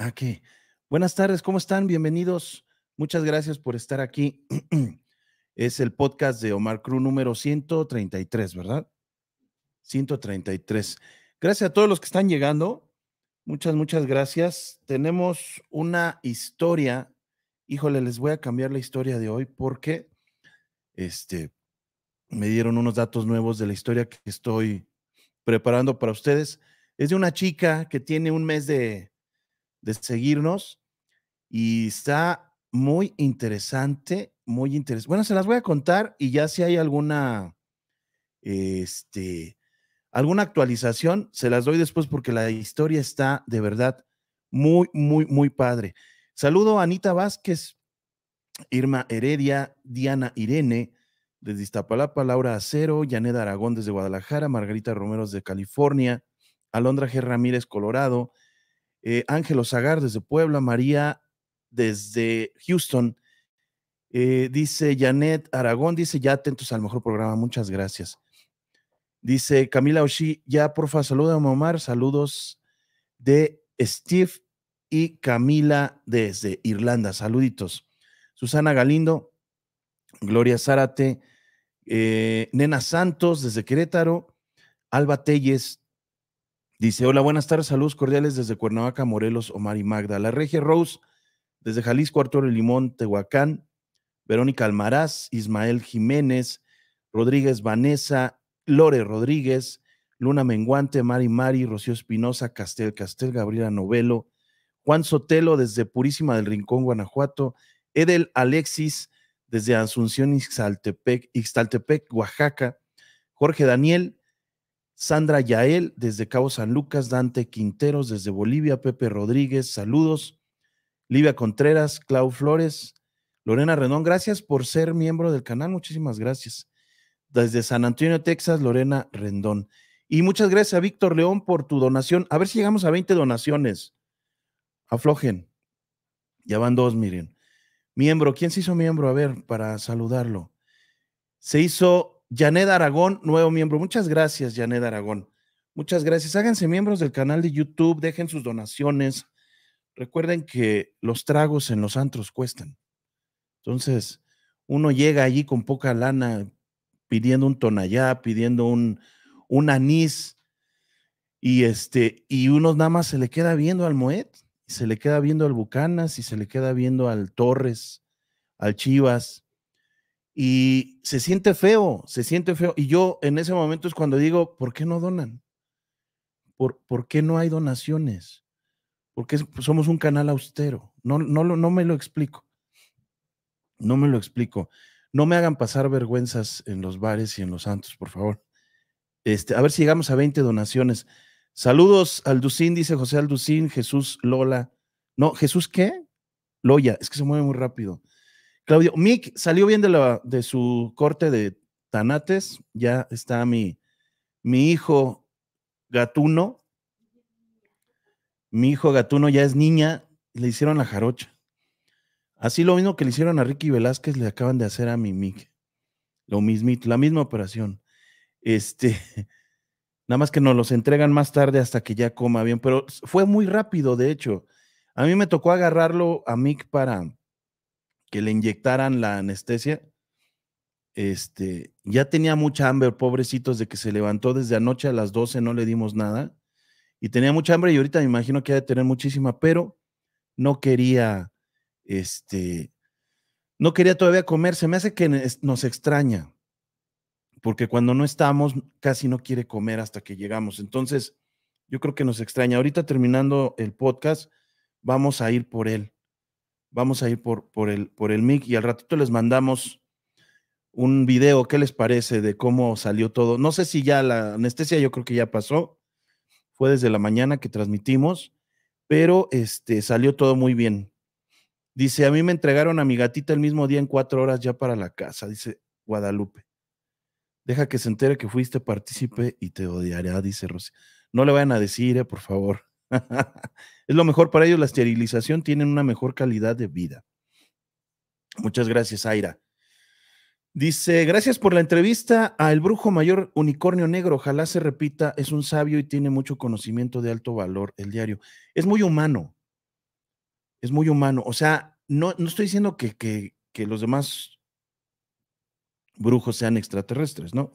Aquí. Buenas tardes, ¿cómo están? Bienvenidos. Muchas gracias por estar aquí. Es el podcast de Omar Cruz número 133, ¿verdad? 133. Gracias a todos los que están llegando. Muchas, muchas gracias. Tenemos una historia. Híjole, les voy a cambiar la historia de hoy porque este, me dieron unos datos nuevos de la historia que estoy preparando para ustedes. Es de una chica que tiene un mes de, de seguirnos. Y está muy interesante, muy interesante. Bueno, se las voy a contar y ya si hay alguna, este, alguna actualización, se las doy después porque la historia está de verdad muy, muy, muy padre. Saludo a Anita Vázquez, Irma Heredia, Diana Irene, desde Iztapalapa, Laura Acero, Yaneda Aragón desde Guadalajara, Margarita Romero de California, Alondra G. Ramírez, Colorado, eh, Ángel Osagar desde Puebla, María desde Houston, eh, dice Janet Aragón, dice ya atentos al mejor programa, muchas gracias. Dice Camila Oshí, ya porfa, saluda a Omar, saludos de Steve y Camila desde Irlanda, saluditos. Susana Galindo, Gloria Zárate, eh, Nena Santos desde Querétaro, Alba Telles Dice, hola, buenas tardes, saludos cordiales desde Cuernavaca, Morelos, Omar y Magda. La Regia Rose, desde Jalisco, Arturo Limón, Tehuacán, Verónica Almaraz, Ismael Jiménez, Rodríguez Vanessa, Lore Rodríguez, Luna Menguante, Mari Mari, Rocío Espinosa, Castel Castel, Gabriela Novelo, Juan Sotelo desde Purísima del Rincón, Guanajuato, Edel Alexis desde Asunción, Ixtaltepec, Ixtaltepec Oaxaca, Jorge Daniel Sandra Yael desde Cabo San Lucas, Dante Quinteros desde Bolivia, Pepe Rodríguez, saludos. Livia Contreras, Clau Flores, Lorena Rendón, gracias por ser miembro del canal, muchísimas gracias. Desde San Antonio, Texas, Lorena Rendón. Y muchas gracias a Víctor León por tu donación. A ver si llegamos a 20 donaciones. Aflojen. Ya van dos, miren. Miembro, ¿quién se hizo miembro? A ver, para saludarlo. Se hizo Janet Aragón, nuevo miembro. Muchas gracias, Janet Aragón. Muchas gracias. Háganse miembros del canal de YouTube, dejen sus donaciones. Recuerden que los tragos en los antros cuestan. Entonces, uno llega allí con poca lana pidiendo un tonallá, pidiendo un, un anís, y este, y uno nada más se le queda viendo al Moet, se le queda viendo al Bucanas y se le queda viendo al Torres, al Chivas, y se siente feo, se siente feo. Y yo en ese momento es cuando digo, ¿por qué no donan? ¿Por, por qué no hay donaciones? Porque pues, somos un canal austero. No, no, no me lo explico. No me lo explico. No me hagan pasar vergüenzas en los bares y en los santos, por favor. Este, a ver si llegamos a 20 donaciones. Saludos, Alducín, dice José Alducín, Jesús Lola. No, Jesús qué? Loya, es que se mueve muy rápido. Claudio, Mick salió bien de, su corte de Tanates. Ya está mi, mi hijo Gatuno. Mi hijo Gatuno ya es niña. Le hicieron la jarocha. Así lo mismo que le hicieron a Ricky Velázquez, le acaban de hacer a mi Mick. Lo mismito, la misma operación. Este, nada más que nos los entregan más tarde hasta que ya coma bien, pero fue muy rápido, de hecho. A mí me tocó agarrarlo a Mick para, que le inyectaran la anestesia, este, ya tenía mucha hambre, pobrecitos, de que se levantó desde anoche a las 12, no le dimos nada, y tenía mucha hambre y ahorita me imagino que ha de tener muchísima, pero no quería, este, no quería todavía comer, se me hace que nos extraña, porque cuando no estamos casi no quiere comer hasta que llegamos, entonces yo creo que nos extraña. Ahorita terminando el podcast, vamos a ir por él. Vamos a ir por, por, el, por el mic y al ratito les mandamos un video. ¿Qué les parece de cómo salió todo? No sé si ya la anestesia, yo creo que ya pasó. Fue desde la mañana que transmitimos, pero este, salió todo muy bien. Dice, a mí me entregaron a mi gatita el mismo día en cuatro horas ya para la casa, dice Guadalupe. Deja que se entere que fuiste partícipe y te odiará, dice Rosy. No le vayan a decir, eh, por favor es lo mejor para ellos la esterilización, tienen una mejor calidad de vida. Muchas gracias, Aira. Dice, gracias por la entrevista a El Brujo Mayor Unicornio Negro. Ojalá se repita, es un sabio y tiene mucho conocimiento de alto valor el diario. Es muy humano, es muy humano. O sea, no, no estoy diciendo que, que, que los demás brujos sean extraterrestres, ¿no?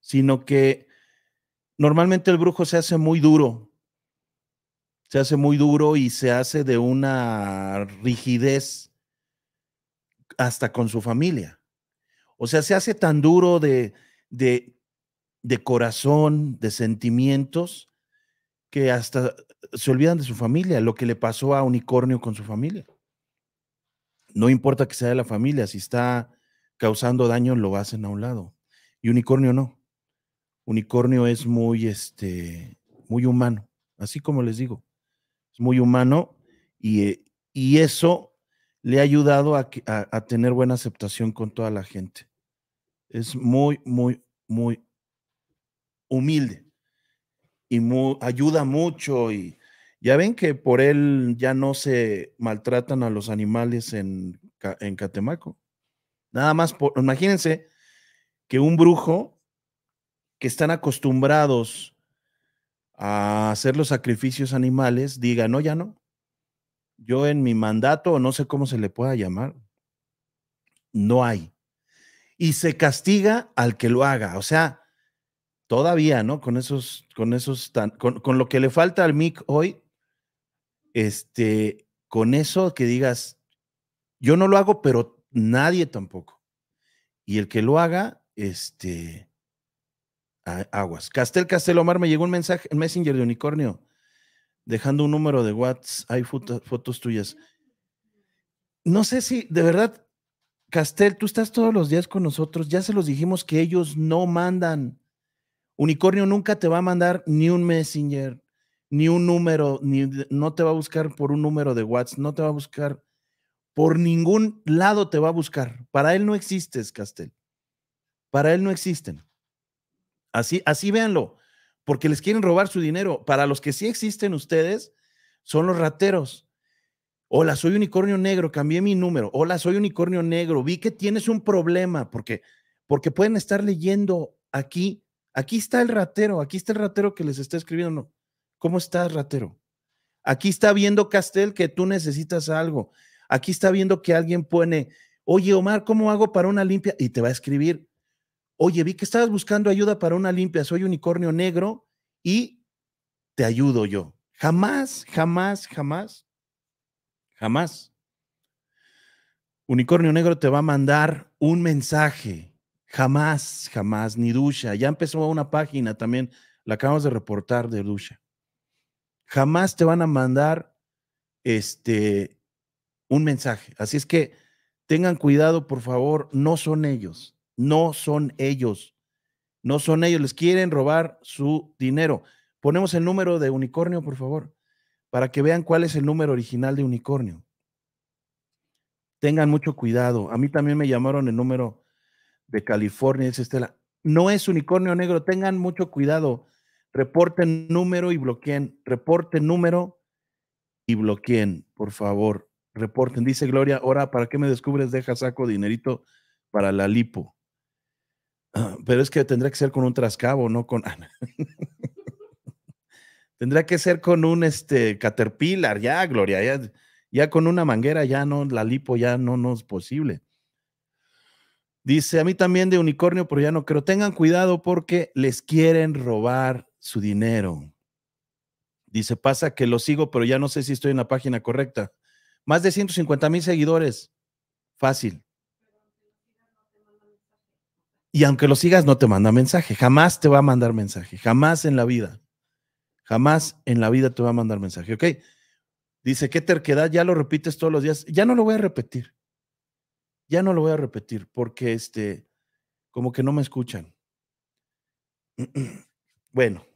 Sino que normalmente el brujo se hace muy duro, se hace muy duro y se hace de una rigidez hasta con su familia. O sea, se hace tan duro de, de corazón, de sentimientos, que hasta se olvidan de su familia, lo que le pasó a Unicornio con su familia. No importa que sea de la familia, si está causando daño, lo hacen a un lado. Y Unicornio no. Unicornio es muy, este, muy humano, así como les digo muy humano eh, y, eso le ha ayudado a, tener buena aceptación con toda la gente. Es muy, muy, muy humilde y ayuda mucho y ya ven que por él ya no se maltratan a los animales en, en Catemaco. Nada más, imagínense que un brujo que están acostumbrados a hacer los sacrificios animales diga, no, ya no. Yo en mi mandato, o no sé cómo se le pueda llamar, no hay. Y se castiga al que lo haga. O sea, todavía, ¿no? Con esos, con esos, con, con lo que le falta al MIC hoy, este, con eso que digas, yo no lo hago, pero nadie tampoco. Y el que lo haga, este, Aguas. Castel Omar, me llegó un mensaje, en Messenger de unicornio, dejando un número de WhatsApp. Hay fotos tuyas. No sé si, de verdad, Castel, tú estás todos los días con nosotros. Ya se los dijimos que ellos no mandan. Unicornio nunca te va a mandar ni un Messenger, ni un número, ni, no te va a buscar por un número de WhatsApp, no te va a buscar por ningún lado, te va a buscar. Para él no existes, Castel. Para él no existen. Así, así véanlo, porque les quieren robar su dinero. Para los que sí existen ustedes, son los rateros. Hola, soy unicornio negro, cambié mi número. Hola, soy unicornio negro, vi que tienes un problema, porque, porque pueden estar leyendo aquí. Aquí está el ratero, aquí está el ratero que les está escribiendo. ¿Cómo estás, ratero? Aquí está viendo Castel que tú necesitas algo. Aquí está viendo que alguien pone, oye Omar, ¿cómo hago para una limpia? Y te va a escribir, oye, vi que estabas buscando ayuda para una limpia, soy unicornio negro y te ayudo yo. Jamás, jamás, jamás, jamás. Unicornio negro te va a mandar un mensaje. Jamás, jamás, ni ducha. Ya empezó una página también, la acabamos de reportar de ducha. Jamás te van a mandar este un mensaje. Así es que tengan cuidado, por favor, no son ellos. No son ellos. No son ellos. Les quieren robar su dinero. Ponemos el número de unicornio, por favor, para que vean cuál es el número original de unicornio. Tengan mucho cuidado. A mí también me llamaron el número de California, dice Estela. No es unicornio negro. Tengan mucho cuidado. Reporten número y bloqueen. Reporten número y bloqueen, por favor. Reporten. Dice Gloria, ahora, ¿para qué me descubres? Deja saco dinerito para la lipo. Pero es que tendría que ser con un trascabo, no con. Ah, tendría que ser con un este caterpillar, ya, Gloria, ya, ya con una manguera, ya no, la lipo ya no, no es posible. Dice, a mí también de unicornio, pero ya no creo. Tengan cuidado porque les quieren robar su dinero. Dice, pasa que lo sigo, pero ya no sé si estoy en la página correcta. Más de 150 mil seguidores. Fácil. Y aunque lo sigas, no te manda mensaje. Jamás te va a mandar mensaje. Jamás en la vida. Jamás en la vida te va a mandar mensaje. ¿Ok? Dice, qué terquedad, ya lo repites todos los días. Ya no lo voy a repetir. Ya no lo voy a repetir porque este, como que no me escuchan. Bueno,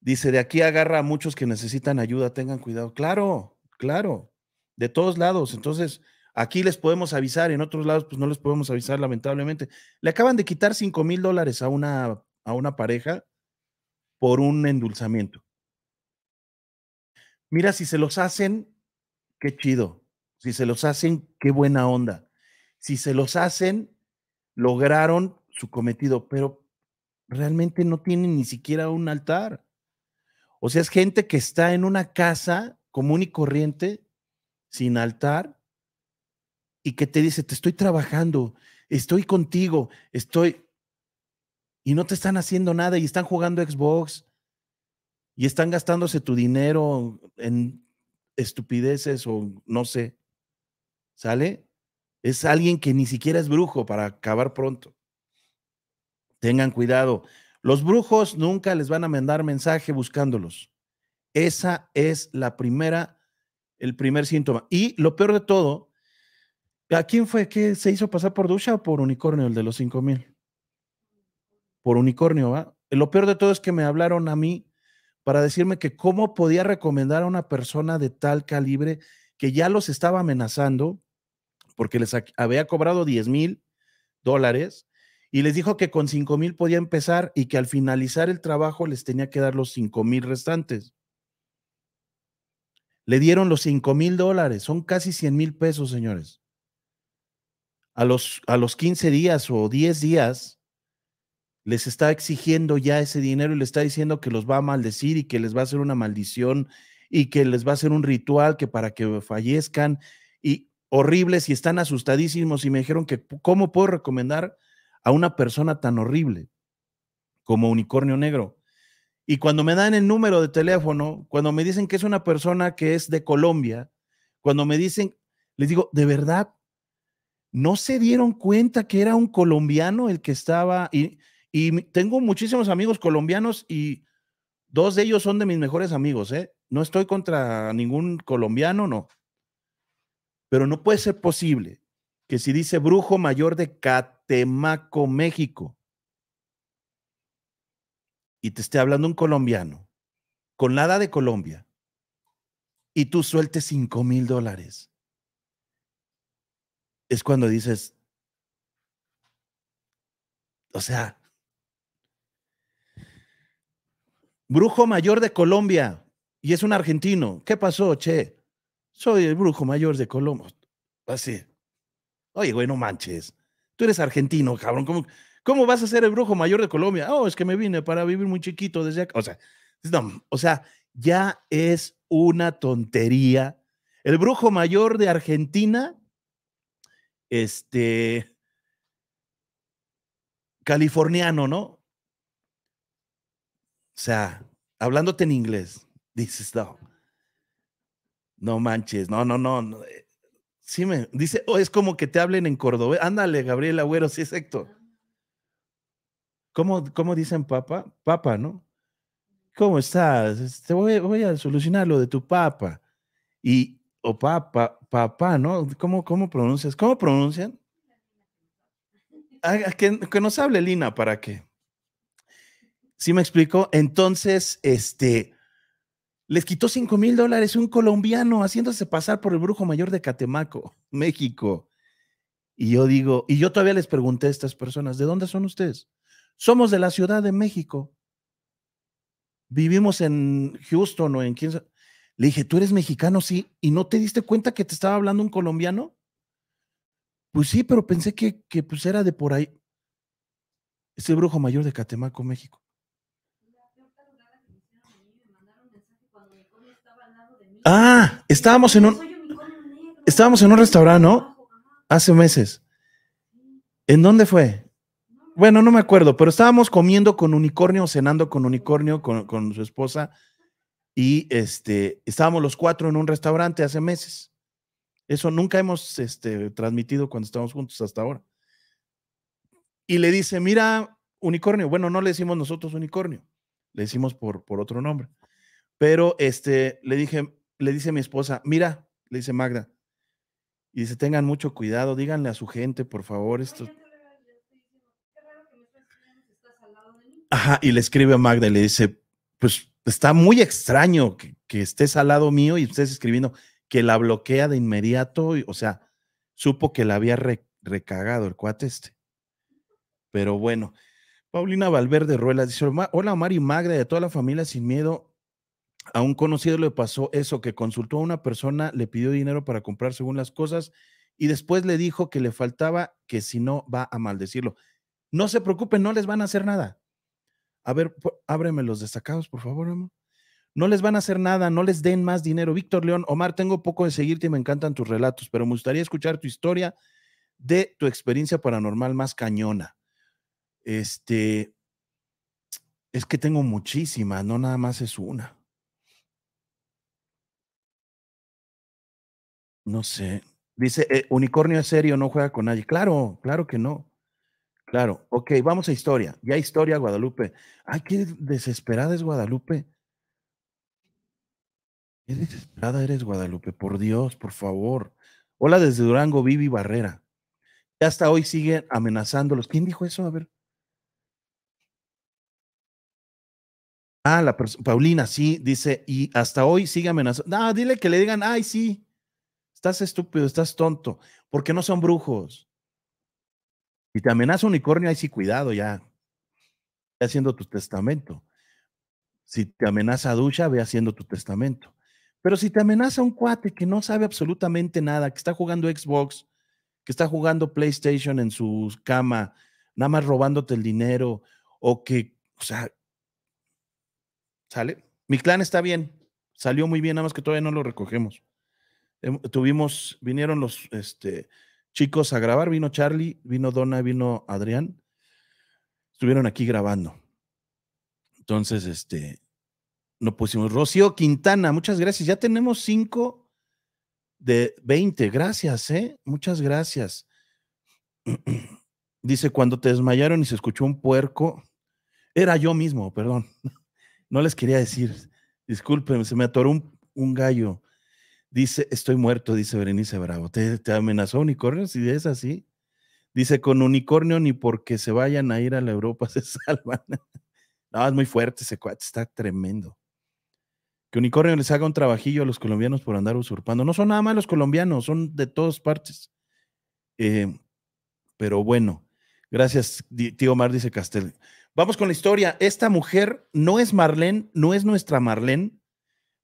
dice, de aquí agarra a muchos que necesitan ayuda, tengan cuidado. Claro, claro, de todos lados. Entonces, Aquí les podemos avisar, en otros lados pues no les podemos avisar lamentablemente. Le acaban de quitar 5 mil dólares a una, a una pareja por un endulzamiento. Mira, si se los hacen, qué chido. Si se los hacen, qué buena onda. Si se los hacen, lograron su cometido, pero realmente no tienen ni siquiera un altar. O sea, es gente que está en una casa común y corriente, sin altar, y que te dice, te estoy trabajando, estoy contigo, estoy... Y no te están haciendo nada y están jugando Xbox y están gastándose tu dinero en estupideces o no sé. ¿Sale? Es alguien que ni siquiera es brujo para acabar pronto. Tengan cuidado. Los brujos nunca les van a mandar mensaje buscándolos. Esa es la primera, el primer síntoma. Y lo peor de todo ¿A quién fue que se hizo pasar por ducha o por Unicornio, el de los mil? Por Unicornio, ¿va? Lo peor de todo es que me hablaron a mí para decirme que cómo podía recomendar a una persona de tal calibre que ya los estaba amenazando porque les había cobrado diez mil dólares y les dijo que con cinco mil podía empezar y que al finalizar el trabajo les tenía que dar los cinco mil restantes. Le dieron los cinco mil dólares, son casi 100 mil pesos, señores a los, a los 15 días o 10 días, les está exigiendo ya ese dinero y le está diciendo que los va a maldecir y que les va a hacer una maldición y que les va a hacer un ritual que para que fallezcan y horribles y están asustadísimos y me dijeron que cómo puedo recomendar a una persona tan horrible como Unicornio Negro. Y cuando me dan el número de teléfono, cuando me dicen que es una persona que es de Colombia, cuando me dicen, les digo, ¿de verdad no se dieron cuenta que era un colombiano el que estaba, y, tengo muchísimos amigos colombianos y dos de ellos son de mis mejores amigos, ¿eh? No estoy contra ningún colombiano, no. Pero no puede ser posible que si dice brujo mayor de Catemaco, México, y te esté hablando un colombiano, con nada de Colombia, y tú sueltes cinco mil dólares es cuando dices, o sea, brujo mayor de Colombia y es un argentino. ¿Qué pasó, che? Soy el brujo mayor de Colombia. Así. Oye, güey, no manches. Tú eres argentino, cabrón. ¿Cómo, cómo vas a ser el brujo mayor de Colombia? Oh, es que me vine para vivir muy chiquito desde acá. O sea, o sea, ya es una tontería. El brujo mayor de Argentina este, californiano, ¿no? O sea, hablándote en inglés, dices, no, no manches, no, no, no. Eh". Sí, me dice, oh, es como que te hablen en cordobés. Ándale, Gabriel Agüero, sí, es ¿Cómo, cómo dicen papa? Papa, ¿no? ¿Cómo estás? Te este, voy, voy a solucionar lo de tu papa. Y, o papá, papá, ¿no? ¿Cómo, cómo pronuncias? ¿Cómo pronuncian? Haga que, que, nos hable Lina para qué? ¿Sí me explico? Entonces, este, les quitó cinco mil dólares un colombiano haciéndose pasar por el brujo mayor de Catemaco, México. Y yo digo, y yo todavía les pregunté a estas personas, ¿de dónde son ustedes? Somos de la Ciudad de México. Vivimos en Houston o en sabe... Le dije, ¿tú eres mexicano? Sí. ¿Y no te diste cuenta que te estaba hablando un colombiano? Pues sí, pero pensé que, pues, era de por ahí. Es el brujo mayor de Catemaco, México. Ah, estábamos en un estábamos en un restaurante, ¿no? Hace meses. ¿En dónde fue? Bueno, no me acuerdo, pero estábamos comiendo con unicornio, cenando con unicornio, con, con su esposa, y este, estábamos los cuatro en un restaurante hace meses. Eso nunca hemos este, transmitido cuando estamos juntos hasta ahora. Y le dice, mira, unicornio. Bueno, no le decimos nosotros unicornio, le decimos por, por otro nombre. Pero este, le dije, le dice mi esposa, mira, le dice Magda, y dice, tengan mucho cuidado, díganle a su gente, por favor, esto. Ajá, y le escribe a Magda y le dice, pues está muy extraño que, estés al lado mío y estés escribiendo que la bloquea de inmediato, o sea, supo que la había recagado el cuate este. Pero bueno, Paulina Valverde Ruelas dice, hola y Magda de toda la familia sin miedo. A un conocido le pasó eso, que consultó a una persona, le pidió dinero para comprar según las cosas y después le dijo que le faltaba, que si no va a maldecirlo. No se preocupen, no les van a hacer nada. A ver, ábreme los destacados, por favor, No les van a hacer nada, no les den más dinero. Víctor León, Omar, tengo poco de seguirte y me encantan tus relatos, pero me gustaría escuchar tu historia de tu experiencia paranormal más cañona. Este, es que tengo muchísimas, no nada más es una. No sé. Dice, eh, unicornio es serio, no juega con nadie. Claro, claro que no. Claro, ok, vamos a historia. Ya historia, Guadalupe. Ay, qué desesperada es Guadalupe. Qué desesperada eres, Guadalupe, por Dios, por favor. Hola desde Durango, Vivi Barrera. Ya hasta hoy sigue amenazándolos. ¿Quién dijo eso? A ver. Ah, la Paulina, sí, dice, y hasta hoy sigue amenazando. Ah, dile que le digan, ay, sí, estás estúpido, estás tonto, porque no son brujos. Si te amenaza unicornio, ahí sí cuidado ya. Ve haciendo tu testamento. Si te amenaza ducha, ve haciendo tu testamento. Pero si te amenaza un cuate que no sabe absolutamente nada, que está jugando Xbox, que está jugando PlayStation en su cama, nada más robándote el dinero, o que, o sea, sale. Mi clan está bien, salió muy bien, nada más que todavía no lo recogemos. tuvimos, vinieron los, este, chicos a grabar. Vino Charlie, vino Donna, vino Adrián. Estuvieron aquí grabando. Entonces, este, no pusimos. Rocío Quintana, muchas gracias. Ya tenemos cinco de 20. Gracias, ¿eh? Muchas gracias. Dice, cuando te desmayaron y se escuchó un puerco, era yo mismo, perdón. No les quería decir. Disculpen, se me atoró un, un gallo. Dice, estoy muerto, dice Berenice Bravo. Te, amenazó unicornio, si es así. Dice, con unicornio ni porque se vayan a ir a la Europa se salvan. no, es muy fuerte ese cuate, está tremendo. Que unicornio les haga un trabajillo a los colombianos por andar usurpando. No son nada más los colombianos, son de todas partes. Eh, pero bueno, gracias, tío Mar, dice Castel. Vamos con la historia. Esta mujer no es Marlene, no es nuestra Marlene.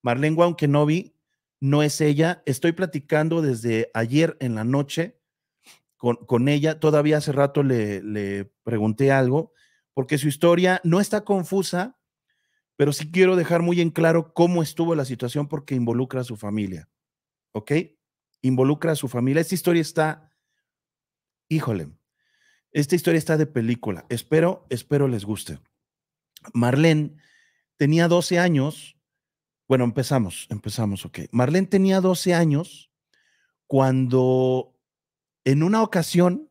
Marlene aunque no vi, no es ella. Estoy platicando desde ayer en la noche con, con ella. Todavía hace rato le, le, pregunté algo, porque su historia no está confusa, pero sí quiero dejar muy en claro cómo estuvo la situación porque involucra a su familia. ¿Ok? Involucra a su familia. Esta historia está, híjole, esta historia está de película. Espero, espero les guste. Marlene tenía 12 años bueno, empezamos, empezamos, ok. Marlene tenía 12 años cuando en una ocasión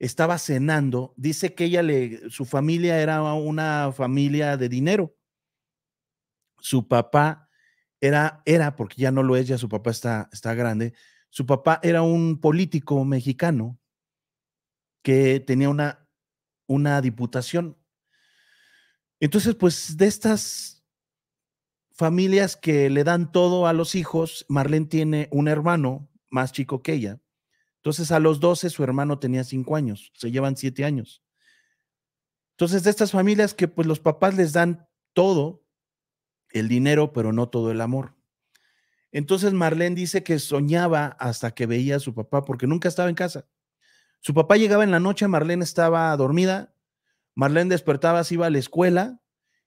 estaba cenando, dice que ella le, su familia era una familia de dinero. Su papá era, era, porque ya no lo es, ya su papá está, está grande, su papá era un político mexicano que tenía una, una diputación. Entonces, pues de estas familias que le dan todo a los hijos. Marlene tiene un hermano más chico que ella. Entonces, a los 12 su hermano tenía 5 años, se llevan 7 años. Entonces, de estas familias que pues los papás les dan todo, el dinero, pero no todo el amor. Entonces Marlene dice que soñaba hasta que veía a su papá porque nunca estaba en casa. Su papá llegaba en la noche, Marlene estaba dormida, Marlene despertaba, se iba a la escuela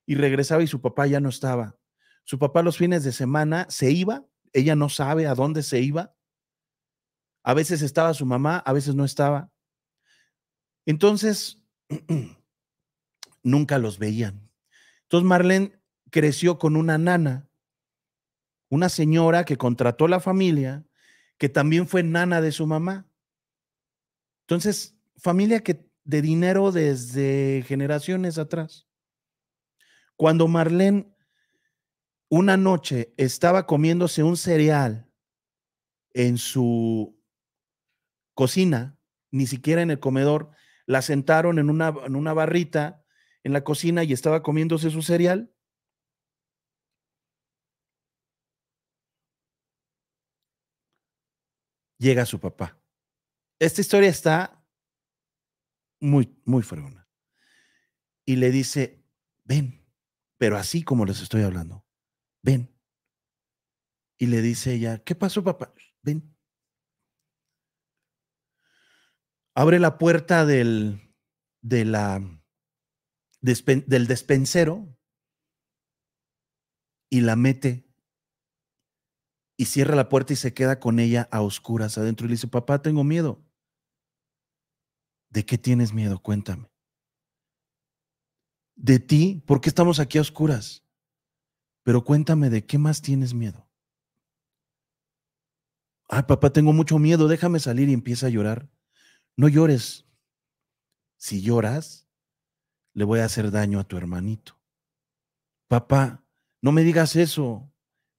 y regresaba y su papá ya no estaba. Su papá los fines de semana se iba, ella no sabe a dónde se iba. A veces estaba su mamá, a veces no estaba. Entonces, nunca los veían. Entonces Marlene creció con una nana, una señora que contrató la familia, que también fue nana de su mamá. Entonces, familia que de dinero desde generaciones atrás. Cuando Marlene una noche estaba comiéndose un cereal en su cocina, ni siquiera en el comedor, la sentaron en una, en una barrita en la cocina y estaba comiéndose su cereal. Llega su papá. Esta historia está muy, muy fregona. Y le dice, ven, pero así como les estoy hablando, ven. Y le dice ella, ¿qué pasó papá? Ven. Abre la puerta del, de la, del despensero y la mete y cierra la puerta y se queda con ella a oscuras adentro y le dice, papá, tengo miedo. ¿De qué tienes miedo? Cuéntame. De ti, ¿por qué estamos aquí a oscuras? Pero cuéntame, ¿de qué más tienes miedo? Ah, papá, tengo mucho miedo, déjame salir y empieza a llorar. No llores. Si lloras, le voy a hacer daño a tu hermanito. Papá, no me digas eso.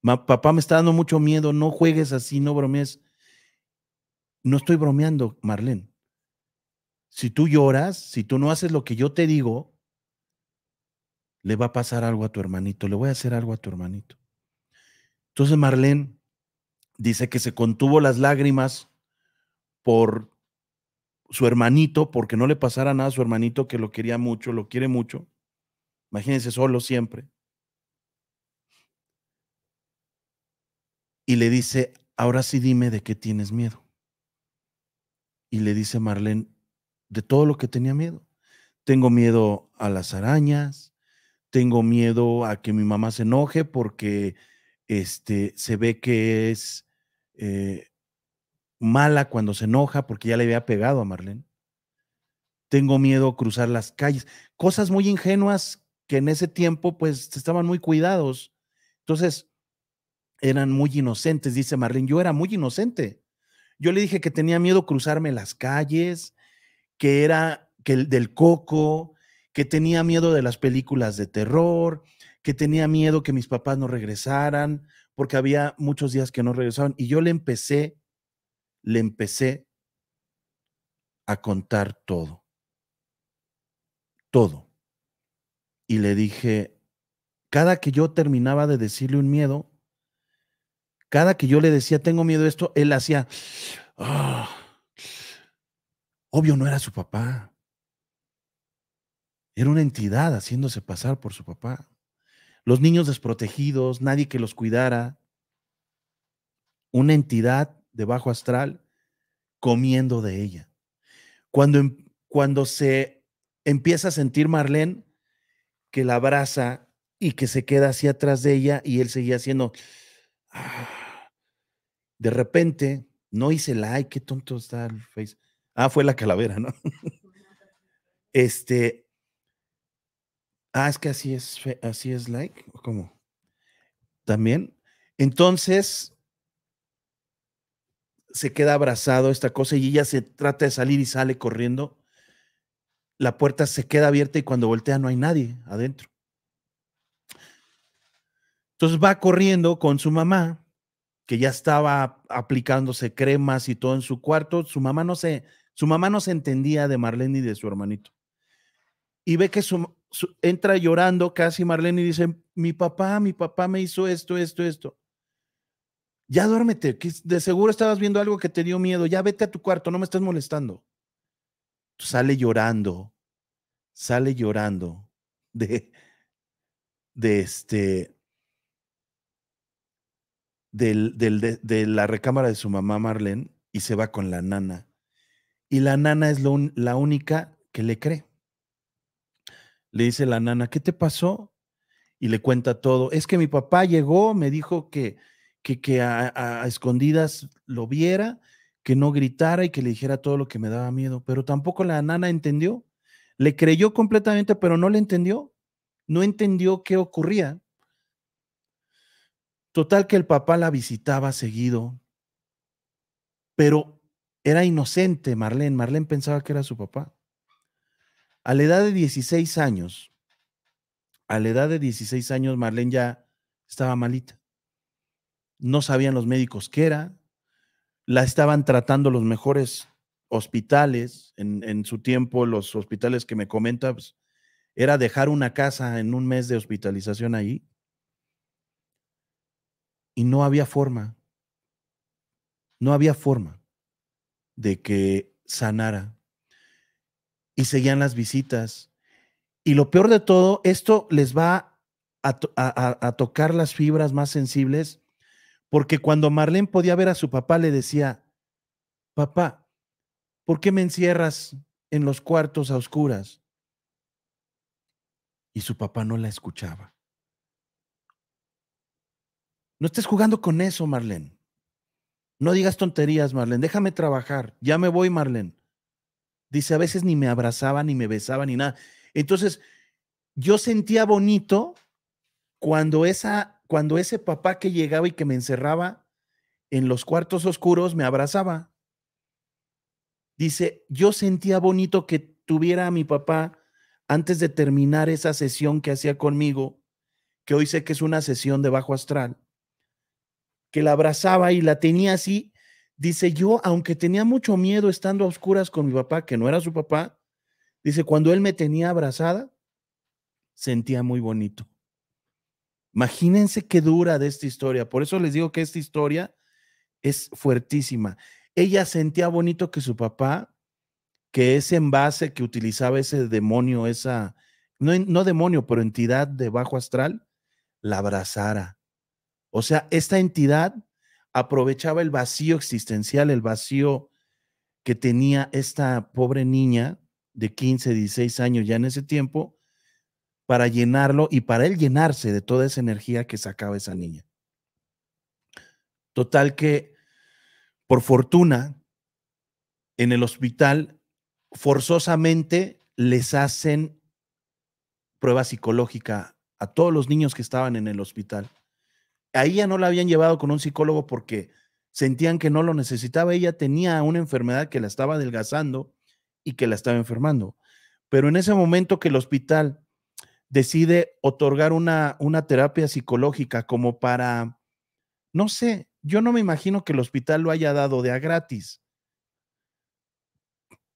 papá me está dando mucho miedo, no juegues así, no bromees. No estoy bromeando, Marlene. Si tú lloras, si tú no haces lo que yo te digo, le va a pasar algo a tu hermanito, le voy a hacer algo a tu hermanito. Entonces Marlene dice que se contuvo las lágrimas por su hermanito, porque no le pasara nada a su hermanito que lo quería mucho, lo quiere mucho. Imagínense solo siempre. Y le dice, ahora sí dime de qué tienes miedo. Y le dice Marlene, de todo lo que tenía miedo. Tengo miedo a las arañas, tengo miedo a que mi mamá se enoje porque este, se ve que es eh, mala cuando se enoja porque ya le había pegado a Marlene. Tengo miedo a cruzar las calles. Cosas muy ingenuas que en ese tiempo pues estaban muy cuidados. Entonces, eran muy inocentes, dice Marlene. Yo era muy inocente. Yo le dije que tenía miedo cruzarme las calles, que era que el del coco, que tenía miedo de las películas de terror, que tenía miedo que mis papás no regresaran, porque había muchos días que no regresaban. Y yo le empecé, le empecé a contar todo, todo. Y le dije, cada que yo terminaba de decirle un miedo, cada que yo le decía, tengo miedo de esto, él hacía, ah, obvio no era su papá. Era una entidad haciéndose pasar por su papá. Los niños desprotegidos, nadie que los cuidara. Una entidad de bajo astral comiendo de ella. Cuando, em, cuando se empieza a sentir Marlene que la abraza y que se queda así atrás de ella y él seguía haciendo... ¡ah! de repente, no hice like, qué tonto está el Face. Ah, fue la calavera, ¿no? este, Ah, es que así es, así es like, ¿cómo? También. Entonces, se queda abrazado esta cosa y ella se trata de salir y sale corriendo. La puerta se queda abierta y cuando voltea no hay nadie adentro. Entonces va corriendo con su mamá, que ya estaba aplicándose cremas y todo en su cuarto. Su mamá no se, su mamá no se entendía de Marlene ni de su hermanito. Y ve que su, entra llorando casi Marlene y dice, mi papá, mi papá me hizo esto, esto, esto. Ya duérmete, de seguro estabas viendo algo que te dio miedo, ya vete a tu cuarto, no me estás molestando. Sale llorando, sale llorando de, de este, de, la recámara de su mamá Marlene y se va con la nana. Y la nana es la única que le cree. Le dice la nana, ¿qué te pasó? Y le cuenta todo. Es que mi papá llegó, me dijo que, que, que a, a escondidas lo viera, que no gritara y que le dijera todo lo que me daba miedo. Pero tampoco la nana entendió. Le creyó completamente, pero no le entendió. No entendió qué ocurría. Total que el papá la visitaba seguido, pero era inocente Marlene. Marlene pensaba que era su papá. A la edad de 16 años, a la edad de 16 años, Marlene ya estaba malita. No sabían los médicos qué era. La estaban tratando los mejores hospitales. En, su tiempo, los hospitales que me comenta, pues, era dejar una casa en un mes de hospitalización ahí. Y no había forma. No había forma de que sanara y seguían las visitas. Y lo peor de todo, esto les va a, tocar las fibras más sensibles, porque cuando Marlene podía ver a su papá, le decía, papá, ¿por qué me encierras en los cuartos a oscuras? Y su papá no la escuchaba. No estés jugando con eso, Marlene. No digas tonterías, Marlene. Déjame trabajar. Ya me voy, Marlene. Dice, a veces ni me abrazaba, ni me besaba, ni nada. Entonces, yo sentía bonito cuando, esa, cuando ese papá que llegaba y que me encerraba en los cuartos oscuros me abrazaba. Dice, yo sentía bonito que tuviera a mi papá antes de terminar esa sesión que hacía conmigo, que hoy sé que es una sesión de bajo astral, que la abrazaba y la tenía así Dice, yo, aunque tenía mucho miedo estando a oscuras con mi papá, que no era su papá, dice, cuando él me tenía abrazada, sentía muy bonito. Imagínense qué dura de esta historia. Por eso les digo que esta historia es fuertísima. Ella sentía bonito que su papá, que ese envase que utilizaba ese demonio, esa, no, no demonio, pero entidad de bajo astral, la abrazara. O sea, esta entidad aprovechaba el vacío existencial, el vacío que tenía esta pobre niña de 15, 16 años ya en ese tiempo, para llenarlo y para él llenarse de toda esa energía que sacaba esa niña. Total que, por fortuna, en el hospital forzosamente les hacen prueba psicológica a todos los niños que estaban en el hospital. A ella no la habían llevado con un psicólogo porque sentían que no lo necesitaba. Ella tenía una enfermedad que la estaba adelgazando y que la estaba enfermando. Pero en ese momento que el hospital decide otorgar una, una terapia psicológica como para, no sé, yo no me imagino que el hospital lo haya dado de a gratis.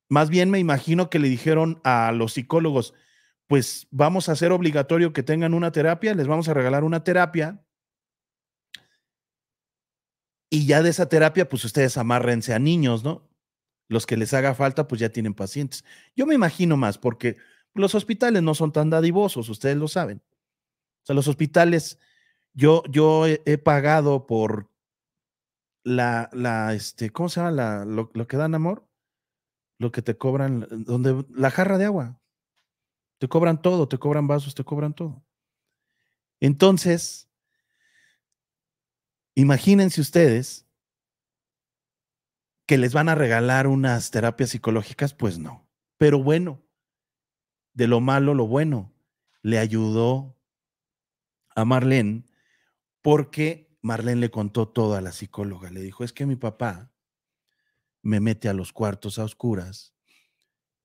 Más bien me imagino que le dijeron a los psicólogos, pues vamos a hacer obligatorio que tengan una terapia, les vamos a regalar una terapia y ya de esa terapia, pues ustedes amárrense a niños, ¿no? Los que les haga falta, pues ya tienen pacientes. Yo me imagino más, porque los hospitales no son tan dadivosos, ustedes lo saben. O sea, los hospitales, yo, yo he, pagado por la, la, este, ¿cómo se llama? La, lo, que dan amor, lo que te cobran, eh, donde, la jarra de agua. Te cobran todo, te cobran vasos, te cobran todo. Entonces, Imagínense ustedes que les van a regalar unas terapias psicológicas, pues no. Pero bueno, de lo malo, lo bueno, le ayudó a Marlene porque Marlene le contó todo a la psicóloga. Le dijo, es que mi papá me mete a los cuartos a oscuras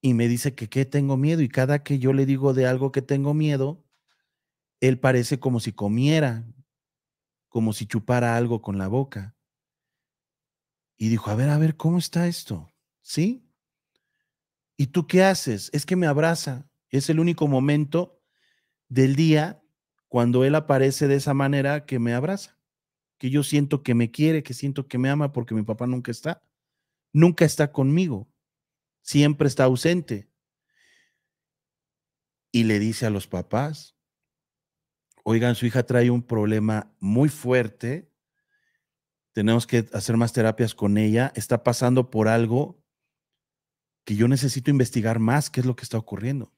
y me dice que tengo miedo y cada que yo le digo de algo que tengo miedo, él parece como si comiera, como si chupara algo con la boca. Y dijo, a ver, a ver, ¿cómo está esto? ¿Sí? ¿Y tú qué haces? Es que me abraza. Es el único momento del día cuando él aparece de esa manera que me abraza, que yo siento que me quiere, que siento que me ama porque mi papá nunca está. Nunca está conmigo. Siempre está ausente. Y le dice a los papás, oigan, su hija trae un problema muy fuerte, tenemos que hacer más terapias con ella, está pasando por algo que yo necesito investigar más, qué es lo que está ocurriendo.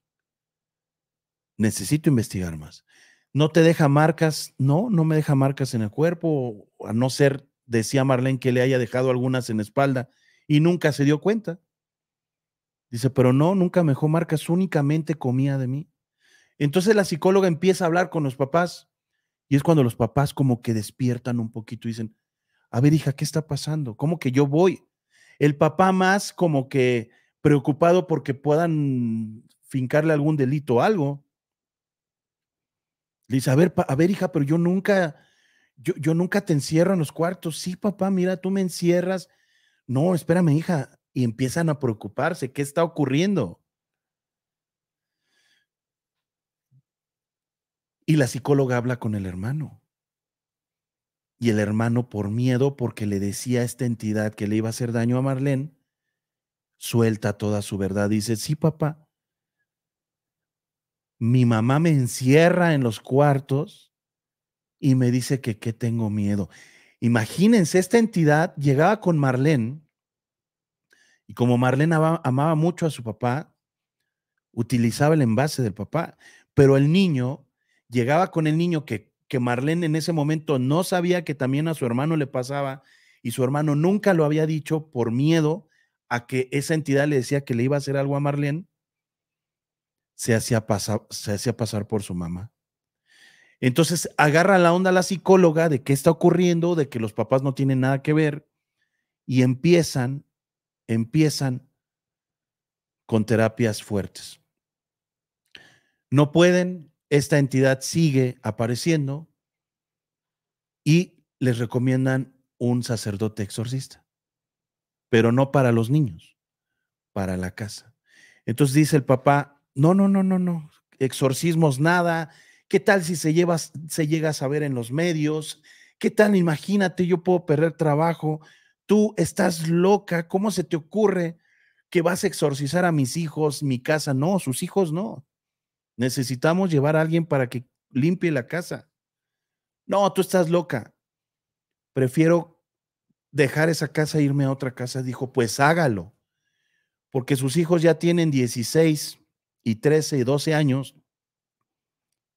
Necesito investigar más. ¿No te deja marcas? No, no me deja marcas en el cuerpo, a no ser, decía Marlene, que le haya dejado algunas en la espalda y nunca se dio cuenta. Dice, pero no, nunca me dejó marcas, únicamente comía de mí. Entonces la psicóloga empieza a hablar con los papás y es cuando los papás como que despiertan un poquito y dicen, a ver hija, ¿qué está pasando? ¿Cómo que yo voy? El papá más como que preocupado porque puedan fincarle algún delito o algo. Le dice, a ver, a ver hija, pero yo nunca, yo, yo nunca te encierro en los cuartos. Sí, papá, mira, tú me encierras. No, espérame hija. Y empiezan a preocuparse, ¿qué está ocurriendo? Y la psicóloga habla con el hermano. Y el hermano, por miedo, porque le decía a esta entidad que le iba a hacer daño a Marlene, suelta toda su verdad. Dice, sí, papá, mi mamá me encierra en los cuartos y me dice que tengo miedo. Imagínense, esta entidad llegaba con Marlene y como Marlene amaba mucho a su papá, utilizaba el envase del papá, pero el niño llegaba con el niño que, que Marlene en ese momento no sabía que también a su hermano le pasaba y su hermano nunca lo había dicho por miedo a que esa entidad le decía que le iba a hacer algo a Marlene, se hacía pasar, pasar por su mamá. Entonces agarra la onda a la psicóloga de qué está ocurriendo, de que los papás no tienen nada que ver y empiezan, empiezan con terapias fuertes. No pueden, esta entidad sigue apareciendo y les recomiendan un sacerdote exorcista, pero no para los niños, para la casa. Entonces dice el papá, no, no, no, no, no, exorcismos nada, ¿qué tal si se, llevas, se llegas a saber en los medios? ¿Qué tal? Imagínate, yo puedo perder trabajo, tú estás loca, ¿cómo se te ocurre que vas a exorcizar a mis hijos, mi casa? No, sus hijos no. Necesitamos llevar a alguien para que limpie la casa. No, tú estás loca. Prefiero dejar esa casa e irme a otra casa. Dijo, pues hágalo, porque sus hijos ya tienen 16 y 13 y 12 años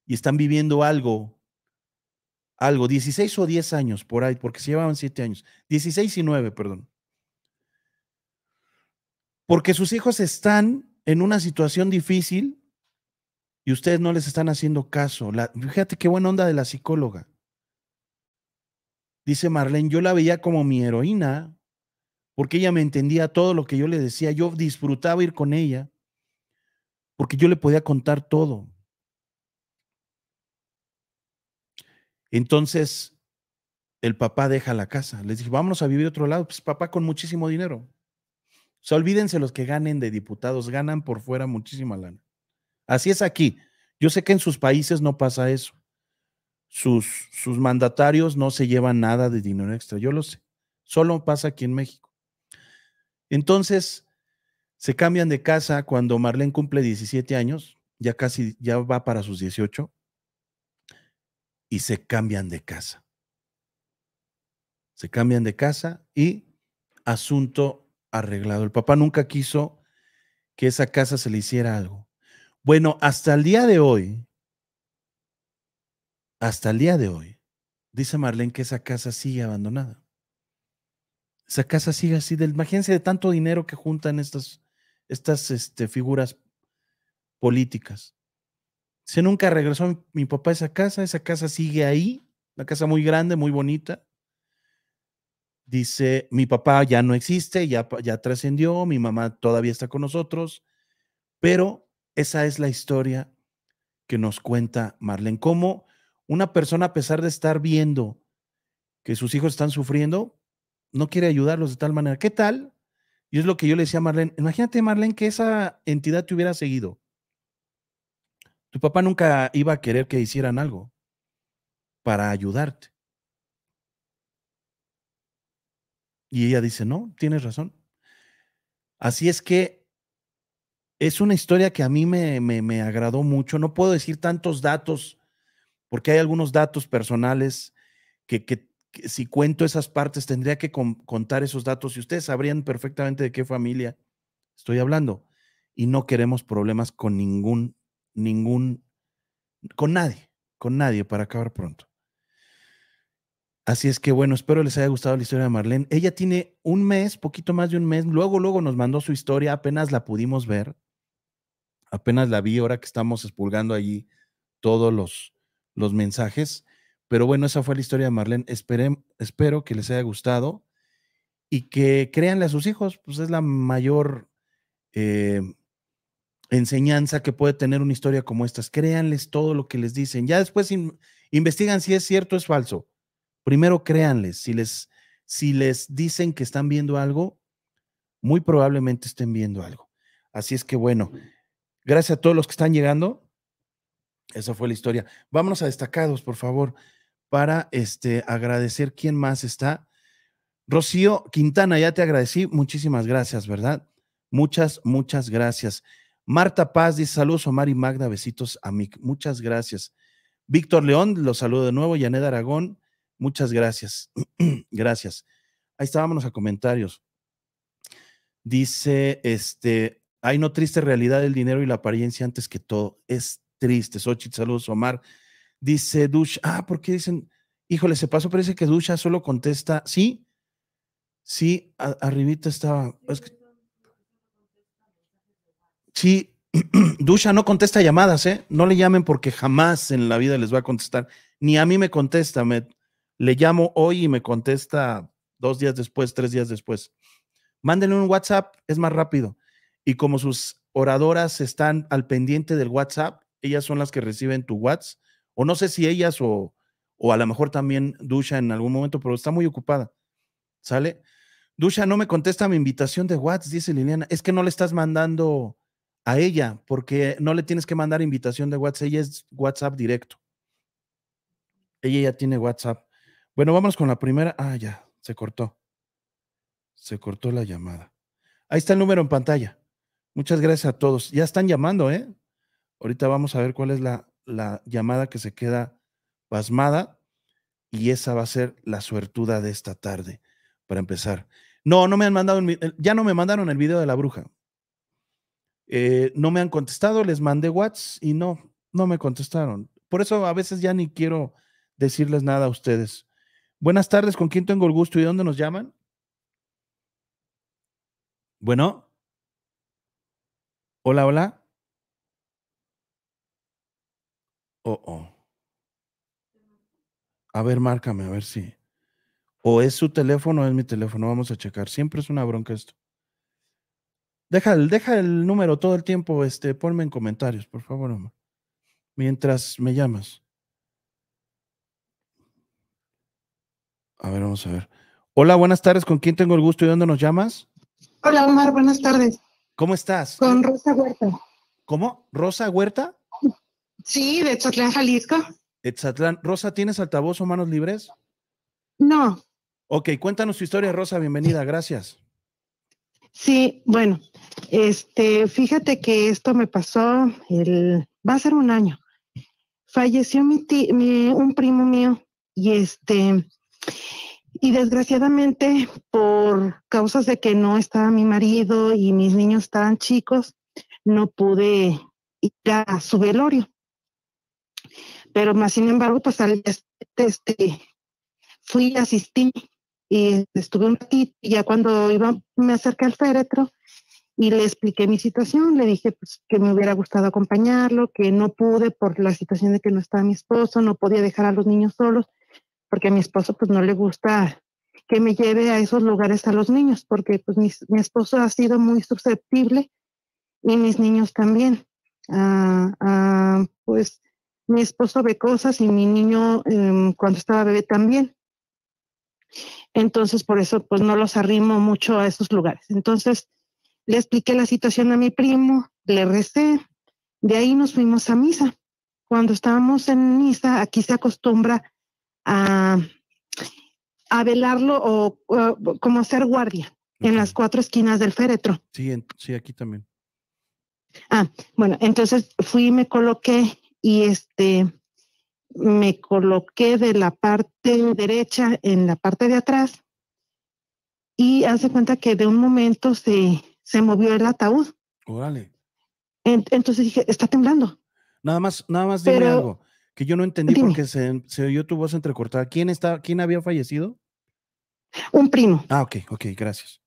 y están viviendo algo, algo, 16 o 10 años por ahí, porque se llevaban 7 años, 16 y 9, perdón. Porque sus hijos están en una situación difícil y ustedes no les están haciendo caso. fíjate qué buena onda de la psicóloga. Dice Marlene, yo la veía como mi heroína, porque ella me entendía todo lo que yo le decía, yo disfrutaba ir con ella, porque yo le podía contar todo. Entonces, el papá deja la casa. Les dije, vamos a vivir a otro lado. Pues papá con muchísimo dinero. O sea, olvídense los que ganen de diputados, ganan por fuera muchísima lana. Así es aquí. Yo sé que en sus países no pasa eso. Sus, sus mandatarios no se llevan nada de dinero extra, yo lo sé. Solo pasa aquí en México. Entonces, se cambian de casa cuando Marlene cumple 17 años, ya casi, ya va para sus 18, y se cambian de casa. Se cambian de casa y asunto arreglado. El papá nunca quiso que esa casa se le hiciera algo. Bueno, hasta el día de hoy, hasta el día de hoy, dice Marlene que esa casa sigue abandonada. Esa casa sigue así. imagínense de tanto dinero que juntan estas, estas este, figuras políticas. Se nunca regresó mi, papá a esa casa, esa casa sigue ahí, una casa muy grande, muy bonita. Dice, mi papá ya no existe, ya, ya trascendió, mi mamá todavía está con nosotros, pero esa es la historia que nos cuenta Marlene. Cómo una persona, a pesar de estar viendo que sus hijos están sufriendo, no quiere ayudarlos de tal manera. ¿Qué tal? Y es lo que yo le decía a Marlene. Imagínate, Marlene, que esa entidad te hubiera seguido. Tu papá nunca iba a querer que hicieran algo para ayudarte. Y ella dice, no, tienes razón. Así es que es una historia que a mí me, me, agradó mucho. No puedo decir tantos datos, porque hay algunos datos personales que, si cuento esas partes tendría que contar esos datos y ustedes sabrían perfectamente de qué familia estoy hablando. Y no queremos problemas con ningún, ningún, con nadie, con nadie para acabar pronto. Así es que bueno, espero les haya gustado la historia de Marlene. Ella tiene un mes, poquito más de un mes. Luego, luego nos mandó su historia, apenas la pudimos ver Apenas la vi ahora que estamos expulgando allí todos los, los mensajes. Pero bueno, esa fue la historia de Marlene. espero que les haya gustado y que créanle a sus hijos, pues es la mayor eh, enseñanza que puede tener una historia como estas. Créanles todo lo que les dicen. Ya después investigan si es cierto o es falso. Primero créanles. Si les, si les dicen que están viendo algo, muy probablemente estén viendo algo. Así es que bueno. Gracias a todos los que están llegando. Esa fue la historia. Vámonos a destacados, por favor, para este, agradecer quién más está. Rocío Quintana, ya te agradecí. Muchísimas gracias, ¿verdad? Muchas, muchas gracias. Marta Paz dice saludos, Omar y Magda, besitos a mí. Muchas gracias. Víctor León, los saludo de nuevo. Yaneda Aragón, muchas gracias. gracias. Ahí estábamos a comentarios. Dice, este, hay no triste realidad del dinero y la apariencia antes que todo. Es triste. Xochitl, saludos, Omar. Dice Dush, ah, ¿por qué dicen? Híjole, se pasó, parece que Dusha solo contesta, sí, sí, arribita estaba. sí, Dusha no contesta llamadas, ¿eh? No le llamen porque jamás en la vida les va a contestar. Ni a mí me contesta, me, le llamo hoy y me contesta dos días después, tres días después. Mándenle un WhatsApp, es más rápido y como sus oradoras están al pendiente del WhatsApp, ellas son las que reciben tu WhatsApp, o no sé si ellas o, o a lo mejor también Dusha en algún momento, pero está muy ocupada. ¿Sale? Dusha no me contesta mi invitación de WhatsApp, dice Liliana. Es que no le estás mandando a ella, porque no le tienes que mandar invitación de WhatsApp, ella es WhatsApp directo. Ella ya tiene WhatsApp. Bueno, vamos con la primera. Ah, ya, se cortó. Se cortó la llamada. Ahí está el número en pantalla. Muchas gracias a todos. Ya están llamando, ¿eh? Ahorita vamos a ver cuál es la, llamada que se queda pasmada y esa va a ser la suertuda de esta tarde, para empezar. No, no me han mandado, eh, ya no me mandaron el video de la bruja. Eh, no me han contestado, les mandé WhatsApp y no, no me contestaron. Por eso a veces ya ni quiero decirles nada a ustedes. Buenas tardes, ¿con quién tengo el gusto y dónde nos llaman? Bueno. Hola, hola. Oh, oh. A ver, márcame, a ver si. O es su teléfono o es mi teléfono. Vamos a checar. Siempre es una bronca esto. Deja el, el número todo el tiempo. Este, ponme en comentarios, por favor, Omar. Mientras me llamas. A ver, vamos a ver. Hola, buenas tardes. ¿Con quién tengo el gusto y dónde nos llamas? Hola, Omar. Buenas tardes. ¿Cómo estás? Con Rosa Huerta. ¿Cómo? ¿Rosa Huerta? Sí, de Chatlán, Jalisco. Etzatlán. Rosa, ¿tienes altavoz o manos libres? No. Ok, cuéntanos tu historia, Rosa. Bienvenida, gracias. Sí, bueno, este, fíjate que esto me pasó el, va a ser un año. Falleció mi, mi un primo mío y este, y desgraciadamente, por causas de que no estaba mi marido y mis niños estaban chicos, no pude ir a su velorio. Pero más sin embargo, pues al este, fui, asistí y estuve un ratito. Y ya cuando iba, me acerqué al féretro y le expliqué mi situación. Le dije pues, que me hubiera gustado acompañarlo, que no pude por la situación de que no estaba mi esposo, no podía dejar a los niños solos porque a mi esposo pues no le gusta que me lleve a esos lugares a los niños, porque pues mi, esposo ha sido muy susceptible y mis niños también. Ah, ah, pues mi esposo ve cosas y mi niño em, cuando estaba bebé también. Entonces por eso pues no los arrimo mucho a esos lugares. Entonces le expliqué la situación a mi primo, le recé, de ahí nos fuimos a misa. Cuando estábamos en misa, aquí se acostumbra a, velarlo o, como ser guardia en las cuatro esquinas del féretro. Sí, sí, aquí también. Ah, bueno, entonces fui, y me coloqué y este, me coloqué de la parte derecha en la parte de atrás y hace cuenta que de un momento se, se movió el ataúd. Órale. entonces dije, está temblando. Nada más, nada más dime algo que yo no entendí porque se, oyó tu voz entrecortada. ¿Quién, está, ¿Quién había fallecido? Un primo. Ah, ok, ok, gracias.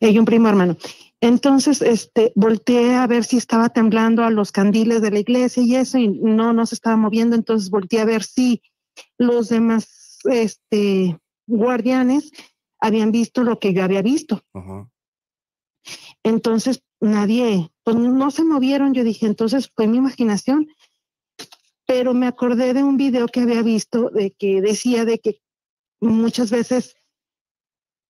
Y un primo hermano. Entonces, este, volteé a ver si estaba temblando a los candiles de la iglesia y eso, y no, no se estaba moviendo. Entonces, volteé a ver si los demás este, guardianes habían visto lo que yo había visto. Entonces, nadie, pues no se movieron. Yo dije, entonces fue mi imaginación pero me acordé de un video que había visto de que decía de que muchas veces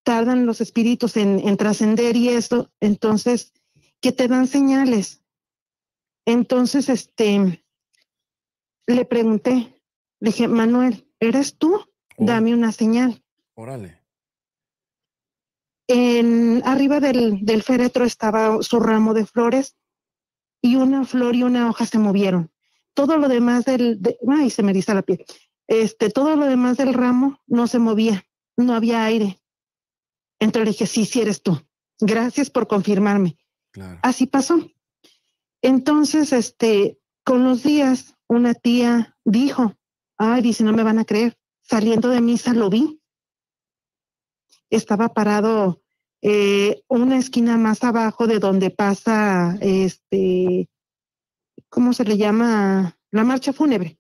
tardan los espíritus en, trascender y eso, entonces, que te dan señales. Entonces, este, le pregunté, le dije, Manuel, ¿eres tú? Dame una señal. Órale. En, arriba del, del féretro estaba su ramo de flores y una flor y una hoja se movieron todo lo demás del, ay, se me eriza la piel, este, todo lo demás del ramo no se movía, no había aire. Entonces le dije, sí, sí eres tú. Gracias por confirmarme. Así pasó. Entonces, este, con los días, una tía dijo, ay, dice, no me van a creer. Saliendo de misa lo vi. Estaba parado eh, una esquina más abajo de donde pasa este ¿cómo se le llama? La marcha fúnebre.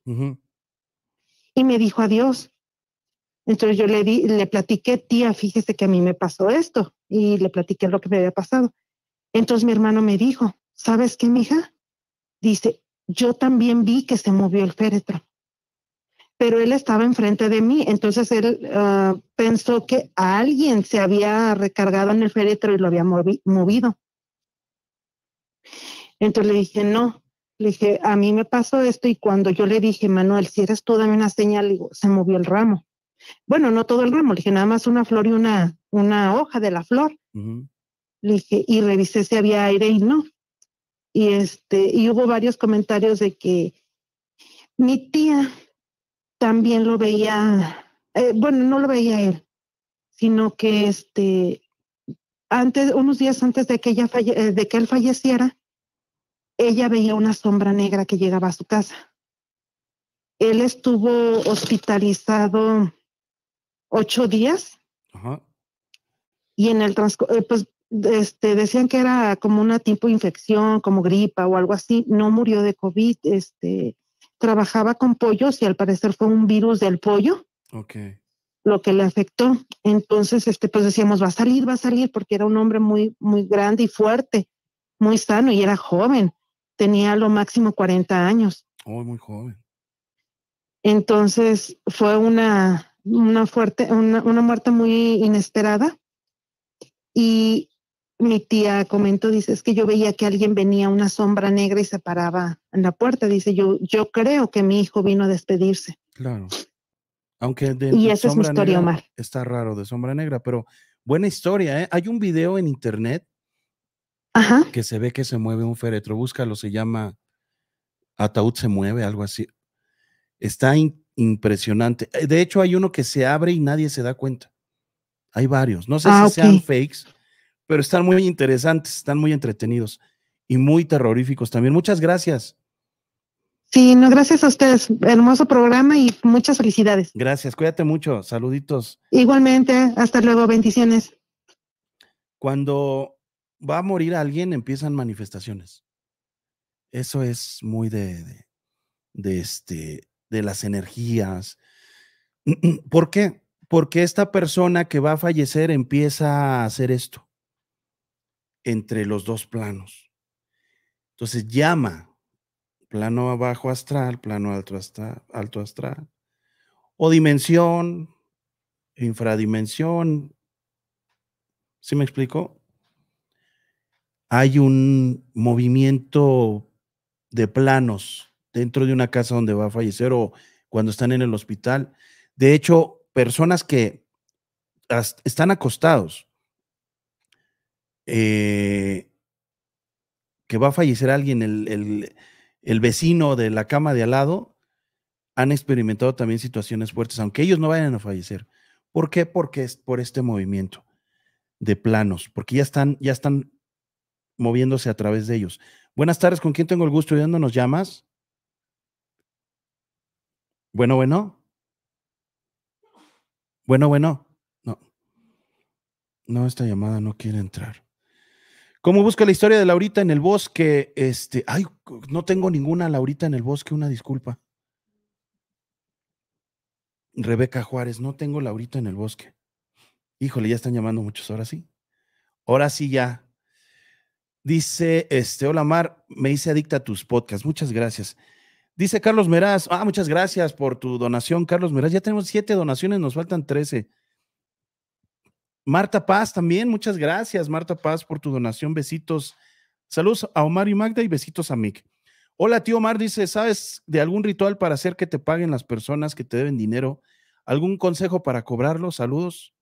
Y me dijo adiós. Entonces yo le, le platiqué, tía, fíjese que a mí me pasó esto. Y le platiqué lo que me había pasado. Entonces mi hermano me dijo, ¿sabes qué, mija? Dice, yo también vi que se movió el féretro. Pero él estaba enfrente de mí, entonces él ah, pensó que alguien se había recargado en el féretro y lo había movido. Entonces le dije, no, le dije, a mí me pasó esto y cuando yo le dije, Manuel, si eres tú, dame una señal, digo, se movió el ramo. Bueno, no todo el ramo, le dije, nada más una flor y una, una hoja de la flor. Le dije, y revisé si había aire y no. Y, este, y hubo varios comentarios de que mi tía también lo veía, eh, bueno, no lo veía él, sino que este, antes, unos días antes de que, ella falle, eh, de que él falleciera, ella veía una sombra negra que llegaba a su casa. Él estuvo hospitalizado ocho días. Y en el transcurso, eh, pues este, decían que era como una tipo de infección, como gripa o algo así. No murió de COVID. Este, trabajaba con pollos y al parecer fue un virus del pollo. Lo que le afectó. Entonces, este, pues decíamos, va a salir, va a salir, porque era un hombre muy, muy grande y fuerte, muy sano y era joven tenía lo máximo 40 años. Oh, muy joven. Entonces fue una, una fuerte, una, muerte muy inesperada. Y mi tía comentó, dice, es que yo veía que alguien venía, una sombra negra y se paraba en la puerta. Dice, yo, yo creo que mi hijo vino a despedirse. Claro. Aunque de, y esa es mi historia, Está raro de sombra negra, pero buena historia, ¿eh? Hay un video en internet que se ve que se mueve un féretro. Búscalo, se llama Ataúd se mueve, algo así. Está impresionante. Eh, de hecho, hay uno que se abre y nadie se da cuenta. Hay varios. No sé ah, si sean fakes, pero están muy interesantes, están muy entretenidos y muy terroríficos también. Muchas gracias. Sí, no, gracias a ustedes. Hermoso programa y muchas felicidades. Gracias, cuídate mucho. Saluditos. Igualmente, hasta luego, bendiciones. Cuando va a morir alguien, empiezan manifestaciones. Eso es muy de, de, este, de las energías. ¿Por qué? Porque esta persona que va a fallecer empieza a hacer esto entre los dos planos. Entonces llama plano abajo astral, plano alto astral, alto astral o dimensión, infradimensión. ¿Sí me explico? hay un movimiento de planos dentro de una casa donde va a fallecer o cuando están en el hospital. De hecho, personas que están acostados, eh, que va a fallecer alguien, el, vecino de la cama de al lado, han experimentado también situaciones fuertes, aunque ellos no vayan a fallecer. ¿Por qué? Porque es por este movimiento de planos, porque ya están, ya están moviéndose a través de ellos. Buenas tardes, ¿con quién tengo el gusto? ¿De llamas? Bueno, bueno. Bueno, bueno. No. No, esta llamada no quiere entrar. ¿Cómo busca la historia de Laurita en el bosque? Este, ay, no tengo ninguna Laurita en el bosque, una disculpa. Rebeca Juárez, no tengo Laurita en el bosque. Híjole, ya están llamando muchos, ahora sí. Ahora sí ya, Dice, este, hola Mar, me hice adicta a tus podcasts. Muchas gracias. Dice Carlos Meraz, ah, muchas gracias por tu donación, Carlos Meraz. Ya tenemos siete donaciones, nos faltan trece. Marta Paz también, muchas gracias, Marta Paz, por tu donación. Besitos. Saludos a Omar y Magda y besitos a Mick. Hola, tío Omar, dice, ¿sabes de algún ritual para hacer que te paguen las personas que te deben dinero? ¿Algún consejo para cobrarlo? Saludos.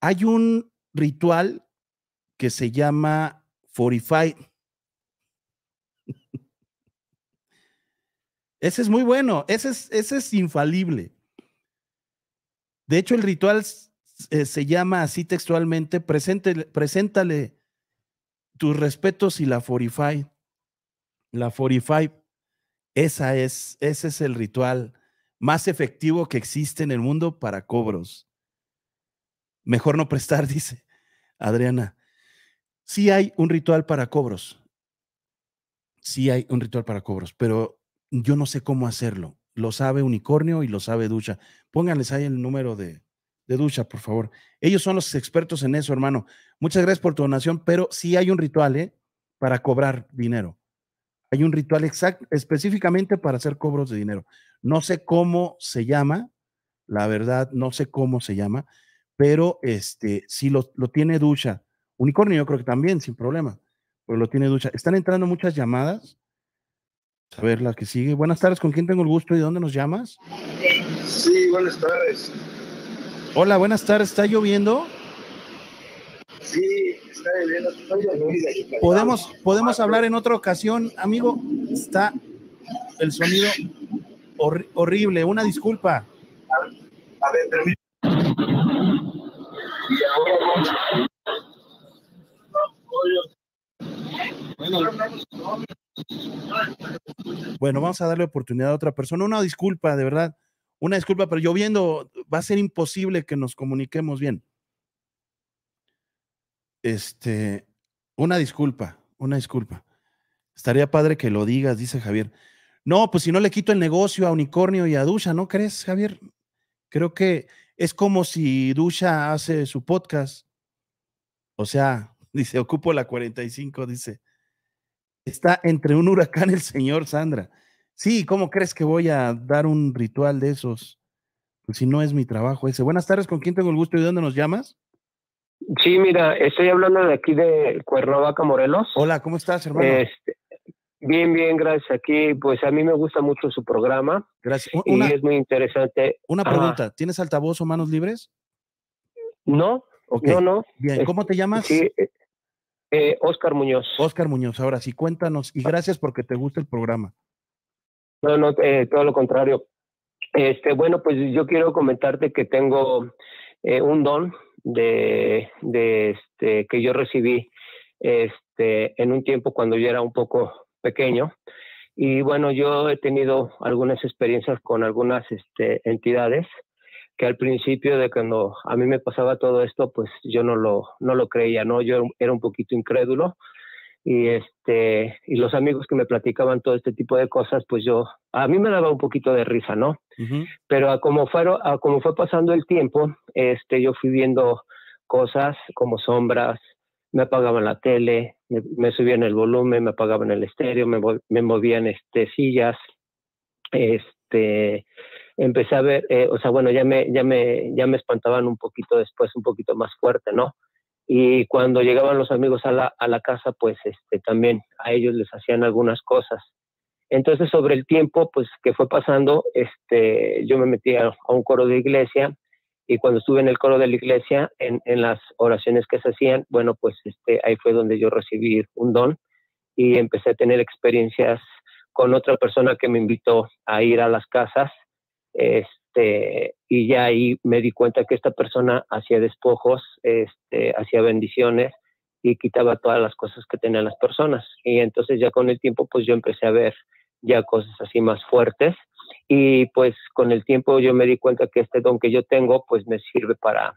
Hay un ritual que se llama 45. Ese es muy bueno, ese es, ese es infalible. De hecho, el ritual eh, se llama así textualmente, preséntale, tus respetos y la Fortify, La Fortify, esa es, ese es el ritual más efectivo que existe en el mundo para cobros. Mejor no prestar, dice Adriana sí hay un ritual para cobros. Sí hay un ritual para cobros, pero yo no sé cómo hacerlo. Lo sabe Unicornio y lo sabe Ducha. Pónganles ahí el número de, Ducha, por favor. Ellos son los expertos en eso, hermano. Muchas gracias por tu donación, pero sí hay un ritual ¿eh? para cobrar dinero. Hay un ritual exacto, específicamente para hacer cobros de dinero. No sé cómo se llama, la verdad, no sé cómo se llama, pero este, si lo, lo tiene Ducha Unicornio yo creo que también, sin problema, pues lo tiene ducha. Están entrando muchas llamadas. A ver, la que sigue. Buenas tardes, ¿con quién tengo el gusto y de dónde nos llamas? Sí, buenas tardes. Hola, buenas tardes, ¿está lloviendo? Sí, está lloviendo. ¿Podemos, podemos hablar en otra ocasión, amigo. Está el sonido horrible, una disculpa. A ver, permítame. Bueno, vamos a darle oportunidad a otra persona. Una disculpa, de verdad. Una disculpa, pero yo viendo va a ser imposible que nos comuniquemos bien. Este, una disculpa, una disculpa. Estaría padre que lo digas, dice Javier. No, pues si no le quito el negocio a Unicornio y a Dusha, ¿no crees, Javier? Creo que es como si Dusha hace su podcast. O sea, Dice, ocupo la 45, dice. Está entre un huracán el señor Sandra. Sí, ¿cómo crees que voy a dar un ritual de esos? Pues si no es mi trabajo ese. Buenas tardes, ¿con quién tengo el gusto y de dónde nos llamas? Sí, mira, estoy hablando de aquí de Cuernavaca, Morelos. Hola, ¿cómo estás, hermano? Este, bien, bien, gracias. Aquí, pues a mí me gusta mucho su programa. Gracias. y es muy interesante. Una pregunta, ¿tienes altavoz o manos libres? No, no, no. Bien, ¿cómo te este, llamas? Sí, eh, Oscar eh, Muñoz. Oscar Muñoz, ahora sí, cuéntanos y gracias porque te gusta el programa. No, no, eh, todo lo contrario. Este, bueno, pues yo quiero comentarte que tengo eh, un don de, este, que yo recibí este, en un tiempo cuando yo era un poco pequeño. Y bueno, yo he tenido algunas experiencias con algunas este, entidades que al principio de cuando a mí me pasaba todo esto, pues yo no lo, no lo creía, ¿no? Yo era un poquito incrédulo y este y los amigos que me platicaban todo este tipo de cosas pues yo a mí me daba un poquito de risa no pero a como fueron a como fue pasando el tiempo este yo fui viendo cosas como sombras me apagaban la tele me, subían el volumen me apagaban el estéreo me, me movían este sillas este empecé a ver, eh, o sea, bueno, ya me, ya, me, ya me espantaban un poquito después, un poquito más fuerte, ¿no? Y cuando llegaban los amigos a la, a la casa, pues este, también a ellos les hacían algunas cosas. Entonces, sobre el tiempo, pues que fue pasando, este, yo me metí a, a un coro de iglesia y cuando estuve en el coro de la iglesia, en, en, las oraciones que se hacían, bueno, pues este, ahí fue donde yo recibí un don y empecé a tener experiencias con otra persona que me invitó a ir a las casas este, y ya ahí me di cuenta que esta persona hacía despojos, este, hacía bendiciones y quitaba todas las cosas que tenían las personas. Y entonces ya con el tiempo, pues yo empecé a ver ya cosas así más fuertes. Y pues con el tiempo yo me di cuenta que este don que yo tengo, pues me sirve para,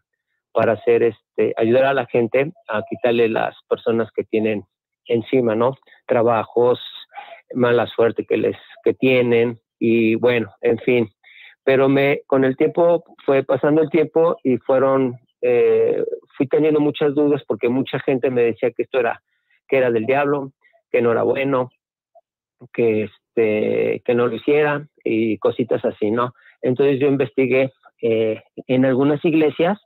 para hacer este, ayudar a la gente a quitarle las personas que tienen encima, ¿no? Trabajos, mala suerte que les, que tienen. Y bueno, en fin, pero me, con el tiempo fue pasando el tiempo y fueron, eh, fui teniendo muchas dudas porque mucha gente me decía que esto era, que era del diablo, que no era bueno, que, este, que no lo hiciera y cositas así, ¿no? Entonces yo investigué eh, en algunas iglesias,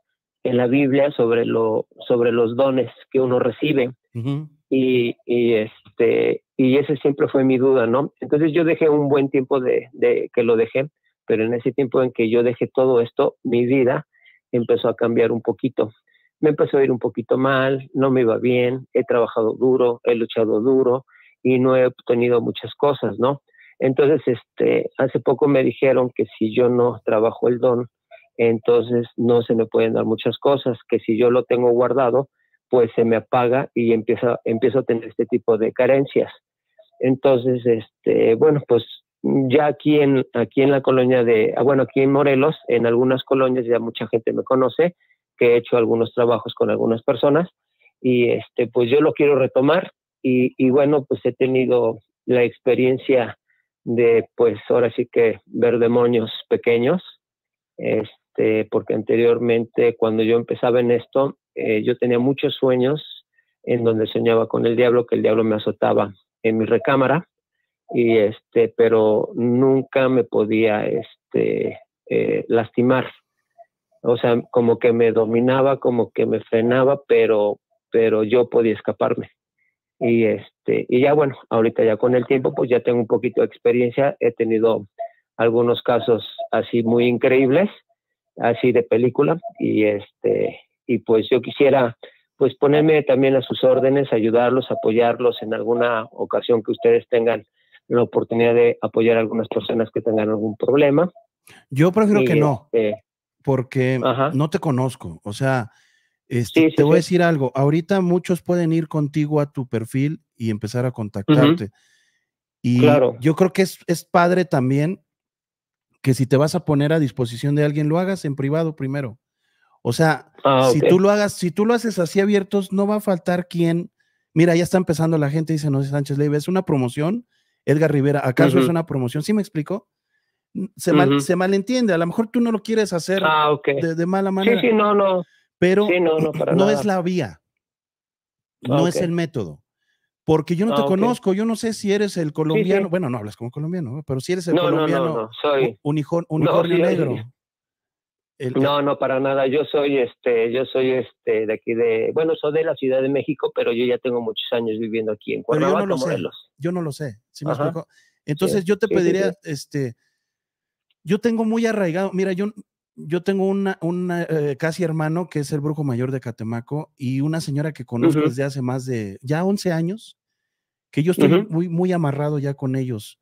en la Biblia, sobre, lo, sobre los dones que uno recibe. y, y, este, y ese siempre fue mi duda, ¿no? Entonces yo dejé un buen tiempo de, de que lo dejé pero en ese tiempo en que yo dejé todo esto, mi vida empezó a cambiar un poquito. Me empezó a ir un poquito mal, no me iba bien, he trabajado duro, he luchado duro y no he obtenido muchas cosas, ¿no? Entonces, este, hace poco me dijeron que si yo no trabajo el don, entonces no se me pueden dar muchas cosas, que si yo lo tengo guardado, pues se me apaga y empieza, empiezo a tener este tipo de carencias. Entonces, este, bueno, pues ya aquí en, aquí en la colonia de, ah, bueno, aquí en Morelos, en algunas colonias ya mucha gente me conoce, que he hecho algunos trabajos con algunas personas y este, pues yo lo quiero retomar y, bueno, pues he tenido la experiencia de, pues ahora sí que ver demonios pequeños, este, porque anteriormente cuando yo empezaba en esto, eh, yo tenía muchos sueños en donde soñaba con el diablo, que el diablo me azotaba en mi recámara y este, pero nunca me podía este, eh, lastimar. O sea, como que me dominaba, como que me frenaba, pero, pero yo podía escaparme. Y este, y ya bueno, ahorita ya con el tiempo, pues ya tengo un poquito de experiencia, he tenido algunos casos así muy increíbles, así de película, y este, y pues yo quisiera pues ponerme también a sus órdenes, ayudarlos, apoyarlos en alguna ocasión que ustedes tengan la oportunidad de apoyar a algunas personas que tengan algún problema. Yo prefiero que no, este, porque no te conozco. O sea, este, te voy a decir algo. Ahorita muchos pueden ir contigo a tu perfil y empezar a contactarte. Y claro. yo creo que es, padre también que si te vas a poner a disposición de alguien, lo hagas en privado primero. O sea, ah, si tú lo hagas, si tú lo haces así abiertos, no va a faltar quien. Mira, ya está empezando la gente, dice, no, sé, Sánchez Leiva, es una promoción Edgar Rivera, ¿acaso es una promoción? ¿Sí me explico? Mm, se, malentiende, a lo mejor tú no lo quieres hacer ah, de, mala manera. Sí, sí, no, no. Pero no, es la vía, no ah, es el método. Porque yo no ah, te conozco, yo no sé si eres el colombiano, bueno, no hablas como colombiano, pero si eres el colombiano no, no, unicornio negro. No, no, para nada. Yo soy, este, yo soy, este, de aquí de, bueno, soy de la Ciudad de México, pero yo ya tengo muchos años viviendo aquí en Cuernavaca, yo no lo Sé. Yo no lo sé. Entonces yo te pediría, este, yo tengo muy arraigado, mira, yo, yo tengo una, eh, casi hermano que es el brujo mayor de Catemaco y una señora que conozco desde hace más de ya 11 años, que yo estoy muy, muy amarrado ya con ellos.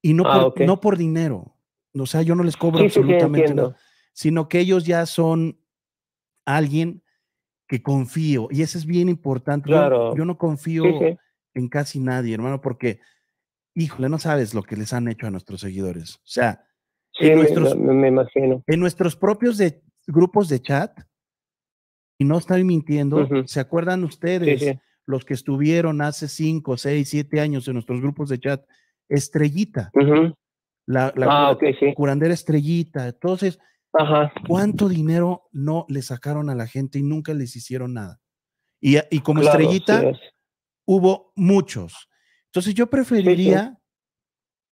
Y no, ah, por, no por dinero. O sea, yo no les cobro absolutamente nada sino que ellos ya son alguien que confío. Y eso es bien importante. Yo, no confío en casi nadie, hermano, porque, híjole, no sabes lo que les han hecho a nuestros seguidores. O sea, en, nuestros, me, imagino. en nuestros propios de, grupos de chat, y no estoy mintiendo, ¿se acuerdan ustedes? Los que estuvieron hace 5, 6, 7 años en nuestros grupos de chat, Estrellita, la, ah, curandera Estrellita, entonces Ajá. ¿Cuánto dinero no le sacaron a la gente y nunca les hicieron nada? Y, ah, como estrellita, hubo muchos. Entonces yo preferiría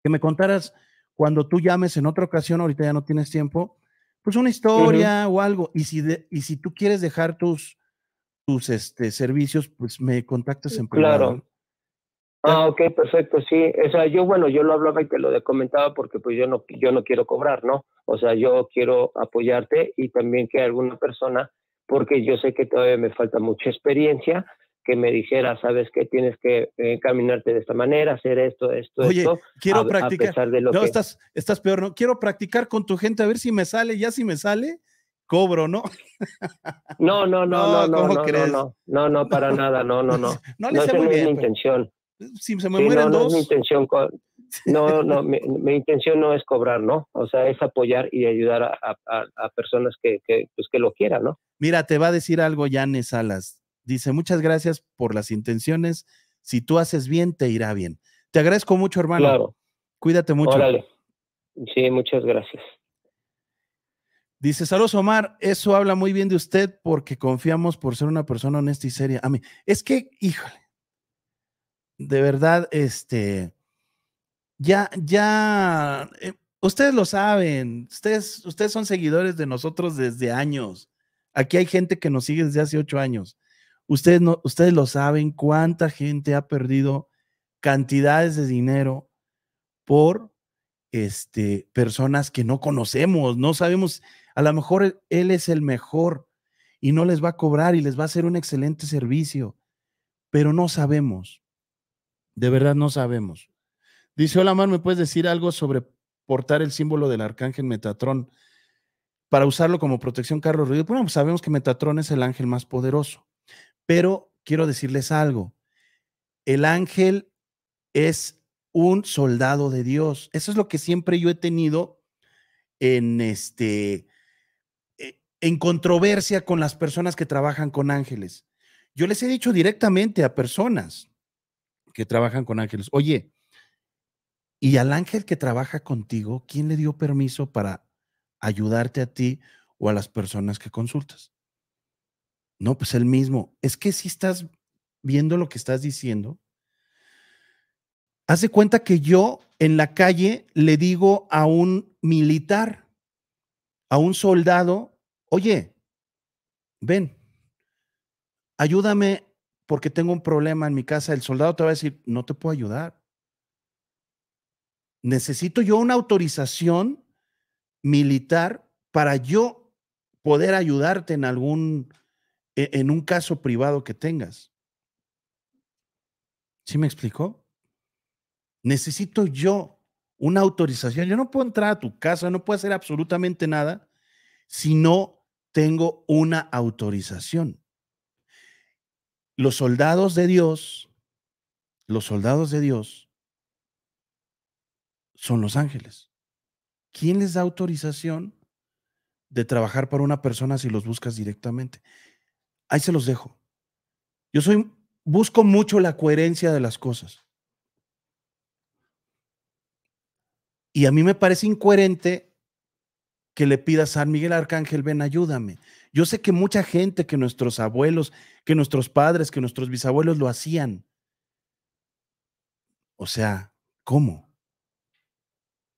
que me contaras cuando tú llames en otra ocasión, ahorita ya no tienes tiempo, pues una historia o algo. Y si, y si tú quieres dejar tus, tus este, servicios, pues me contactas en claro. Ah, ok, perfecto, sí. O sea, yo, bueno, yo lo hablaba y te lo comentaba porque pues yo no, yo no quiero cobrar, ¿no? O sea, yo quiero apoyarte y también que alguna persona, porque yo sé que todavía me falta mucha experiencia, que me dijera, sabes que tienes que eh, de esta manera, hacer esto, esto, Oye, Quiero practicar. no, estás, estás peor, no. Quiero practicar con tu gente a ver si me sale, ya si me sale, cobro, ¿no? No, no, no, no, no, no, no, no, no, para nada, no, no, no. No, le no muy bien, intención si se me mueren no, dos. No intención, no, mi, intención no es cobrar, ¿no? O sea, es apoyar y ayudar a, personas que, pues, que, lo quieran, ¿no? Mira, te va a decir algo Yanes Salas. Dice, muchas gracias por las intenciones. Si tú haces bien, te irá bien. Te agradezco mucho, hermano. Claro. Cuídate mucho. Órale. Sí, muchas gracias. Dice, saludos Omar, eso habla muy bien de usted porque confiamos por ser una persona honesta y seria. A mí, es que, híjole, de verdad, este, ya, ya, eh, ustedes lo saben, ustedes, ustedes son seguidores de nosotros desde años. Aquí hay gente que nos sigue desde hace ocho años. Ustedes, no, ustedes lo saben cuánta gente ha perdido cantidades de dinero por este, personas que no conocemos, no sabemos, a lo mejor e, él es el mejor y no les va a cobrar y les va a hacer un excelente servicio, pero no sabemos. De verdad no sabemos. Dice, hola Man, ¿me puedes decir algo sobre portar el símbolo del arcángel Metatrón para usarlo como protección, Carlos Ruiz? Bueno, pues sabemos que Metatrón es el ángel más poderoso, pero quiero decirles algo. El ángel es un soldado de Dios. Eso es lo que siempre yo he tenido en este e, en controversia con las personas que trabajan con ángeles. Yo les he dicho directamente a personas, que trabajan con ángeles. Oye, y al ángel que trabaja contigo, ¿quién le dio permiso para ayudarte a ti o a las personas que consultas? No, pues él mismo. Es que si estás viendo lo que estás diciendo, hace cuenta que yo en la calle le digo a un militar, a un soldado, oye, ven, ayúdame porque tengo un problema en mi casa, el soldado te va a decir, no te puedo ayudar. Necesito yo una autorización militar para yo poder ayudarte en algún, e-, en un caso privado que tengas. ¿Sí me explicó? Necesito yo una autorización. Yo no puedo entrar a tu casa, no puedo hacer absolutamente nada si no tengo una autorización los soldados de Dios, los soldados de Dios son los ángeles. ¿Quién les da autorización de trabajar para una persona si los buscas directamente? Ahí se los dejo. Yo soy busco mucho la coherencia de las cosas. Y a mí me parece incoherente que le pida a San Miguel Arcángel, ven, ayúdame. Yo sé que mucha gente, que nuestros abuelos, que nuestros padres, que nuestros bisabuelos lo hacían. O sea, ¿cómo?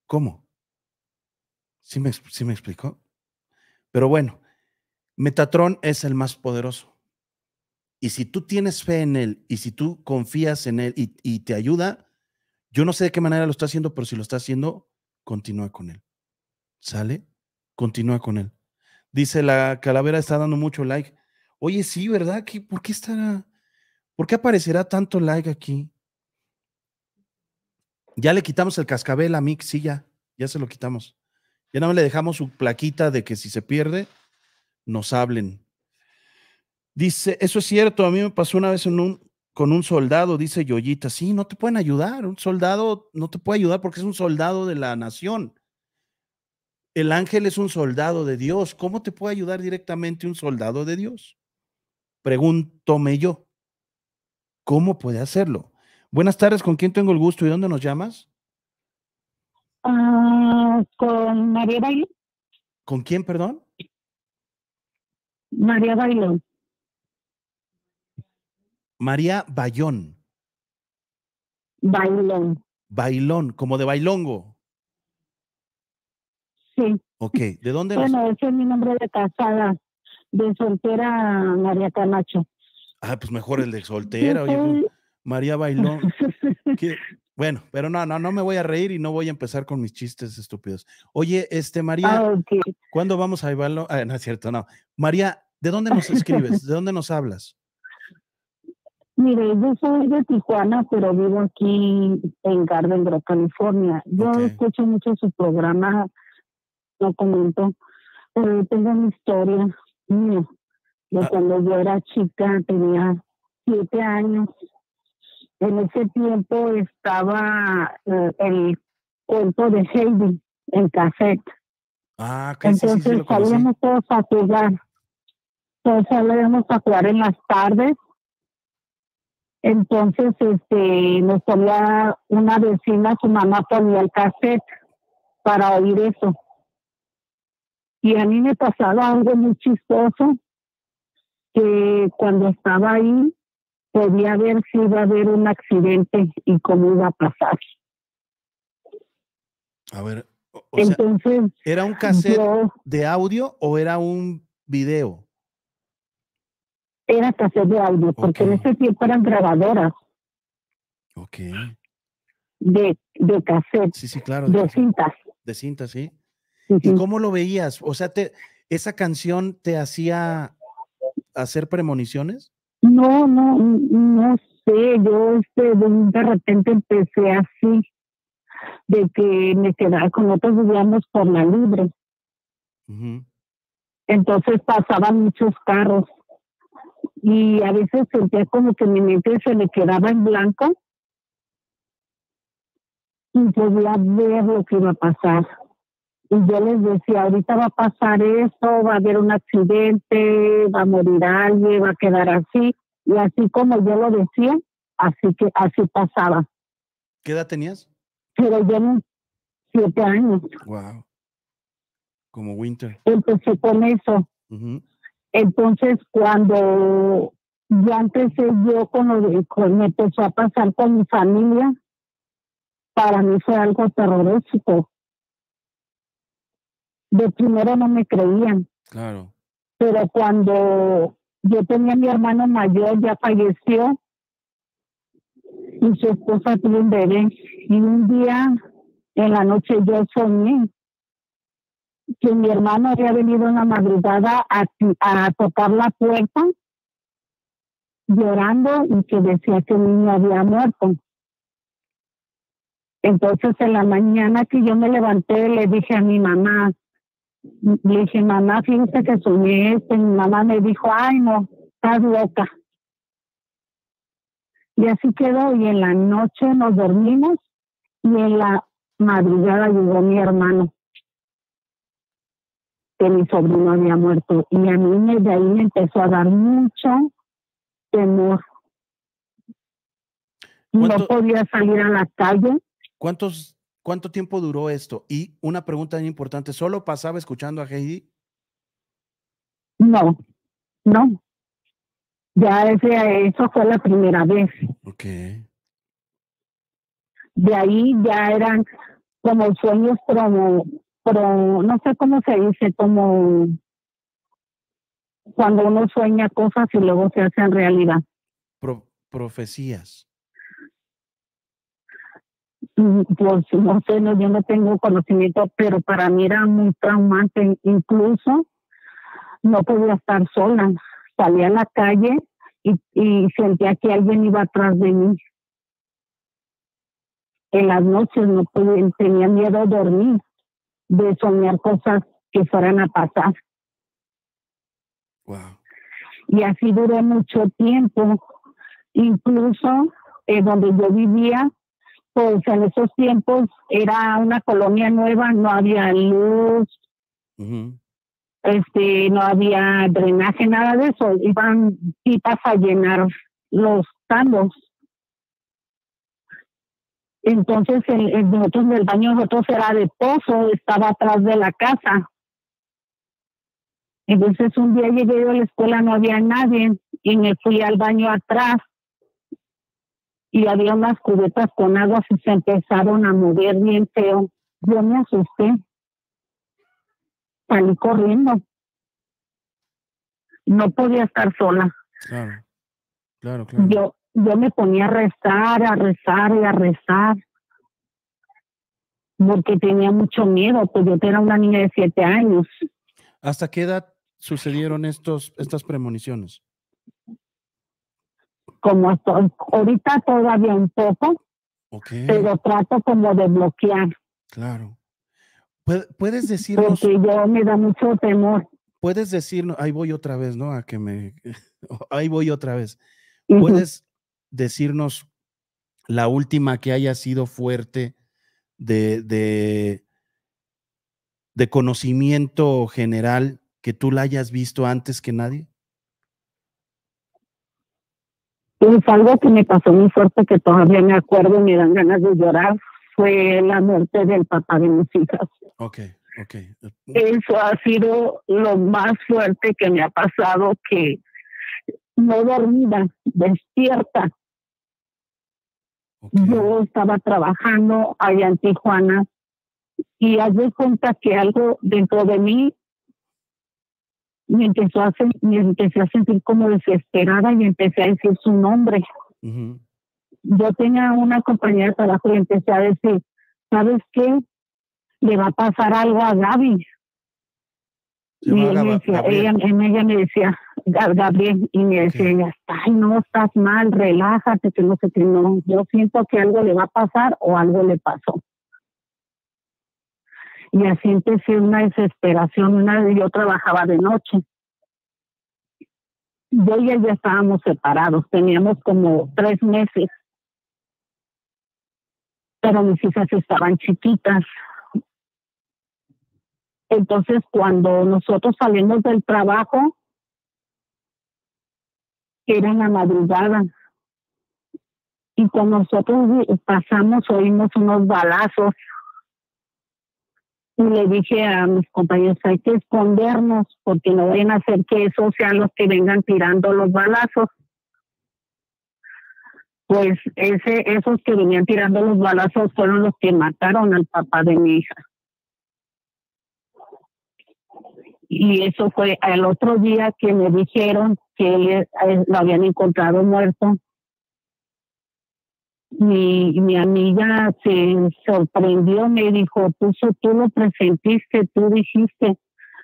¿Cómo? ¿Sí me, explico? explicó? Pero bueno, Metatron es el más poderoso. Y si tú tienes fe en él y si tú confías en él y, y te ayuda, yo no sé de qué manera lo está haciendo, pero si lo está haciendo, continúa con él. ¿Sale? Continúa con él. Dice, la calavera está dando mucho like. Oye, sí, ¿verdad? ¿Por qué estará? ¿Por qué aparecerá tanto like aquí? Ya le quitamos el cascabel a Mick, sí, ya. Ya se lo quitamos. Ya no le dejamos su plaquita de que si se pierde, nos hablen. Dice, eso es cierto, a mí me pasó una vez con un soldado, dice Yoyita, sí, no te pueden ayudar, un soldado no te puede ayudar porque es un soldado de la nación. El ángel es un soldado de Dios. ¿Cómo te puede ayudar directamente un soldado de Dios? Pregúntome yo. ¿Cómo puede hacerlo? Buenas tardes, ¿con quién tengo el gusto y dónde nos llamas? Ah, con María Bailón. ¿Con quién, perdón? María Bailón. María Bayón. Bailón. Bailón, como de bailongo. Ok, ¿de dónde Bueno, ese es mi nombre de casada, de soltera María Camacho. Ah, pues mejor el de soltera, oye, pues, María Bailón. Bueno, pero no, no, no me voy a reír y no voy a empezar con mis chistes estúpidos. Oye, este María, ah, ¿cuándo vamos a llevarlo? Ah, no es cierto, no. María, ¿de dónde nos escribes? ¿De dónde nos hablas? Mire, yo soy de Tijuana, pero vivo aquí en Garden Grove, California. Yo escucho mucho su programa no comento, pero eh, tengo una historia mía de ah. cuando yo era chica, tenía siete años. En ese tiempo estaba eh, el cuerpo de Heidi en cassette. Ah, Entonces salíamos todos a jugar. Todos salíamos a jugar en las tardes. Entonces, este, nos ponía una vecina, su mamá ponía el cassette para oír eso. Y a mí me pasaba algo muy chistoso, que cuando estaba ahí podía ver si iba a haber un accidente y cómo iba a pasar. A ver, entonces... ¿Era un cassette de audio o era un video? Era cassette de audio, porque en ese tiempo eran grabadoras. Ok. De, de cassette. Sí, sí, claro. de cintas. De cintas, sí. ¿Y cómo lo veías? O sea, te, ¿esa canción te hacía hacer premoniciones? No, no, no sé. Yo este, de repente empecé así, de que me quedaba con otros digamos por la libre. Entonces pasaban muchos carros y a veces sentía como que mi mente se me quedaba en blanco y podía ver lo que iba a pasar y yo les decía, ahorita va a pasar eso va a haber un accidente, va a morir alguien, va a quedar así. Y así como yo lo decía, así que así pasaba. ¿Qué edad tenías? Pero siete años. Wow. Como Winter. Empecé con eso. Entonces cuando ya empecé yo con de, me empezó a pasar con mi familia, para mí fue algo terrorífico de primero no me creían. Claro. Pero cuando yo tenía mi hermano mayor, ya falleció, y su esposa tuvo un bebé. Y un día en la noche yo soñé que mi hermano había venido en la madrugada a, a tocar la puerta llorando y que decía que el niño había muerto. Entonces en la mañana que yo me levanté le dije a mi mamá, le dije, mamá, fíjese que soñé esto. Y mi mamá me dijo, ay, no, estás loca. Y así quedó. Y en la noche nos dormimos y en la madrugada llegó mi hermano que mi sobrino había muerto. Y a mí desde ahí me empezó a dar mucho temor. No podía salir a la calle. ¿Cuántos ¿Cuánto tiempo duró esto? Y una pregunta importante, ¿solo pasaba escuchando a Heidi? No, no. Ya ese, eso fue la primera vez. Ok. De ahí ya eran como sueños como, pero no sé cómo se dice, como cuando uno sueña cosas y luego se hacen realidad. profecías. Mm, pues no sé, yo no tengo conocimiento, pero para mí era muy traumante. Incluso no podía estar sola. Salía a la calle y, sentía que alguien iba atrás de mí. En las noches no podía, tenía miedo a dormir, de soñar cosas que fueran a pasar. Y así duré mucho tiempo. Incluso en eh, donde yo vivía, pues en esos tiempos era una colonia nueva, no había luz, este, no había drenaje, nada de eso. Iban pipas a llenar los tandos. Entonces, el, nosotros, del baño nosotros era de pozo, estaba atrás de la casa. Entonces, un día llegué a la escuela, no había nadie, y me fui al baño atrás y había unas cubetas con agua y se empezaron a mover bien feo. Yo me asusté. Salí corriendo. No podía estar sola. Claro, claro, claro. Yo, yo me ponía a rezar, a rezar y a rezar. Porque tenía mucho miedo, pues yo era una niña de siete años. ¿Hasta qué edad sucedieron estos, estas premoniciones? como Ahorita todavía un poco, pero trato como de bloquear. Claro. ¿Puedes decirnos? Porque yo me da mucho temor. Puedes decirnos, ahí voy otra vez, ¿no? A que me, ahí voy otra vez. ¿Puedes decirnos la última que haya sido fuerte de, de, de conocimiento general que tú la hayas visto antes que nadie? Pues algo que me pasó muy fuerte, que todavía me acuerdo y me dan ganas de llorar, fue la muerte del papá de mis hijas. Ok, ok. Eso ha sido lo más fuerte que me ha pasado, que no dormida, despierta. Yo estaba trabajando allá en Tijuana y haz cuenta que algo dentro de mí me empezó me empecé a sentir como desesperada y empecé a decir su nombre. Yo tenía una compañera de trabajo y empecé a decir, ¿sabes qué? Le va a pasar algo a Gaby. y ella, me decía, Gabriel, y me decía, ay, no, estás mal, relájate, que no sé qué, no, yo siento que algo le va a pasar o algo le pasó y así empecé una desesperación. Una, yo trabajaba de noche. Yo y ella estábamos separados, teníamos como tres meses, pero mis hijas estaban chiquitas. Entonces, cuando nosotros salimos del trabajo, era en la madrugada, y cuando nosotros pasamos oímos unos balazos y le dije a mis compañeros, hay que escondernos porque no deben hacer que esos sean los que vengan tirando los balazos. Pues ese, esos que venían tirando los balazos fueron los que mataron al papá de mi hija. Y eso fue el otro día que me dijeron que eh, lo habían encontrado muerto mi, mi amiga se sorprendió, me dijo, tú, tú lo presentiste, tú dijiste,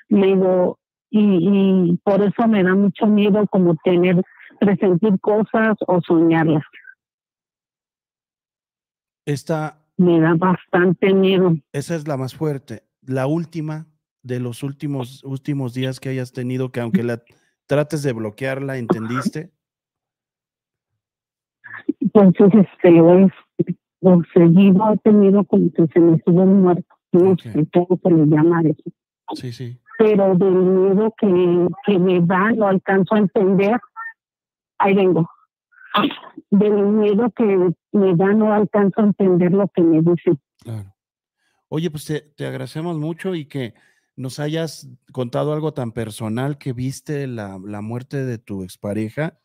me digo, y, y por eso me da mucho miedo como tener, presentir cosas o soñarlas. Esta... Me da bastante miedo. Esa es la más fuerte. La última de los últimos, últimos días que hayas tenido, que aunque la trates de bloquearla, ¿entendiste? Entonces, este, lo seguido he tenido como que se me estuvo muerto. No sé cómo se me llama eso. Sí, sí. Pero del miedo que, que me da, no alcanzo a entender. Ahí vengo. Del miedo que me da, no alcanzo a entender lo que me dice. Claro. Oye, pues te, agradecemos mucho y que nos hayas contado algo tan personal que viste la, la muerte de tu expareja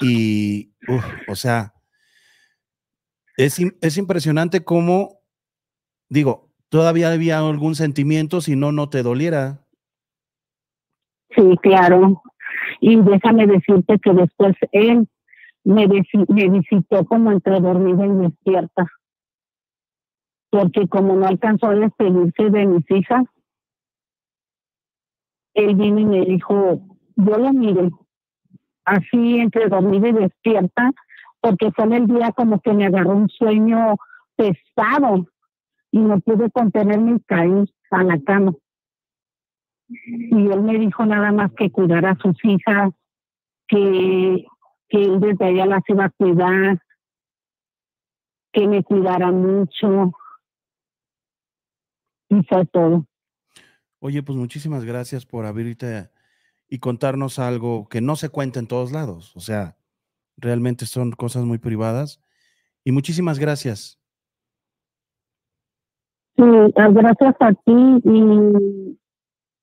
y, uf, o sea, es, es impresionante cómo, digo, todavía había algún sentimiento, si no, no te doliera. Sí, claro. Y déjame decirte que después él me, me visitó como entre dormida y despierta. Porque como no alcanzó a despedirse de mis hijas, él viene y me dijo, yo lo miré, así entre dormir y despierta, porque fue en el día como que me agarró un sueño pesado y no pude contenerme y caí a la cama. Y él me dijo nada más que cuidara a sus hijas, que, que él desde allá las iba a cuidar, que me cuidara mucho. Y fue todo. Oye, pues muchísimas gracias por abrirte y contarnos algo que no se cuenta en todos lados. O sea, realmente son cosas muy privadas. Y muchísimas gracias. Sí, ah, gracias a ti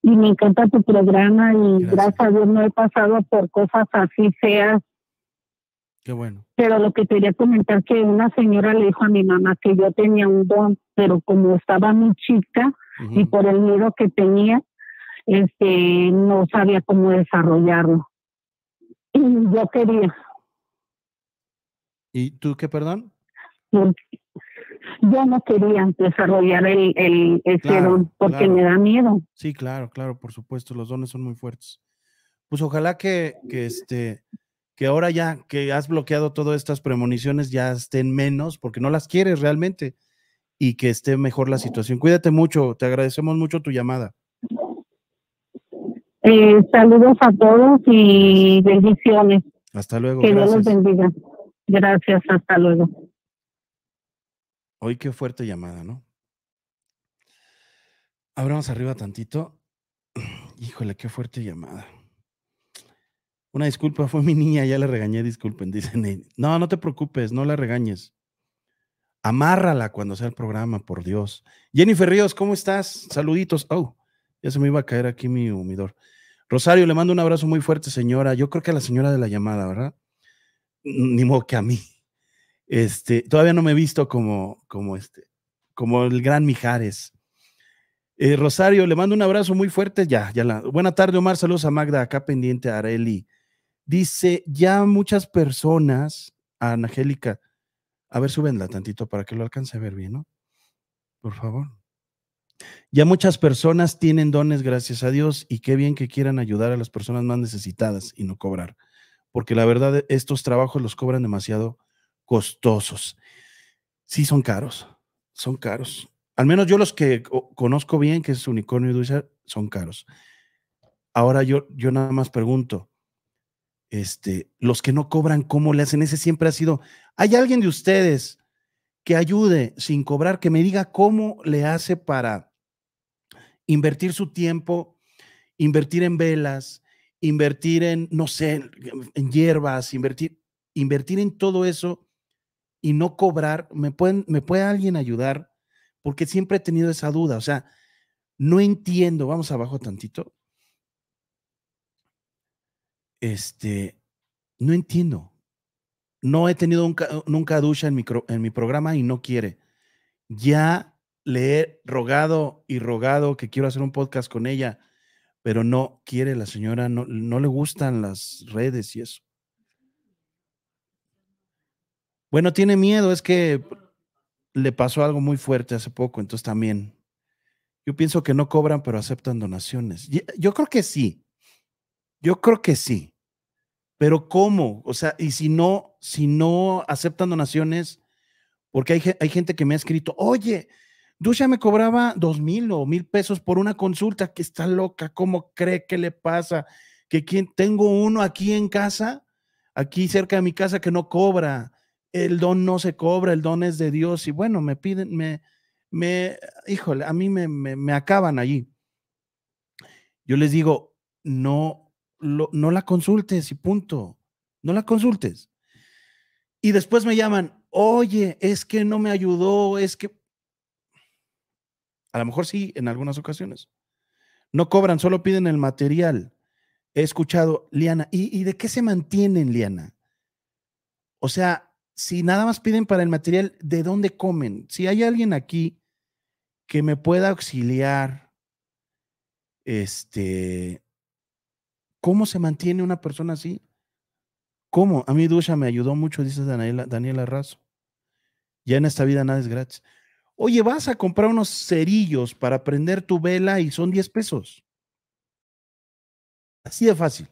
y, me encanta tu programa y gracias. a Dios no he pasado por cosas así feas Qué bueno. Pero lo que quería comentar que una señora le dijo a mi mamá que yo tenía un don, pero como estaba muy chica y por el miedo que tenía, este, no sabía cómo desarrollarlo. Y yo quería. ¿Y tú qué, perdón? Yo no quería desarrollar el, el, porque me da miedo. Sí, claro, claro, por supuesto, los dones son muy fuertes. Pues ojalá que, que este que ahora ya que has bloqueado todas estas premoniciones ya estén menos porque no las quieres realmente y que esté mejor la situación. Cuídate mucho, te agradecemos mucho tu llamada. Eh, saludos a todos y bendiciones. Hasta luego. Que gracias. Dios los bendiga. Gracias, hasta luego. Hoy qué fuerte llamada, ¿no? Abramos arriba tantito. Híjole, qué fuerte llamada. Una disculpa, fue mi niña, ya la regañé, disculpen, dicen. No, no te preocupes, no la regañes. Amárrala cuando sea el programa, por Dios. Jennifer Ríos, ¿cómo estás? Saluditos. Oh, ya se me iba a caer aquí mi humidor. Rosario, le mando un abrazo muy fuerte, señora. Yo creo que a la señora de la llamada, ¿verdad? Ni modo que a mí. Este, todavía no me he visto como, como este, como el gran Mijares. Eh, Rosario, le mando un abrazo muy fuerte. Ya, ya la. Buena tarde, Omar. Saludos a Magda, acá pendiente a Areli. Dice, ya muchas personas, a Angélica, a ver, súbenla tantito para que lo alcance a ver bien, ¿no? Por favor. Ya muchas personas tienen dones, gracias a Dios, y qué bien que quieran ayudar a las personas más necesitadas y no cobrar, porque la verdad estos trabajos los cobran demasiado costosos. Sí, son caros, son caros. Al menos yo los que conozco bien, que es Unicornio y Dulce, son caros. Ahora yo, yo nada más pregunto, este, los que no cobran, ¿cómo le hacen? Ese siempre ha sido, ¿hay alguien de ustedes que ayude sin cobrar, que me diga cómo le hace para invertir su tiempo, invertir en velas, invertir en, no sé, en hierbas, invertir, invertir en todo eso y no cobrar, ¿me, pueden, ¿me puede alguien ayudar? Porque siempre he tenido esa duda, o sea, no entiendo, vamos abajo tantito. Este, no entiendo. No he tenido nunca, nunca ducha en en mi programa y no quiere. Ya le he rogado y rogado que quiero hacer un podcast con ella, pero no quiere la señora, no, le gustan las redes y eso. Bueno, tiene miedo, es que le pasó algo muy fuerte hace poco, entonces también. Yo pienso que no cobran, pero aceptan donaciones. Yo creo que sí. Yo creo que sí. Pero ¿cómo? O sea, y si no, si no aceptan donaciones, porque hay, hay gente que me ha escrito, oye, ya me cobraba dos mil o mil pesos por una consulta que está loca, ¿cómo cree que le pasa? Que tengo uno aquí en casa, aquí cerca de mi casa que no cobra, el don no se cobra, el don es de Dios y bueno, me piden, me, me, híjole, a mí me, acaban allí. Yo les digo, no, no la consultes y punto, no la consultes. Y después me llaman, oye, es que no me ayudó, es que a lo mejor sí, en algunas ocasiones. No cobran, solo piden el material. He escuchado, Liana, ¿y, de qué se mantienen, Liana? O sea, si nada más piden para el material, ¿de dónde comen? Si hay alguien aquí que me pueda auxiliar, este, ¿cómo se mantiene una persona así? ¿Cómo? A mí Dusha me ayudó mucho, dice Daniela, Daniela Razo. Ya en esta vida nada es gratis. Oye, vas a comprar unos cerillos para prender tu vela y son 10 pesos. Así de fácil.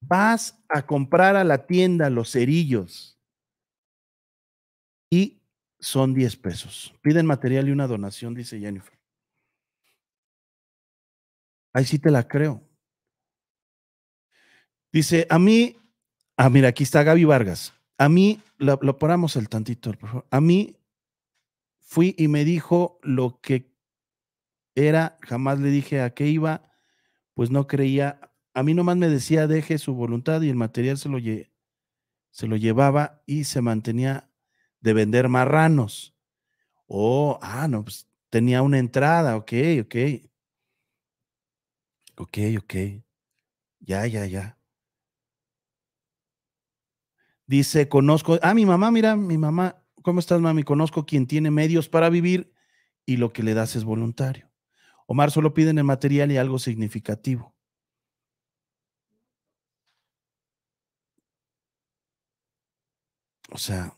Vas a comprar a la tienda los cerillos y son 10 pesos. Piden material y una donación, dice Jennifer. Ahí sí te la creo. Dice, a mí, ah, mira, aquí está Gaby Vargas. A mí, lo, paramos el tantito, por favor. A mí Fui y me dijo lo que era, jamás le dije a qué iba, pues no creía. A mí nomás me decía, deje su voluntad y el material se lo, se lo llevaba y se mantenía de vender marranos. Oh, ah, no, pues tenía una entrada, ok, ok. Ok, ok. Ya, ya, ya. Dice, conozco, ah, mi mamá, mira, mi mamá ¿Cómo estás, mami? Conozco quien tiene medios para vivir y lo que le das es voluntario. Omar solo piden el material y algo significativo. O sea,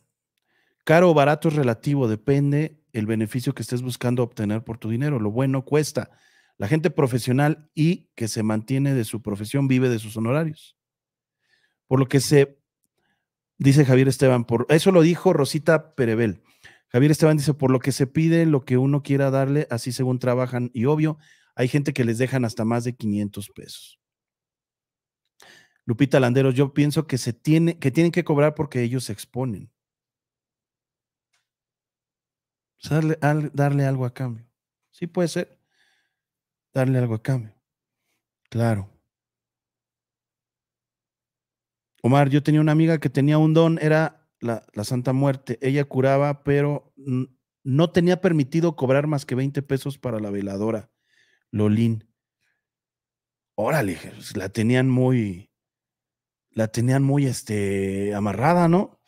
caro o barato es relativo, depende el beneficio que estés buscando obtener por tu dinero. Lo bueno cuesta. La gente profesional y que se mantiene de su profesión vive de sus honorarios. Por lo que se Dice Javier Esteban, por eso lo dijo Rosita Perebel. Javier Esteban dice, por lo que se pide, lo que uno quiera darle, así según trabajan. Y obvio, hay gente que les dejan hasta más de 500 pesos. Lupita Landeros, yo pienso que se tiene, que tienen que cobrar porque ellos se exponen. darle algo a cambio. Sí puede ser. Darle algo a cambio. Claro. Omar, yo tenía una amiga que tenía un don, era la, Santa Muerte. Ella curaba, pero no tenía permitido cobrar más que 20 pesos para la veladora, Lolín. Órale, pues, la tenían muy, la tenían muy este, amarrada, ¿no?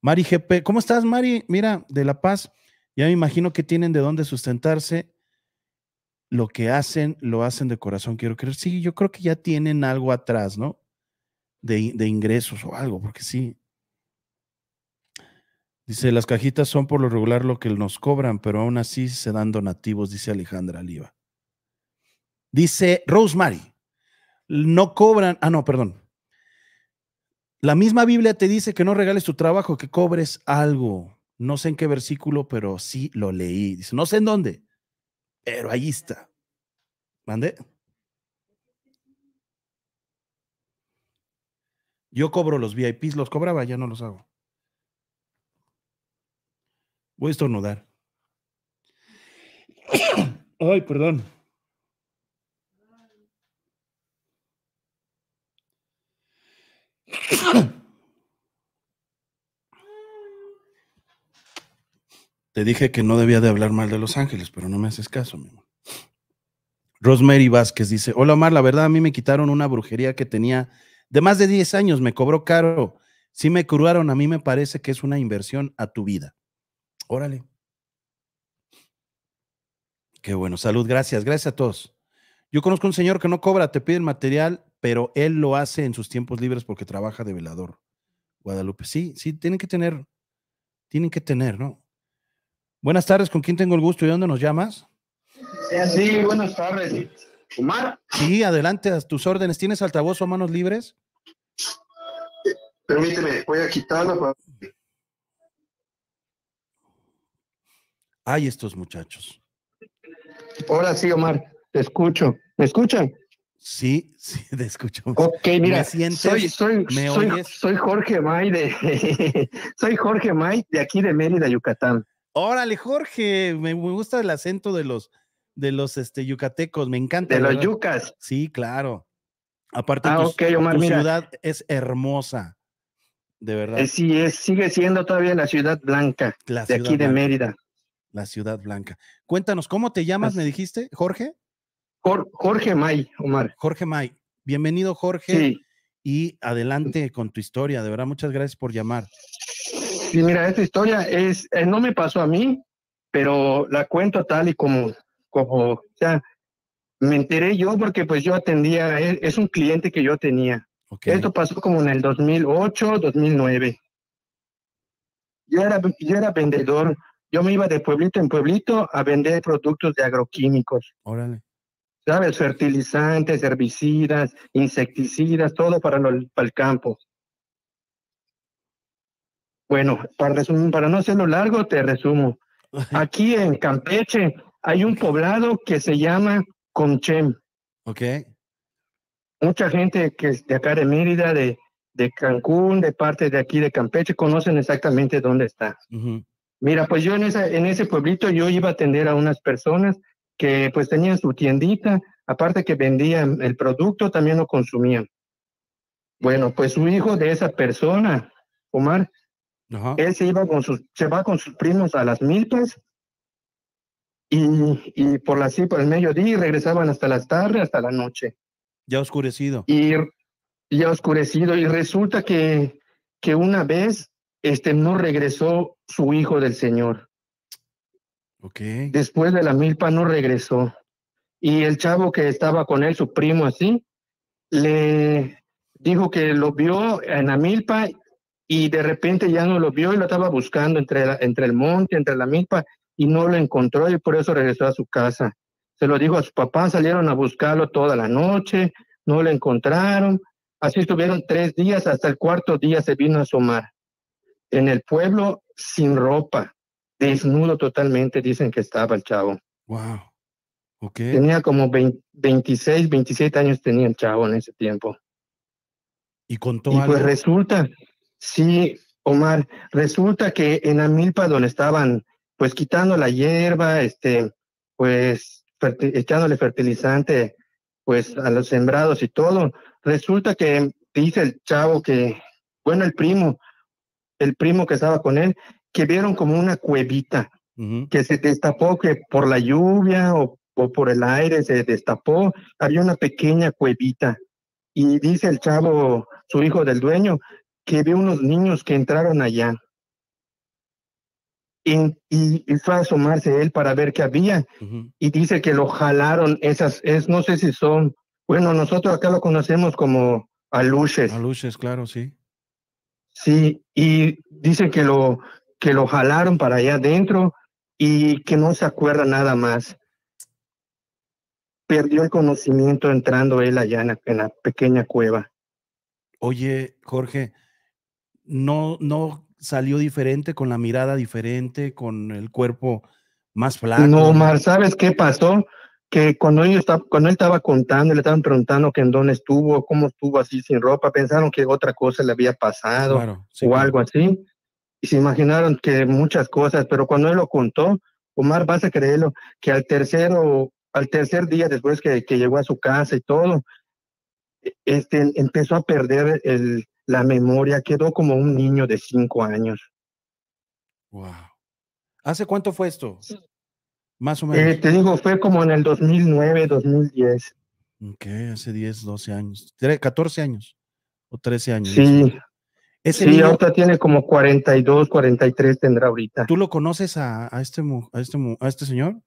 Mari GP, ¿cómo estás, Mari? Mira, de La Paz, ya me imagino que tienen de dónde sustentarse. Lo que hacen, lo hacen de corazón, quiero creer. Sí, yo creo que ya tienen algo atrás, ¿no? de, ingresos o algo, porque sí. Dice, las cajitas son por lo regular lo que nos cobran, pero aún así se dan donativos, dice Alejandra aliva Dice Rosemary, no cobran, ah, no, perdón. La misma Biblia te dice que no regales tu trabajo, que cobres algo. No sé en qué versículo, pero sí lo leí. Dice, no sé en dónde, pero ahí está. ¿Mande? Yo cobro los VIPs, los cobraba, ya no los hago. Voy a estornudar. Ay, perdón. Te dije que no debía de hablar mal de Los Ángeles, pero no me haces caso, mi amor. Rosemary Vázquez dice, hola Omar, la verdad a mí me quitaron una brujería que tenía de más de 10 años, me cobró caro. Si me curaron, a mí me parece que es una inversión a tu vida. Órale. Qué bueno, salud, gracias, gracias a todos. Yo conozco un señor que no cobra, te pide material, pero él lo hace en sus tiempos libres porque trabaja de velador. Guadalupe, sí, sí, tienen que tener, tienen que tener, ¿no? Buenas tardes, ¿con quién tengo el gusto y dónde nos llamas? Eh, sí, buenas tardes. Omar. Sí, adelante, a tus órdenes. ¿Tienes altavoz o manos libres? Permíteme, voy a quitarla. Para... Ay, estos muchachos. Ahora sí, Omar, te escucho. ¿Me escuchan? Sí, sí, te escucho. Ok, mira, soy, Jorge May de soy Jorge May de aquí de Mérida, Yucatán. Órale, Jorge, me gusta el acento de los de los este, yucatecos, me encanta. De los yucas. Sí, claro. Aparte, ah, tu, ciudad es hermosa, de eh, verdad. sí, es, sigue siendo todavía la ciudad blanca de aquí de Mérida. La ciudad blanca. Cuéntanos, ¿cómo te llamas, me dijiste, Jorge? Jorge May, Omar. Jorge May. Bienvenido, Jorge. Sí. Y mm. adelante con tu historia. De verdad, muchas gracias por llamar. Sí, mira, esta historia es, eh, no me pasó a mí, pero la cuento tal y como como, o me enteré yo porque pues yo atendía, e, es, un cliente que yo tenía. Esto pasó como en el 2008, 2009. Yo era, yo era vendedor, yo me iba de pueblito en pueblito a vender productos de agroquímicos. Órale. ¿Sabes? Fertilizantes, herbicidas, insecticidas, todo para, para el campo. Bueno, para, para no hacerlo largo, te resumo. Aquí en Campeche hay un poblado que se llama Conchem. Ok. Mucha gente que de acá de Mérida, de, Cancún, de parte de aquí de Campeche, conocen exactamente dónde está. Mira, pues yo en, en ese pueblito yo iba a atender a unas personas que pues tenían su tiendita, aparte que vendían el producto, también lo consumían. Bueno, pues su hijo de esa persona, Omar, él se iba con sus, se va con sus primos a las milpas y, y por así, por el mediodía, regresaban hasta las tardes, hasta la noche. Ya oscurecido. Y ya oscurecido. Y resulta que, que una vez este, no regresó su hijo del Señor. Ok. Después de la milpa no regresó. Y el chavo que estaba con él, su primo así, le dijo que lo vio en la milpa y de repente ya no lo vio y lo estaba buscando entre, entre el monte, entre la milpa y no lo encontró y por eso regresó a su casa. Se lo dijo a su papá, salieron a buscarlo toda la noche, no lo encontraron. Así estuvieron tres días, hasta el cuarto día se vino a asomar. En el pueblo, sin ropa, desnudo totalmente, dicen que estaba el chavo. Wow. Okay. Tenía como 26, 27 años tenía el chavo en ese tiempo. Y contó y Pues resulta, sí, Omar, resulta que en Amilpa, donde estaban pues quitando la hierba, este, pues echándole fertilizante pues a los sembrados y todo. Resulta que dice el chavo que, bueno, el primo, el primo que estaba con él, que vieron como una cuevita que se destapó que por la lluvia o, o por el aire se destapó, había una pequeña cuevita. Y dice el chavo, su hijo del dueño, que vio unos niños que entraron allá y, fue a asomarse él para ver qué había. Y dice que lo jalaron esas, es, no sé si son, bueno, nosotros acá lo conocemos como aluches. Aluches, claro, sí. Sí, y dice que lo, que lo jalaron para allá adentro y que no se acuerda nada más. Perdió el conocimiento entrando él allá en la, en la pequeña cueva. Oye, Jorge, no, no salió diferente, con la mirada diferente, con el cuerpo más flaco. No, Omar, ¿sabes qué pasó? Que cuando, él estaba, cuando él estaba contando, le estaban preguntando que en dónde estuvo, cómo estuvo así sin ropa, pensaron que otra cosa le había pasado o algo así. Y se imaginaron que muchas cosas, pero cuando él lo contó, Omar, vas a creerlo, que al tercero, al tercer día después que, que llegó a su casa y todo, e, este, empezó a perder el, la memoria, quedó como un niño de cinco años. Wow. ¿Hace cuánto fue esto? Más o eh, menos. te digo, fue como en el 2009, 2010. Ok, hace 10, 12 años. 14 años o 13 años. Sí. Ese sí, ahorita tiene como 42, 43 tendrá ahorita. ¿Tú lo conoces a, a, este, a, este, a este señor?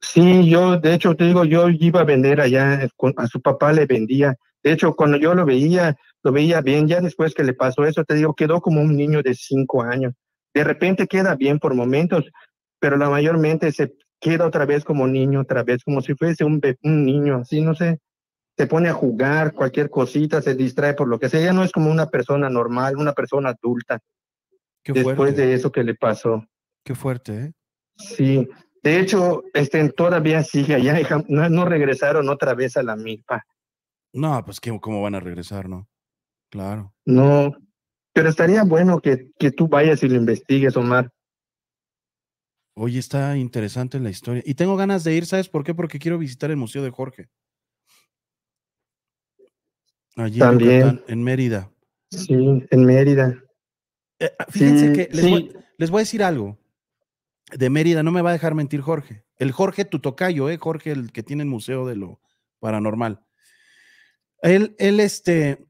Sí, yo de hecho te digo, yo iba a vender allá, eh, a su papá le vendía. De hecho, cuando yo lo veía, lo veía bien. Ya después que le pasó eso, te digo, quedó como un niño de cinco años. De repente queda bien por momentos, pero la mayormente se queda otra vez como niño, otra vez, como si fuese un, niño, así, no sé. Se pone a jugar cualquier cosita, se distrae por lo que sea. Ya no es como una persona normal, una persona adulta. después de eso que le pasó. Qué fuerte, ¿eh? Sí. De hecho, este, todavía sigue allá. No, regresaron otra vez a la MIPA. No, pues ¿cómo van a regresar, no? Claro. No, pero estaría bueno que, que tú vayas y lo investigues, Omar. Oye, está interesante la historia. Y tengo ganas de ir, ¿sabes por qué? Porque quiero visitar el Museo de Jorge. Allí También. En, Mérida. Sí, en Mérida. Eh, ah, fíjense que les, voy, a decir algo. De Mérida, no me va a dejar mentir Jorge. El Jorge Tutocayo, ¿eh? Jorge, el que tiene el Museo de lo Paranormal. Él, él este,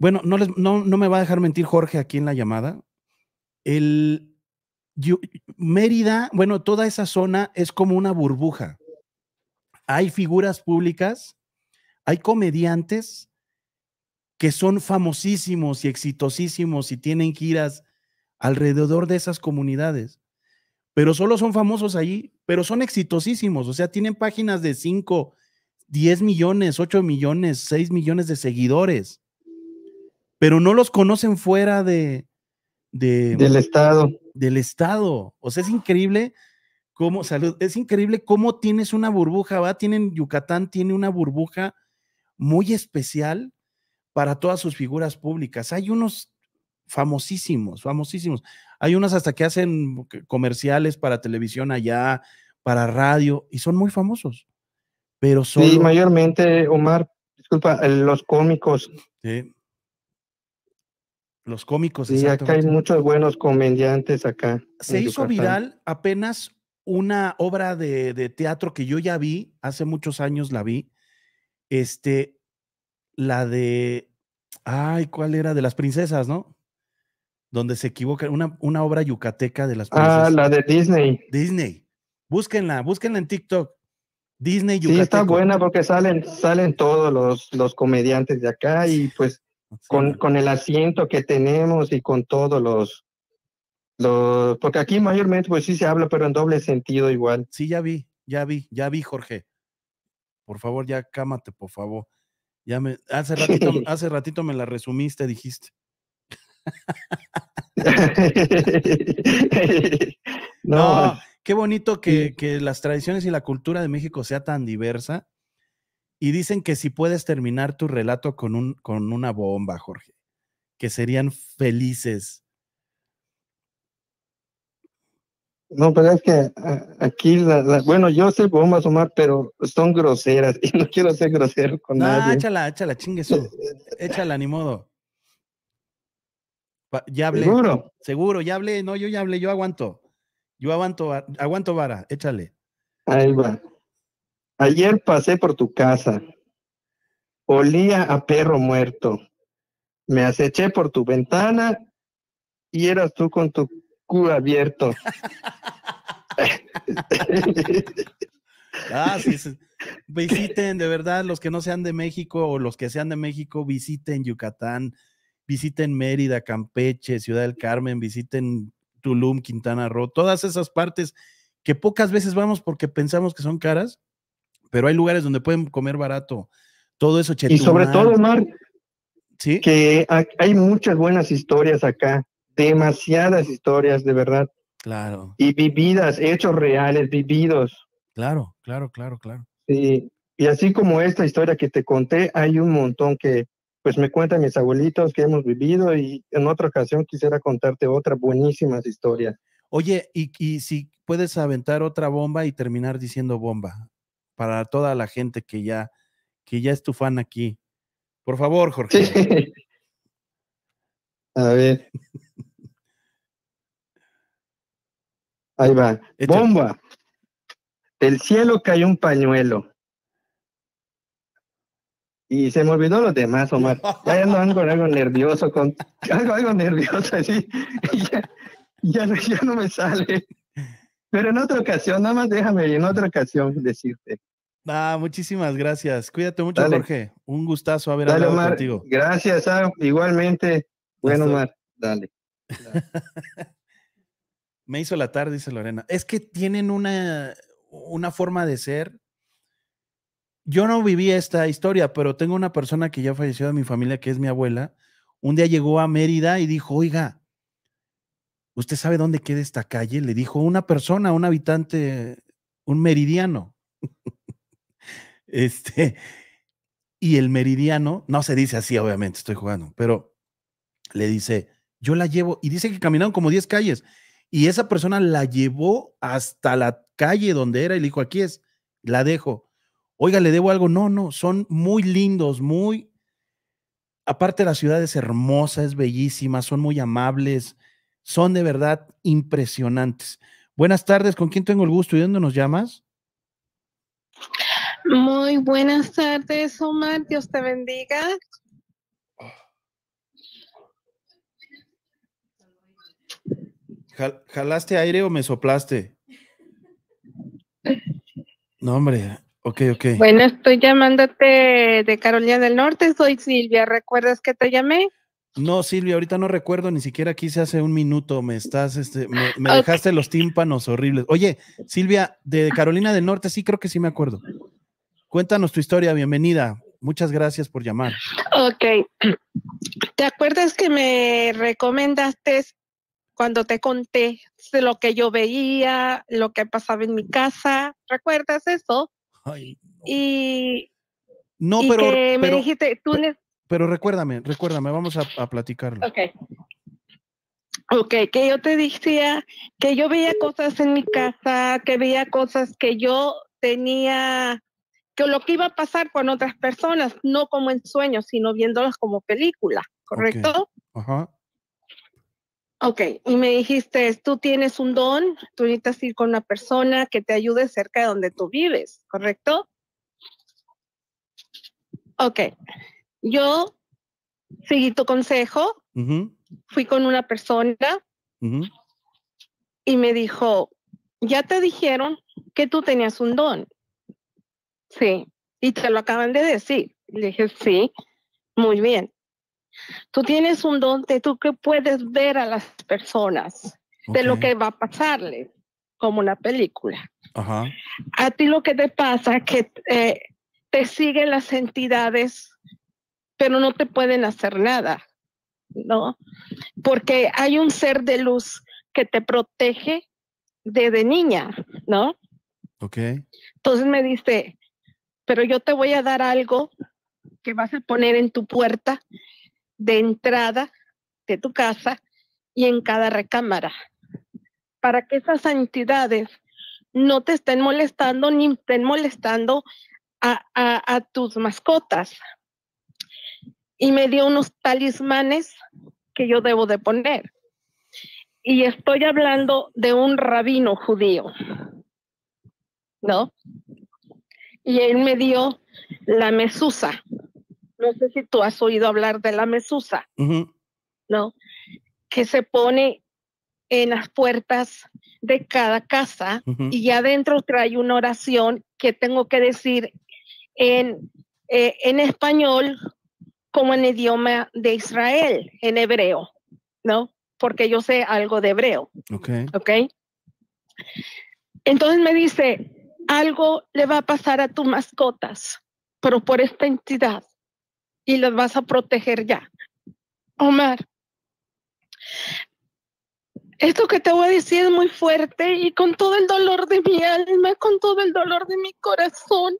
bueno, no, les, no, no, me va a dejar mentir Jorge aquí en la llamada. El Mérida, bueno, toda esa zona es como una burbuja. Hay figuras públicas, hay comediantes que son famosísimos y exitosísimos y tienen giras alrededor de esas comunidades, pero solo son famosos allí, pero son exitosísimos, o sea, tienen páginas de 5, 10 millones, 8 millones, 6 millones de seguidores pero no los conocen fuera de, del Estado. Del Estado. O sea, es increíble cómo, salud, es increíble cómo tienes una burbuja, va, tienen Yucatán, tiene una burbuja muy especial para todas sus figuras públicas. Hay unos famosísimos, famosísimos. Hay unos hasta que hacen comerciales para televisión allá, para radio, y son muy famosos. Pero son. Sí, mayormente, Omar, disculpa, eh, los cómicos. Sí. Los cómicos. Sí, acá hay muchos buenos comediantes acá. Se hizo viral apenas una obra de, teatro que yo ya vi, hace muchos años la vi, este, la de, ay, ¿cuál era? De las princesas, ¿no? Donde se equivoca, una, una obra yucateca de las ah, princesas. Ah, la de Disney. Disney. Búsquenla, búsquenla en TikTok. Disney Yucateco. Sí, está buena porque salen, salen todos los, los comediantes de acá y pues con, el asiento que tenemos y con todos los, los, porque aquí mayormente pues sí se habla, pero en doble sentido igual. Sí, ya vi, ya vi, ya vi, Jorge. Por favor, ya cámate, por favor. Ya hace ratito, hace ratito me la resumiste, dijiste. no. qué bonito que, que las tradiciones y la cultura de México sea tan diversa y dicen que si puedes terminar tu relato con, un, con una bomba, Jorge, que serían felices. No, pero pues, es que eh, aquí, bueno, yo sé bombas, Omar, pero son groseras y no quiero ser grosero con no, nadie. échala, échala, chingueso. échala, ni modo. Ya hablé. ¿Seguro? Seguro, ya hablé. No, yo ya hablé, yo aguanto. Yo aguanto, aguanto vara, échale. Ahí va. Ayer pasé por tu casa. Olía a perro muerto. Me aceché por tu ventana y eras tú con tu cu abierto. ah, sí. Visiten, de verdad, los que no sean de México o los que sean de México, visiten Yucatán, visiten Mérida, Campeche, Ciudad del Carmen, visiten Tulum, Quintana Roo, todas esas partes que pocas veces vamos porque pensamos que son caras, pero hay lugares donde pueden comer barato. Todo eso Chetumal. Y sobre todo, Mar ¿Sí? que hay muchas buenas historias acá, demasiadas historias, de verdad. Claro. Y vividas, hechos reales, vividos. Claro, claro, claro, claro. Y así como esta historia que te conté, hay un montón que pues me cuentan mis abuelitos que hemos vivido y en otra ocasión quisiera contarte otra buenísimas historias. Oye, y, y si puedes aventar otra bomba y terminar diciendo bomba para toda la gente que ya, que ya es tu fan aquí. Por favor, Jorge. A ver. Ahí va. Bomba. Del cielo cayó un pañuelo. Y se me olvidó los demás, Omar. Ya ando algo, algo nervioso, algo, nervioso así. ya no me sale. Pero en otra ocasión, nada más déjame en otra ocasión decirte. Ah, muchísimas gracias. Cuídate mucho, Jorge. Un gustazo haber Dale, Omar. contigo. Gracias, igualmente. Bueno, Omar. Dale. Me hizo la tarde, dice Lorena. Es que tienen una, una forma de ser. Yo no viví esta historia, pero tengo una persona que ya falleció de mi familia, que es mi abuela. Un día llegó a Mérida y dijo, oiga, ¿Usted sabe dónde queda esta calle? Le dijo una persona, un habitante, un meridiano. este, y el meridiano, no se dice así, obviamente, estoy jugando, pero le dice, yo la llevo, y dice que caminaron como 10 calles, y esa persona la llevó hasta la calle donde era, y le dijo, aquí es, la dejo. Oiga, le debo algo, no, no, son muy lindos, muy... Aparte la ciudad es hermosa, es bellísima, son muy amables, son de verdad impresionantes. Buenas tardes, ¿con quién tengo el gusto y dónde nos llamas? Muy buenas tardes, Omar, Dios te bendiga. ¿Jalaste aire o me soplaste? No, hombre, ok, ok. Bueno, estoy llamándote de Carolina del Norte, soy Silvia, ¿recuerdas que te llamé? No, Silvia, ahorita no recuerdo, ni siquiera quise hace un minuto, me estás, este, me, dejaste los tímpanos horribles. Oye, Silvia, de Carolina del Norte, sí creo que sí me acuerdo. Cuéntanos tu historia, bienvenida. Muchas gracias por llamar. Ok. ¿Te acuerdas que me recomendaste cuando te conté lo que yo veía, lo que pasaba en mi casa? ¿Recuerdas eso? Ay, Y, no, pero, me dijiste, tú... Pero recuérdame, recuérdame, vamos a, platicarlo. Ok. Ok, que yo te decía que yo veía cosas en mi casa, que veía cosas que yo tenía, que lo que iba a pasar con otras personas, no como en sueños, sino viéndolas como película, ¿correcto? Ajá. Ok, y me dijiste, tú tienes un don, tú necesitas ir con una persona que te ayude cerca de donde tú vives, ¿correcto? Ok, yo seguí tu consejo, fui con una persona y me dijo, ya te dijeron que tú tenías un don. Sí, y te lo acaban de decir. Le dije, sí, muy bien. Tú tienes un don de tú que puedes ver a las personas, de lo que va a pasarle, como una película. A ti lo que te pasa es que eh, te siguen las entidades pero no te pueden hacer nada, ¿no? Porque hay un ser de luz que te protege desde niña, ¿no? Ok. Entonces me dice, pero yo te voy a dar algo que vas a poner en tu puerta de entrada de tu casa y en cada recámara, para que esas entidades no te estén molestando ni estén molestando a, a tus mascotas, y me dio unos talismanes que yo debo de poner. Y estoy hablando de un rabino judío, ¿no? Y él me dio la mesusa. No sé si tú has oído hablar de la mesusa, ¿no? Que se pone en las puertas de cada casa y adentro trae una oración que tengo que decir en, eh, en español como en el idioma de Israel, en hebreo, ¿no? Porque yo sé algo de hebreo. Ok. Ok. Entonces me dice, algo le va a pasar a tus mascotas, pero por esta entidad, y los vas a proteger ya. Omar, esto que te voy a decir es muy fuerte y con todo el dolor de mi alma, con todo el dolor de mi corazón,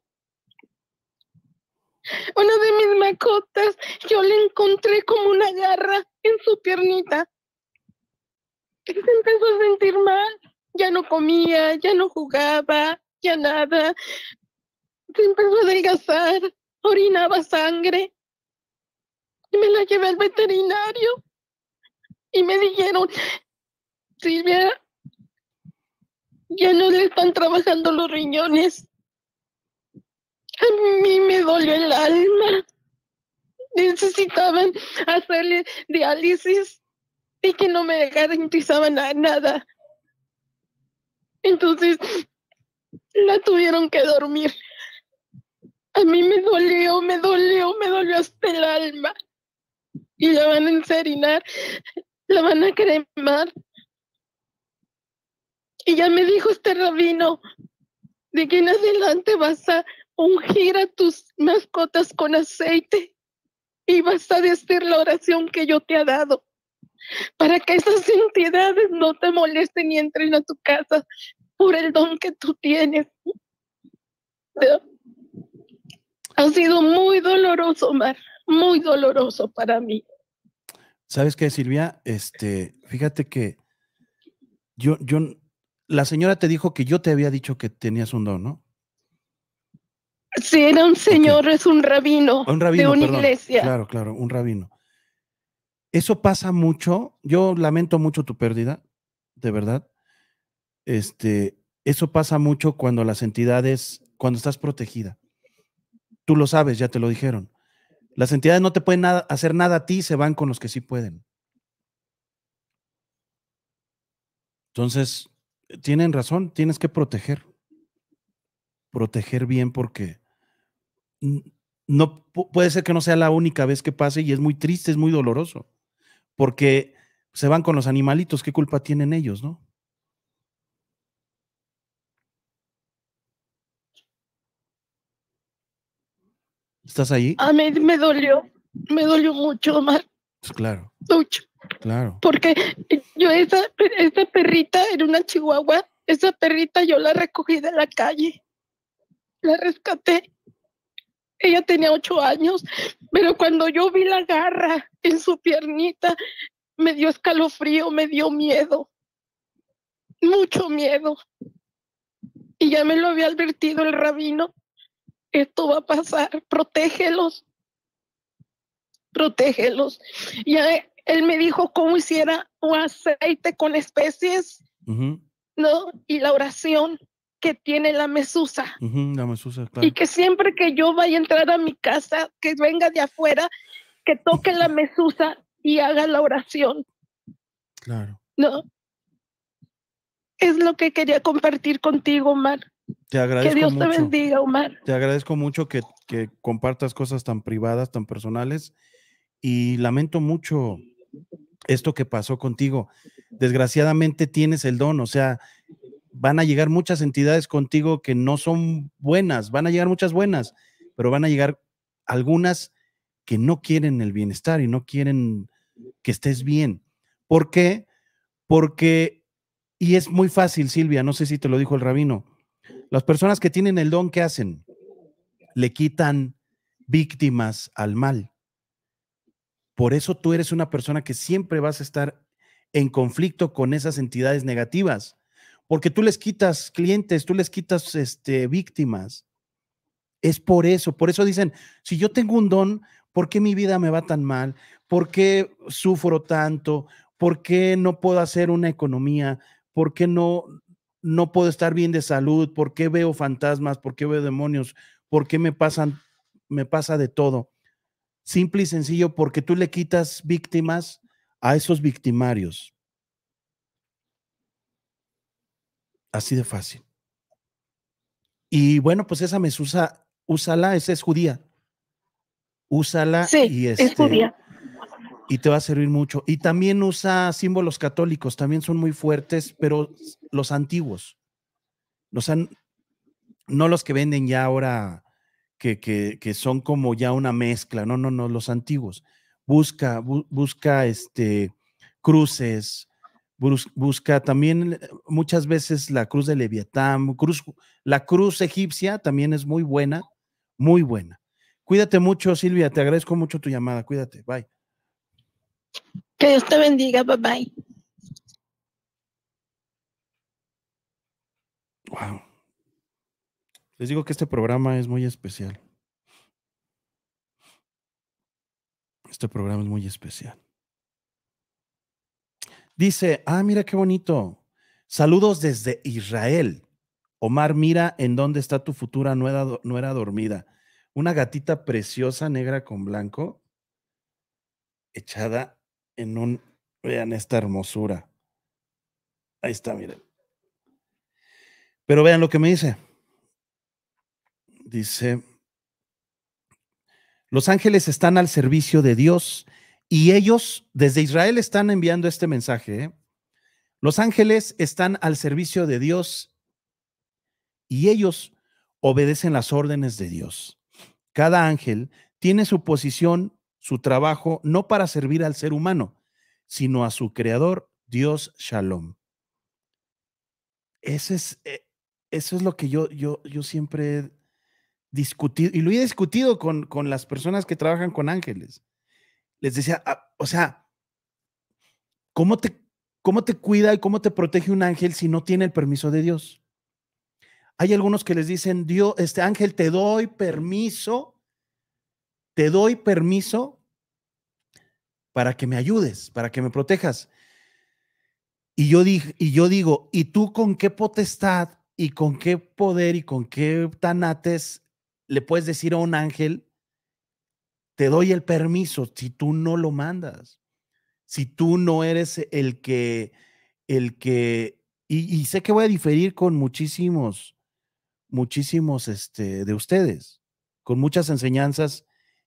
una de mis macotas, yo la encontré como una garra en su piernita. Y se empezó a sentir mal. Ya no comía, ya no jugaba, ya nada. Se empezó a adelgazar, orinaba sangre. Y me la llevé al veterinario. Y me dijeron, Silvia, ya no le están trabajando los riñones. A mí me dolió el alma. Necesitaban hacerle diálisis y que no me garantizaban nada. Entonces la tuvieron que dormir. A mí me dolió, me dolió, me dolió hasta el alma. Y la van a encerinar, la van a cremar. Y ya me dijo este rabino, de que en adelante vas a ungir a tus mascotas con aceite y vas a decir la oración que yo te ha dado para que esas entidades no te molesten y entren a tu casa por el don que tú tienes. Ha sido muy doloroso, Mar, muy doloroso para mí. ¿Sabes qué, Silvia? Este, fíjate que yo, yo, la señora te dijo que yo te había dicho que tenías un don, ¿no? Sí, era un señor, es un rabino, un rabino, de una iglesia. Claro, claro, un rabino. Eso pasa mucho. Yo lamento mucho tu pérdida, de verdad. Este, eso pasa mucho cuando las entidades, cuando estás protegida. Tú lo sabes, ya te lo dijeron. Las entidades no te pueden hacer nada a ti, se van con los que sí pueden. Entonces, eh, tienen razón, tienes que proteger proteger bien porque no puede ser que no sea la única vez que pase y es muy triste, es muy doloroso, porque se van con los animalitos, ¿qué culpa tienen ellos, no? ¿Estás ahí? A mí me dolió, me dolió mucho, más pues Claro. Mucho. Claro. Porque yo esa, esa perrita era una chihuahua, esa perrita yo la recogí de la calle la rescaté. Ella tenía ocho años, pero cuando yo vi la garra en su piernita, me dio escalofrío, me dio miedo, mucho miedo. Y ya me lo había advertido el rabino, esto va a pasar, protégelos, protégelos. Ya él me dijo cómo hiciera un aceite con especies, ¿no? Y la oración que tiene la mesusa. Y que siempre que yo vaya a entrar a mi casa, que venga de afuera, que toque la mesusa y haga la oración. Claro. ¿No? Es lo que quería compartir contigo, Omar. Te agradezco. Que Dios te bendiga, Omar. Te agradezco mucho que, que compartas cosas tan privadas, tan personales. Y lamento mucho esto que pasó contigo. Desgraciadamente tienes el don, o sea, van a llegar muchas entidades contigo que no son buenas, van a llegar muchas buenas, pero van a llegar algunas que no quieren el bienestar y no quieren que estés bien. ¿Por qué? Porque, y es muy fácil, Silvia, no sé si te lo dijo el rabino, las personas que tienen el don, ¿qué hacen? Le quitan víctimas al mal. Por eso tú eres una persona que siempre vas a estar en conflicto con esas entidades negativas porque tú les quitas clientes, tú les quitas este, víctimas. Es por eso, por eso dicen, si yo tengo un don, ¿por qué mi vida me va tan mal? ¿Por qué sufro tanto? ¿Por qué no puedo hacer una economía? ¿Por qué no, no puedo estar bien de salud? ¿Por qué veo fantasmas? ¿Por qué veo demonios? ¿Por qué me pasan, me pasa de todo? Simple y sencillo, porque tú le quitas víctimas a esos victimarios. Así de fácil. Y bueno, pues esa mesusa, úsala, esa es judía. Úsala y es este judía. Y te va a servir mucho. Y también usa símbolos católicos, también son muy fuertes, pero los antiguos. no los que venden ya ahora, que, que, son como ya una mezcla. No, no, no, los antiguos. Busca, busca este, cruces, busca también eh, muchas veces la cruz de Leviatán, la cruz egipcia también es muy buena, muy buena. Cuídate mucho, Silvia, te agradezco mucho tu llamada, cuídate, bye. Que Dios te bendiga, bye bye. Wow. Les digo que este programa es muy especial. Este programa es muy especial. Dice, ah, mira qué bonito. Saludos desde Israel. Omar, mira en dónde está tu futura nuera, dormida. Una gatita preciosa, negra con blanco, echada en un... Vean esta hermosura. Ahí está, miren. Pero vean lo que me dice. Dice, los ángeles están al servicio de Dios y ellos desde Israel están enviando este mensaje. ¿eh? Los ángeles están al servicio de Dios y ellos obedecen las órdenes de Dios. Cada ángel tiene su posición, su trabajo, no para servir al ser humano, sino a su creador, Dios Shalom. es, eh, eso es lo que yo, yo, yo siempre he discutido, y lo he discutido con, con las personas que trabajan con ángeles les decía, ah, o sea, ¿cómo te, ¿cómo te cuida y cómo te protege un ángel si no tiene el permiso de Dios? Hay algunos que les dicen, Dios, este ángel, te doy permiso, te doy permiso para que me ayudes, para que me protejas. Y yo, y yo digo, ¿y tú con qué potestad y con qué poder y con qué tanates le puedes decir a un ángel te doy el permiso si tú no lo mandas, si tú no eres el que, el que, y, sé que voy a diferir con muchísimos, muchísimos este, de ustedes, con muchas enseñanzas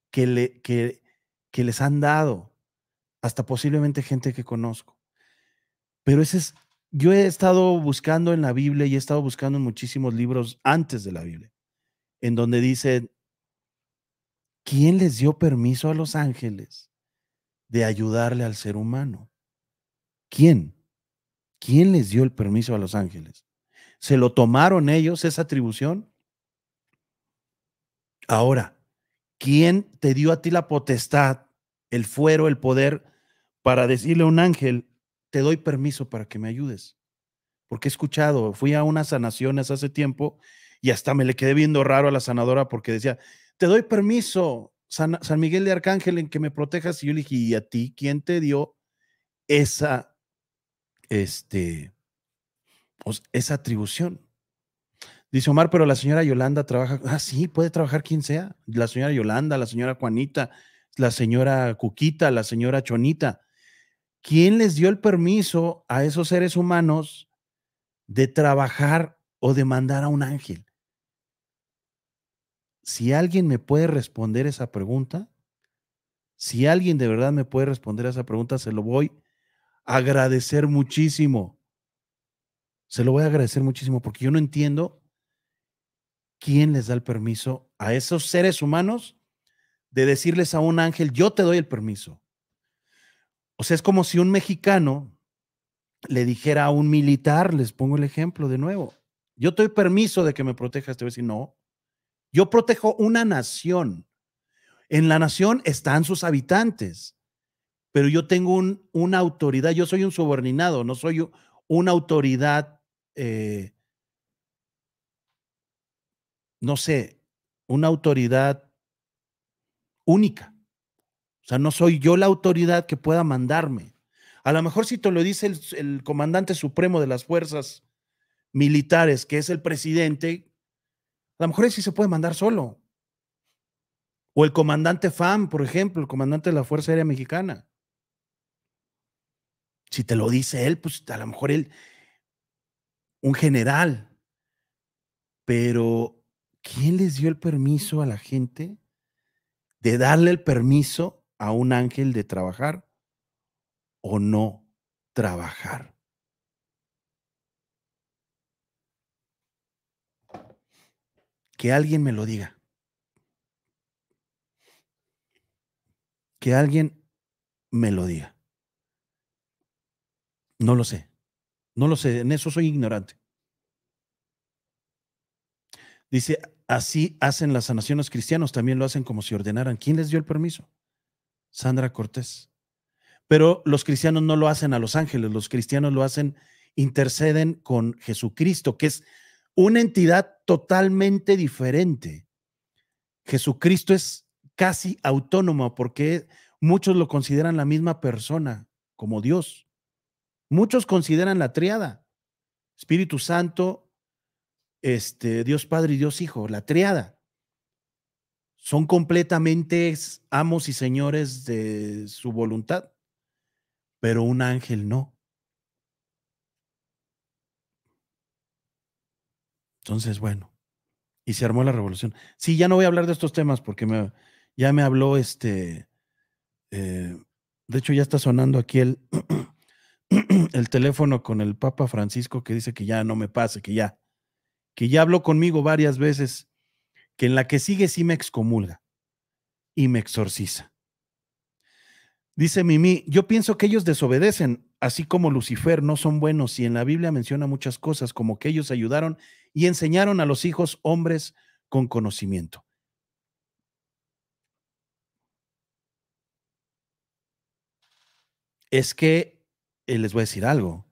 que, le, que, que les han dado, hasta posiblemente gente que conozco. Pero ese es, yo he estado buscando en la Biblia y he estado buscando en muchísimos libros antes de la Biblia, en donde dicen, ¿Quién les dio permiso a los ángeles de ayudarle al ser humano? ¿Quién? ¿Quién les dio el permiso a los ángeles? ¿Se lo tomaron ellos esa atribución? Ahora, ¿quién te dio a ti la potestad, el fuero, el poder para decirle a un ángel, te doy permiso para que me ayudes? Porque he escuchado, fui a unas sanaciones hace tiempo y hasta me le quedé viendo raro a la sanadora porque decía, te doy permiso, San, Miguel de Arcángel, en que me protejas. Y yo le dije, ¿y a ti quién te dio esa, este, pues, esa atribución? Dice Omar, pero la señora Yolanda trabaja. Ah, sí, puede trabajar quien sea. La señora Yolanda, la señora Juanita, la señora Cuquita, la señora Chonita. ¿Quién les dio el permiso a esos seres humanos de trabajar o de mandar a un ángel? si alguien me puede responder esa pregunta, si alguien de verdad me puede responder a esa pregunta, se lo voy a agradecer muchísimo. Se lo voy a agradecer muchísimo porque yo no entiendo quién les da el permiso a esos seres humanos de decirles a un ángel, yo te doy el permiso. O sea, es como si un mexicano le dijera a un militar, les pongo el ejemplo de nuevo, yo te doy permiso de que me proteja. te voy a decir, no, yo protejo una nación. En la nación están sus habitantes, pero yo tengo un, una autoridad, yo soy un subordinado, no soy una autoridad, eh, no sé, una autoridad única. O sea, no soy yo la autoridad que pueda mandarme. A lo mejor si te lo dice el comandante supremo de las fuerzas militares, que es el presidente, a lo mejor él sí se puede mandar solo. O el comandante FAM, por ejemplo, el comandante de la Fuerza Aérea Mexicana. Si te lo dice él, pues a lo mejor él, un general. Pero, ¿quién les dio el permiso a la gente de darle el permiso a un ángel de trabajar o no trabajar? Que alguien me lo diga. Que alguien me lo diga. No lo sé. No lo sé. En eso soy ignorante. Dice, así hacen las sanaciones cristianos. También lo hacen como si ordenaran. ¿Quién les dio el permiso? Sandra Cortés. Pero los cristianos no lo hacen a los ángeles. Los cristianos lo hacen, interceden con Jesucristo, que es una entidad totalmente diferente. Jesucristo es casi autónomo porque muchos lo consideran la misma persona como Dios. Muchos consideran la triada, Espíritu Santo, este, Dios Padre y Dios Hijo, la triada. Son completamente amos y señores de su voluntad, pero un ángel no. Entonces, bueno, y se armó la revolución. Sí, ya no voy a hablar de estos temas porque me, ya me habló este, eh, de hecho ya está sonando aquí el, el teléfono con el Papa Francisco que dice que ya no me pase, que ya, que ya habló conmigo varias veces, que en la que sigue sí me excomulga y me exorciza. Dice Mimi, yo pienso que ellos desobedecen, así como Lucifer, no son buenos y en la Biblia menciona muchas cosas, como que ellos ayudaron y enseñaron a los hijos hombres con conocimiento. Es que eh, les voy a decir algo.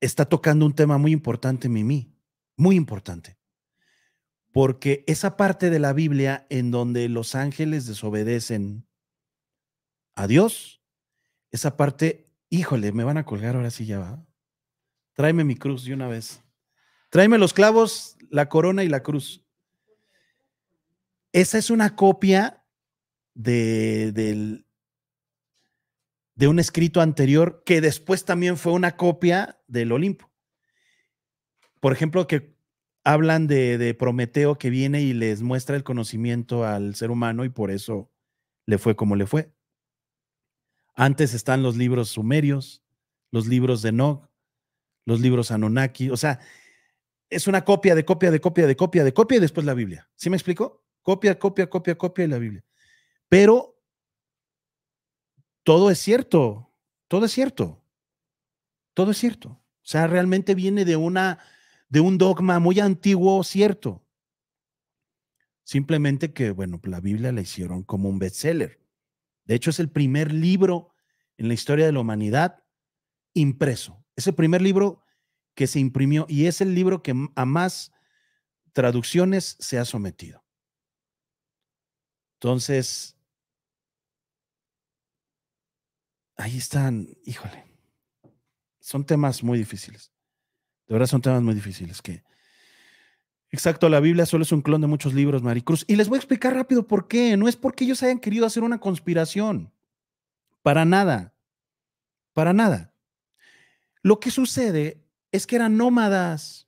Está tocando un tema muy importante, Mimi, muy importante. Porque esa parte de la Biblia en donde los ángeles desobedecen a Dios, esa parte, híjole, me van a colgar ahora sí ya va. Tráeme mi cruz de una vez. Tráeme los clavos, la corona y la cruz. Esa es una copia de, de un escrito anterior que después también fue una copia del Olimpo. Por ejemplo, que hablan de, de, Prometeo que viene y les muestra el conocimiento al ser humano y por eso le fue como le fue. Antes están los libros sumerios, los libros de Nog, los libros Anunnaki, o sea, es una copia de copia de copia de copia de copia y después la Biblia. ¿Sí me explico? Copia, copia, copia, copia y la Biblia. Pero todo es cierto, todo es cierto, todo es cierto. O sea, realmente viene de una de un dogma muy antiguo, cierto. Simplemente que, bueno, la Biblia la hicieron como un bestseller. De hecho, es el primer libro en la historia de la humanidad impreso. Es el primer libro que se imprimió y es el libro que a más traducciones se ha sometido. Entonces, ahí están, híjole, son temas muy difíciles. De verdad son temas muy difíciles que... Exacto, la Biblia solo es un clon de muchos libros, Maricruz. Y les voy a explicar rápido por qué. No es porque ellos hayan querido hacer una conspiración. Para nada. Para nada. Lo que sucede es que eran nómadas.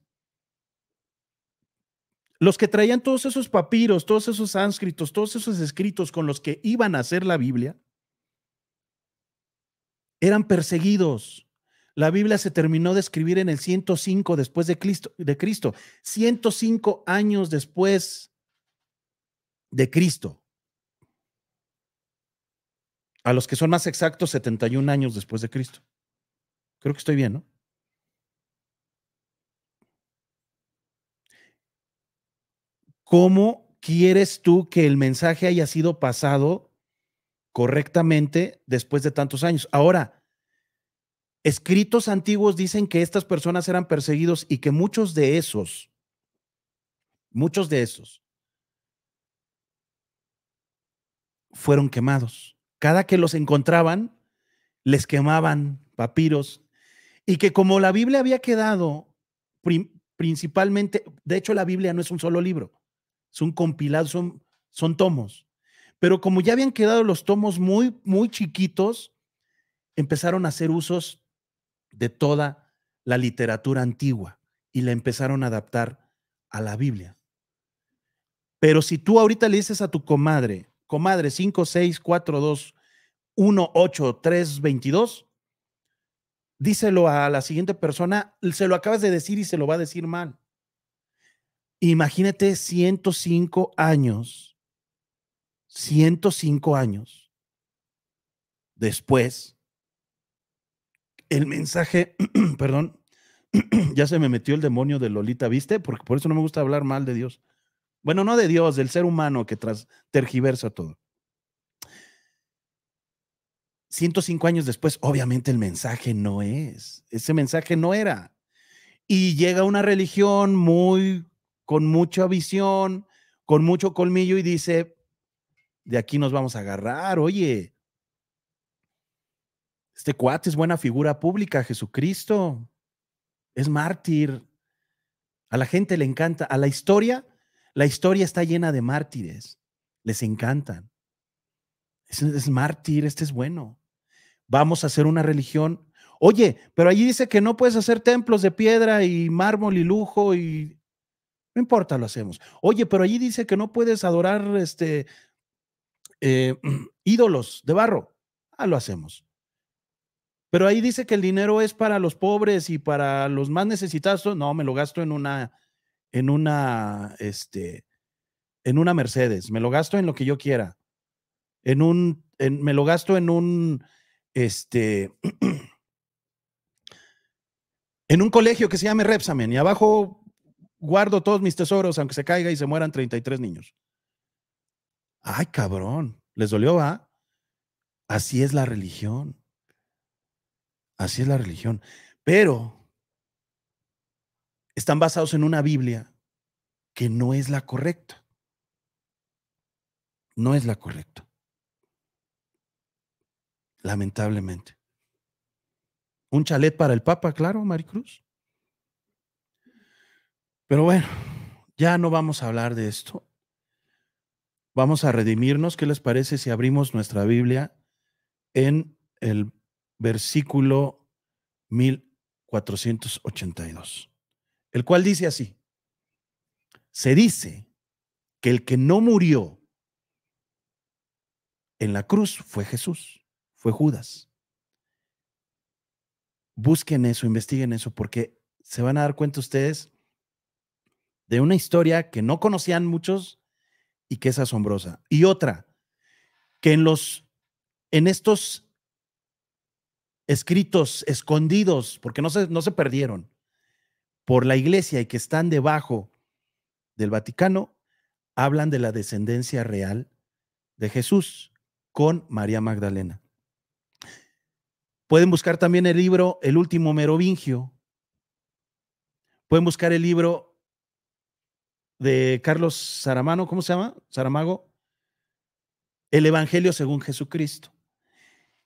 Los que traían todos esos papiros, todos esos sánscritos, todos esos escritos con los que iban a hacer la Biblia, eran perseguidos. La Biblia se terminó de escribir en el 105 después de Cristo, de Cristo 105 años después de Cristo. A los que son más exactos, 71 años después de Cristo. Creo que estoy bien, ¿no? ¿Cómo quieres tú que el mensaje haya sido pasado correctamente después de tantos años? Ahora, escritos antiguos dicen que estas personas eran perseguidos y que muchos de esos, muchos de esos, fueron quemados. Cada que los encontraban, les quemaban papiros. Y que como la Biblia había quedado principalmente, de hecho la Biblia no es un solo libro, son compilados, son, tomos. Pero como ya habían quedado los tomos muy, muy chiquitos, empezaron a hacer usos de toda la literatura antigua y la empezaron a adaptar a la Biblia. Pero si tú ahorita le dices a tu comadre, comadre 22, díselo a la siguiente persona, se lo acabas de decir y se lo va a decir mal. Imagínate 105 años, 105 años después, el mensaje, perdón, ya se me metió el demonio de Lolita, ¿viste? Porque por eso no me gusta hablar mal de Dios. Bueno, no de Dios, del ser humano que tras, tergiversa todo. 105 años después, obviamente el mensaje no es, ese mensaje no era. Y llega una religión muy con mucha visión, con mucho colmillo y dice, de aquí nos vamos a agarrar, oye. Este cuate es buena figura pública, Jesucristo. Es mártir. A la gente le encanta. A la historia, la historia está llena de mártires. Les encantan. Es, es mártir, este es bueno. Vamos a hacer una religión. Oye, pero allí dice que no puedes hacer templos de piedra y mármol y lujo y no importa, lo hacemos. Oye, pero allí dice que no puedes adorar este, eh, ídolos de barro. Ah, lo hacemos. Pero ahí dice que el dinero es para los pobres y para los más necesitados. No, me lo gasto en una, en una, este, en una Mercedes. Me lo gasto en lo que yo quiera. En un, me lo gasto en un, este, en un colegio que se llame Repsamen y abajo guardo todos mis tesoros, aunque se caiga y se mueran 33 niños. Ay, cabrón, les dolió, ¿va? Así es la religión. Así es la religión. Pero están basados en una Biblia que no es la correcta. No es la correcta. Lamentablemente. Un chalet para el Papa, claro, Maricruz. Pero bueno, ya no vamos a hablar de esto. Vamos a redimirnos. ¿Qué les parece si abrimos nuestra Biblia en el versículo 1482? El cual dice así. Se dice que el que no murió en la cruz fue Jesús, fue Judas. Busquen eso, investiguen eso, porque se van a dar cuenta ustedes de una historia que no conocían muchos y que es asombrosa. Y otra, que en los en estos escritos escondidos, porque no no se perdieron por la iglesia y que están debajo del Vaticano, hablan de la descendencia real de Jesús con María Magdalena. Pueden buscar también el libro El último Merovingio. Pueden buscar el libro de Carlos Saramano, ¿cómo se llama? Saramago. El Evangelio según Jesucristo.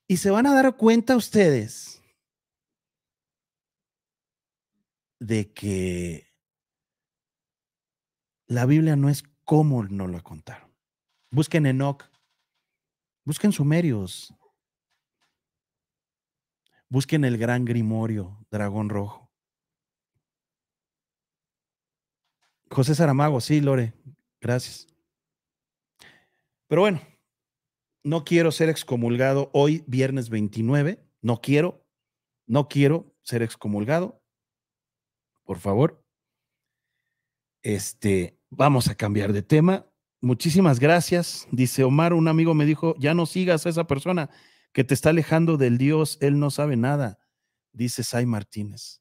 Y se van a dar cuenta ustedes de que la Biblia no es como no lo contaron. Busquen Enoch, busquen Sumerios, busquen el gran Grimorio, Dragón Rojo. José Saramago, sí, Lore, gracias. Pero bueno, no quiero ser excomulgado hoy, viernes 29, no quiero, no quiero ser excomulgado, por favor. Este, vamos a cambiar de tema. Muchísimas gracias, dice Omar, un amigo me dijo, ya no sigas a esa persona que te está alejando del Dios, él no sabe nada, dice Sai Martínez.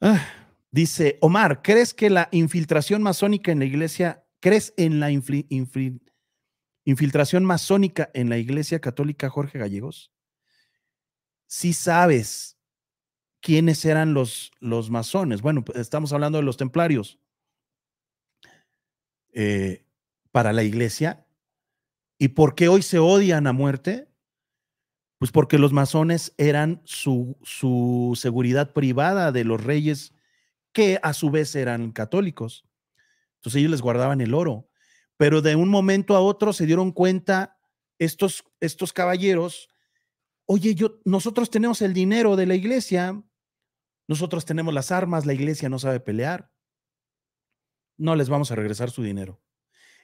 Ah, Dice Omar, ¿crees que la infiltración masónica en la iglesia, crees en la infiltración masónica en la iglesia católica Jorge Gallegos? Si sabes quiénes eran los, los masones. Bueno, pues, estamos hablando de los templarios. Eh, para la iglesia. ¿Y por qué hoy se odian a muerte? Pues porque los masones eran su, su seguridad privada de los reyes que a su vez eran católicos. Entonces ellos les guardaban el oro, pero de un momento a otro se dieron cuenta estos, estos caballeros, oye, yo, nosotros tenemos el dinero de la iglesia, nosotros tenemos las armas, la iglesia no sabe pelear, no les vamos a regresar su dinero.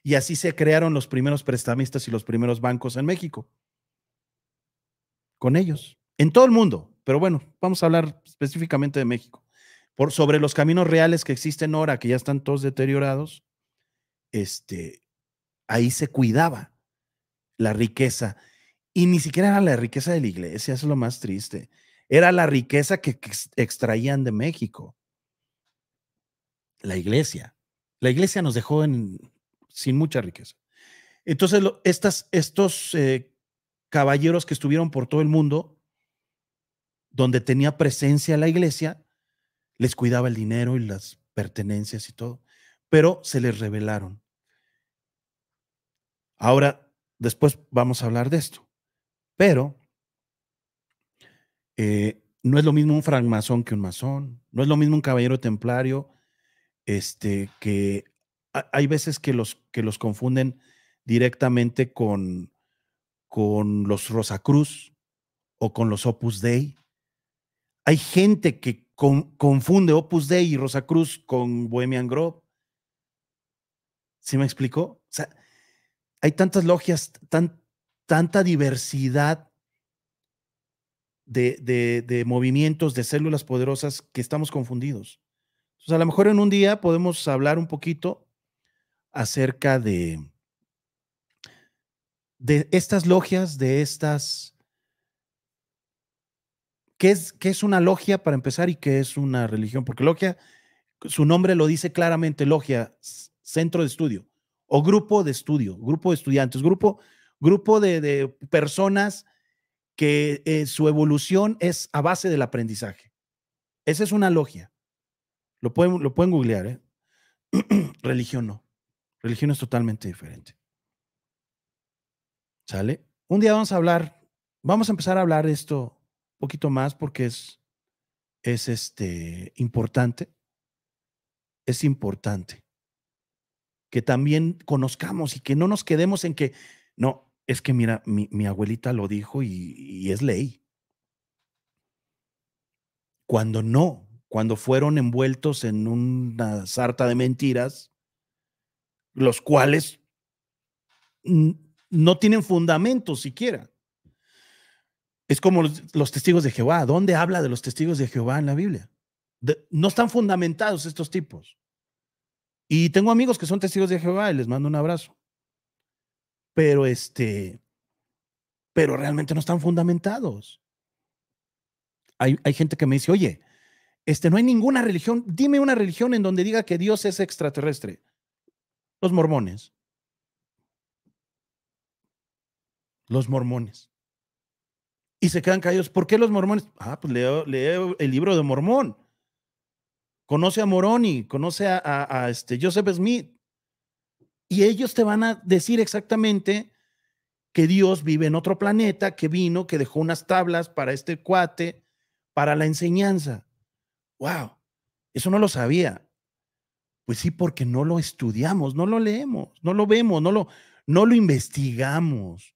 Y así se crearon los primeros prestamistas y los primeros bancos en México. Con ellos, en todo el mundo, pero bueno, vamos a hablar específicamente de México sobre los caminos reales que existen ahora, que ya están todos deteriorados, este, ahí se cuidaba la riqueza. Y ni siquiera era la riqueza de la iglesia, eso es lo más triste. Era la riqueza que extraían de México. La iglesia. La iglesia nos dejó sin mucha riqueza. Entonces, estos eh, caballeros que estuvieron por todo el mundo, donde tenía presencia la iglesia, les cuidaba el dinero y las pertenencias y todo, pero se les revelaron. Ahora, después vamos a hablar de esto, pero eh, no es lo mismo un francmasón que un masón, no es lo mismo un caballero templario, este, que hay veces que los, que los confunden directamente con, con los Rosacruz o con los Opus Dei. Hay gente que confunde Opus Dei y Rosa Cruz con Bohemian Grove. ¿Sí me explicó? O sea, hay tantas logias, tanta diversidad de, movimientos, de células poderosas que estamos confundidos. a lo mejor en un día podemos hablar un poquito acerca de estas logias, de estas ¿Qué es, es una logia para empezar y qué es una religión? Porque logia, su nombre lo dice claramente, logia, centro de estudio o grupo de estudio, grupo de estudiantes, grupo, grupo de, personas que eh, su evolución es a base del aprendizaje. Esa es una logia. Lo pueden, lo pueden googlear, ¿eh? Religión no. Religión es totalmente diferente. ¿Sale? Un día vamos a hablar, vamos a empezar a hablar de esto poquito más porque es, es este, importante. Es importante que también conozcamos y que no nos quedemos en que, no, es que mira, mi, abuelita lo dijo y, y es ley. Cuando no, cuando fueron envueltos en una sarta de mentiras, los cuales no tienen fundamento siquiera. Es como los, testigos de Jehová. ¿Dónde habla de los testigos de Jehová en la Biblia? no están fundamentados estos tipos. Y tengo amigos que son testigos de Jehová y les mando un abrazo. Pero este, pero realmente no están fundamentados. Hay, hay gente que me dice, oye, este, no hay ninguna religión, dime una religión en donde diga que Dios es extraterrestre. Los mormones. Los mormones y se quedan callados. ¿Por qué los mormones? Ah, pues leo, el libro de Mormón. Conoce a Moroni, conoce a, este Joseph Smith. Y ellos te van a decir exactamente que Dios vive en otro planeta, que vino, que dejó unas tablas para este cuate, para la enseñanza. ¡Wow! Eso no lo sabía. Pues sí, porque no lo estudiamos, no lo leemos, no lo vemos, no lo, no lo investigamos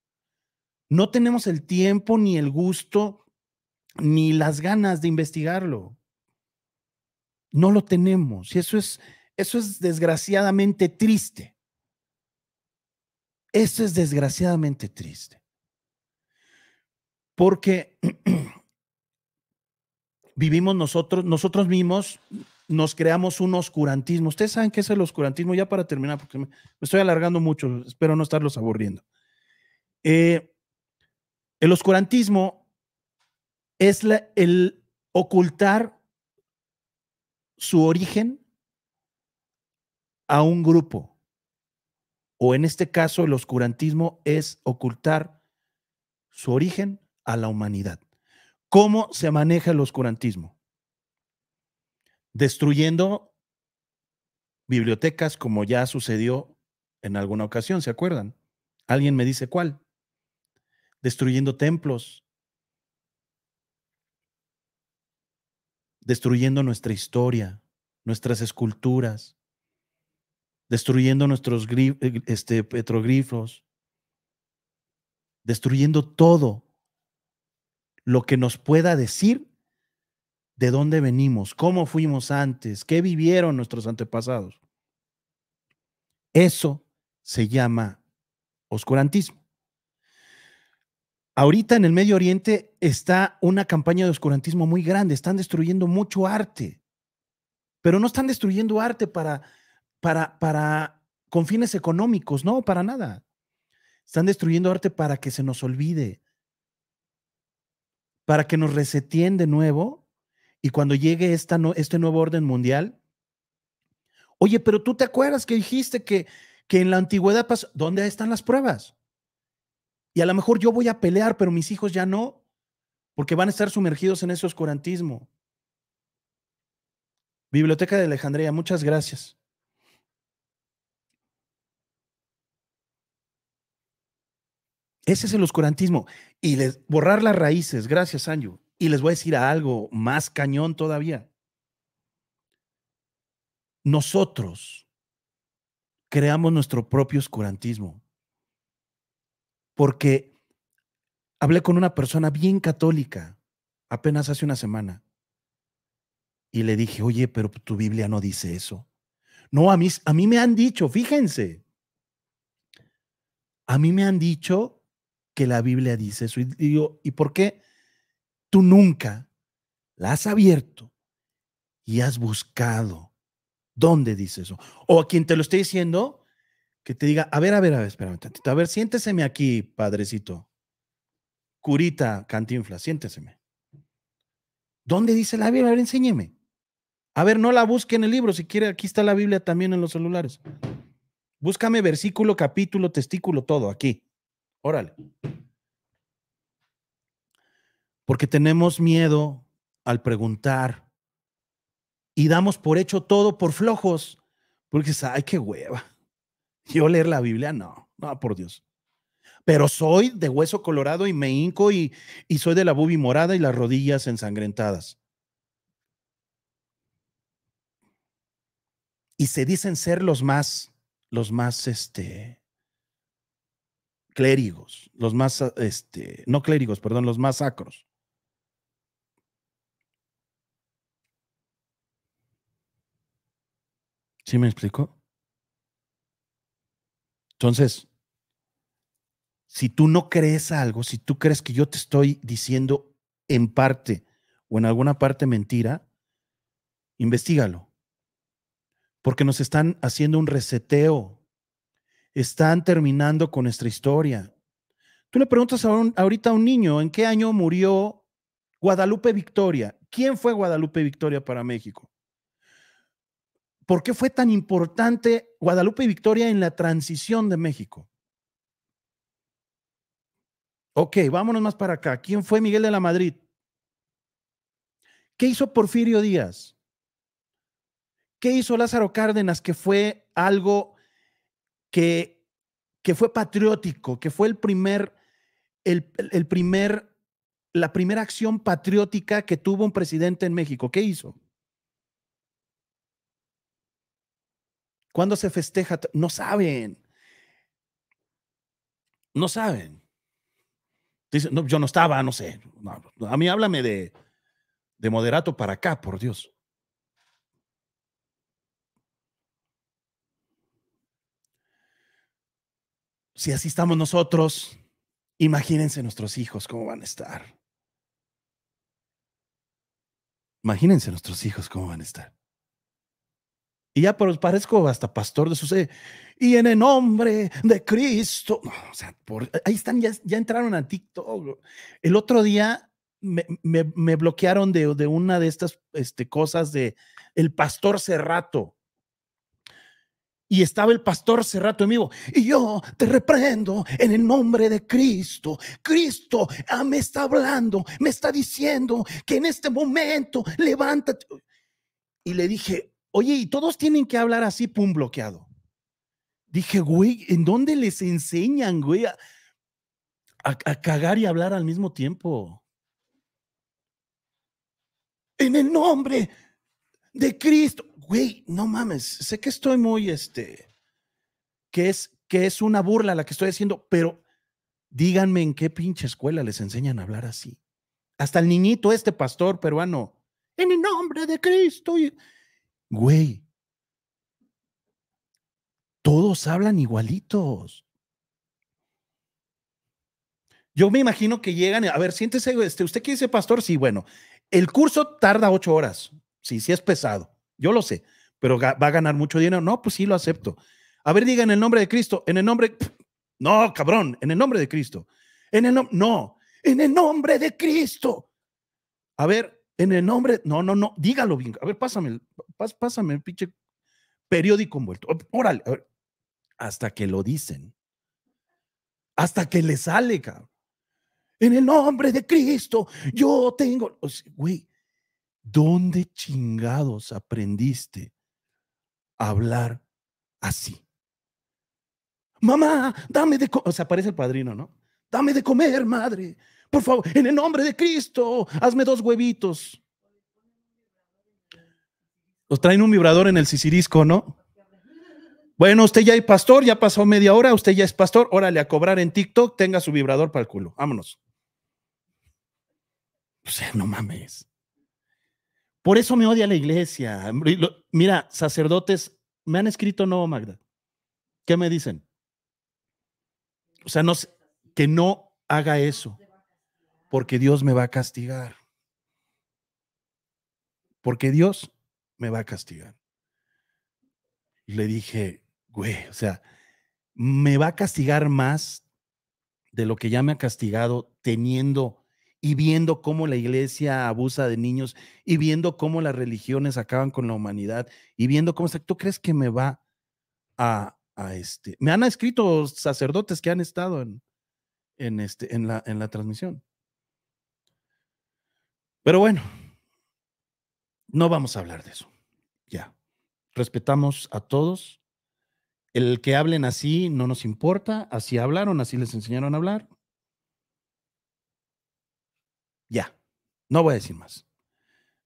no tenemos el tiempo ni el gusto ni las ganas de investigarlo. No lo tenemos y eso es, eso es desgraciadamente triste. eso es desgraciadamente triste. Porque vivimos nosotros, nosotros mismos nos creamos un oscurantismo. Ustedes saben qué es el oscurantismo, ya para terminar, porque me, estoy alargando mucho, espero no estarlos aburriendo. Eh, el oscurantismo es el ocultar su origen a un grupo. O en este caso, el oscurantismo es ocultar su origen a la humanidad. ¿Cómo se maneja el oscurantismo? Destruyendo bibliotecas como ya sucedió en alguna ocasión, ¿se acuerdan? Alguien me dice cuál destruyendo templos, destruyendo nuestra historia, nuestras esculturas, destruyendo nuestros eh, este, petroglifos, destruyendo todo lo que nos pueda decir de dónde venimos, cómo fuimos antes, qué vivieron nuestros antepasados. Eso se llama oscurantismo. Ahorita en el Medio Oriente está una campaña de oscurantismo muy grande, están destruyendo mucho arte, pero no están destruyendo arte para, para, para, con fines económicos, no, para nada. Están destruyendo arte para que se nos olvide, para que nos resetien de nuevo y cuando llegue esta, este nuevo orden mundial, oye, pero tú te acuerdas que dijiste que, que en la antigüedad pasó, ¿dónde están las pruebas? Y a lo mejor yo voy a pelear, pero mis hijos ya no, porque van a estar sumergidos en ese oscurantismo. Biblioteca de Alejandría, muchas gracias. Ese es el oscurantismo. Y les, borrar las raíces, gracias, Anju. Y les voy a decir algo más cañón todavía. Nosotros creamos nuestro propio oscurantismo porque hablé con una persona bien católica apenas hace una semana y le dije, oye, pero tu Biblia no dice eso. No, a mí, a mí me han dicho, fíjense, a mí me han dicho que la Biblia dice eso. Y digo, ¿y por qué tú nunca la has abierto y has buscado dónde dice eso? O a quien te lo esté diciendo, que te diga, a ver, a ver, a ver, espérame tantito, a ver, siénteseme aquí, padrecito. Curita, cantinfla, siénteseme. ¿Dónde dice la Biblia? A ver, enséñeme. A ver, no la busque en el libro, si quiere, aquí está la Biblia también en los celulares. Búscame versículo, capítulo, testículo, todo aquí. Órale. Porque tenemos miedo al preguntar y damos por hecho todo por flojos, porque dices, ay, qué hueva yo leer la Biblia, no, no, por Dios. Pero soy de hueso colorado y me hinco y, soy de la bubi morada y las rodillas ensangrentadas. Y se dicen ser los más, los más, este, clérigos, los más, este, no clérigos, perdón, los más sacros. ¿Sí me explico? Entonces, si tú no crees algo, si tú crees que yo te estoy diciendo en parte o en alguna parte mentira, investigalo. Porque nos están haciendo un reseteo. Están terminando con nuestra historia. Tú le preguntas ahorita a un niño en qué año murió Guadalupe Victoria. ¿Quién fue Guadalupe Victoria para México? ¿Por qué fue tan importante Guadalupe y Victoria en la transición de México? Ok, vámonos más para acá. ¿Quién fue Miguel de la Madrid? ¿Qué hizo Porfirio Díaz? ¿Qué hizo Lázaro Cárdenas, que fue algo que, que fue patriótico, que fue el primer, el, primer, la primera acción patriótica que tuvo un presidente en México? ¿Qué hizo? ¿Cuándo se festeja? No saben. No saben. Dicen, yo no estaba, no sé. a mí háblame de, de moderato para acá, por Dios. Si así estamos nosotros, imagínense nuestros hijos cómo van a estar. Imagínense nuestros hijos cómo van a estar. Y ya pero parezco hasta pastor de su Y en el nombre de Cristo. ahí están, ya, ya, entraron a TikTok. El otro día me, bloquearon de, de, una de estas este, cosas de el pastor Cerrato. Y estaba el pastor Cerrato en vivo. Y yo te reprendo en el nombre de Cristo. Cristo ah, me está hablando, me está diciendo que en este momento levántate. Y le dije, Oye, y todos tienen que hablar así, pum, bloqueado. Dije, güey, ¿en dónde les enseñan, güey, a, cagar y hablar al mismo tiempo? En el nombre de Cristo. Güey, no mames, sé que estoy muy, este, que es, que es una burla la que estoy haciendo, pero díganme en qué pinche escuela les enseñan a hablar así. Hasta el niñito, este pastor peruano, en el nombre de Cristo. Y, güey, todos hablan igualitos. Yo me imagino que llegan, a ver, siéntese, este, ¿usted quiere ser pastor? Sí, bueno, el curso tarda ocho horas, sí, sí es pesado, yo lo sé, pero va a ganar mucho dinero. No, pues sí, lo acepto. A ver, diga en el nombre de Cristo, en el nombre, no, cabrón, en el nombre de Cristo, en el nombre, no, en el nombre de Cristo. A ver, en el nombre, no, no, no, dígalo bien. A ver, pásame, pásame el pinche periódico envuelto. Órale, hasta que lo dicen. Hasta que le sale, cabrón. En el nombre de Cristo, yo tengo. güey, ¿dónde chingados aprendiste a hablar así? Mamá, dame de comer. O sea, aparece el padrino, ¿no? Dame de comer, madre. Por favor, en el nombre de Cristo, hazme dos huevitos. Os traen un vibrador en el sisirisco, ¿no? Bueno, usted ya es pastor, ya pasó media hora, usted ya es pastor, órale a cobrar en TikTok, tenga su vibrador para el culo, vámonos. O sea, no mames. Por eso me odia la iglesia. Mira, sacerdotes, me han escrito no, Magda. ¿Qué me dicen? O sea, no, que no haga eso porque Dios me va a castigar. Porque Dios me va a castigar. Y le dije, güey, o sea, me va a castigar más de lo que ya me ha castigado teniendo y viendo cómo la iglesia abusa de niños y viendo cómo las religiones acaban con la humanidad y viendo cómo tú crees que me va a, a este me han escrito sacerdotes que han estado en, en este en la en la transmisión pero bueno, no vamos a hablar de eso. Ya. Respetamos a todos. El que hablen así no nos importa. Así hablaron, así les enseñaron a hablar. Ya. No voy a decir más.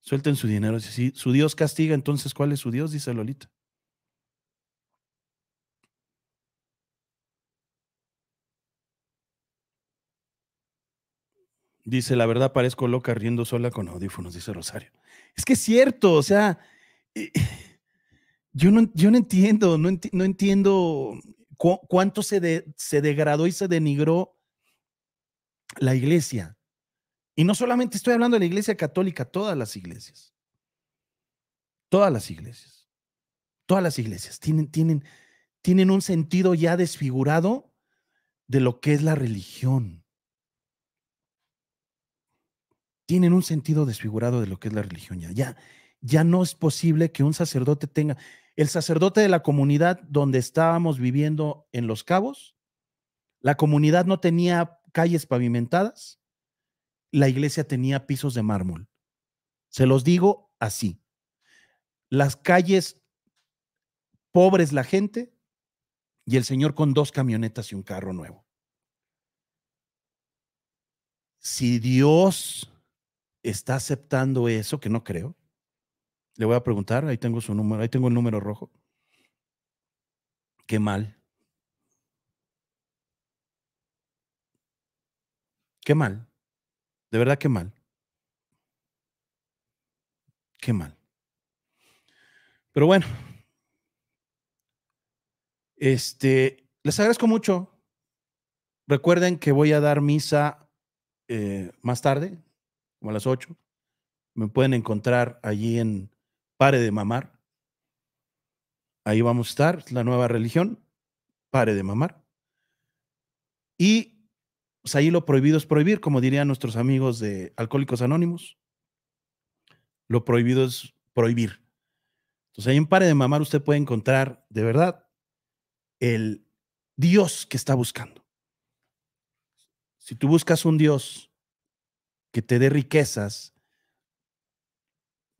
Suelten su dinero. Si su Dios castiga, entonces, ¿cuál es su Dios? Dice Lolita. Dice, la verdad parezco loca riendo sola con audífonos, dice Rosario. Es que es cierto, o sea, eh, yo no, yo no entiendo, no, entiendo cuánto se, se degradó y se denigró la iglesia. Y no solamente estoy hablando de la iglesia católica, todas las iglesias. Todas las iglesias. Todas las iglesias tienen, tienen, tienen un sentido ya desfigurado de lo que es la religión tienen un sentido desfigurado de lo que es la religión. Ya, ya, no es posible que un sacerdote tenga. El sacerdote de la comunidad donde estábamos viviendo en Los Cabos, la comunidad no tenía calles pavimentadas, la iglesia tenía pisos de mármol. Se los digo así. Las calles pobres la gente y el señor con dos camionetas y un carro nuevo. Si Dios está aceptando eso, que no creo. Le voy a preguntar, ahí tengo su número, ahí tengo el número rojo. Qué mal. Qué mal. De verdad, qué mal. Qué mal. Pero bueno, este, les agradezco mucho. Recuerden que voy a dar misa eh, más tarde, como a las 8. Me pueden encontrar allí en Pare de Mamar. Ahí vamos a estar, la nueva religión, Pare de Mamar. Y pues, ahí lo prohibido es prohibir, como dirían nuestros amigos de Alcohólicos Anónimos. Lo prohibido es prohibir. Entonces ahí en Pare de Mamar usted puede encontrar de verdad el Dios que está buscando. Si tú buscas un Dios que te dé riquezas,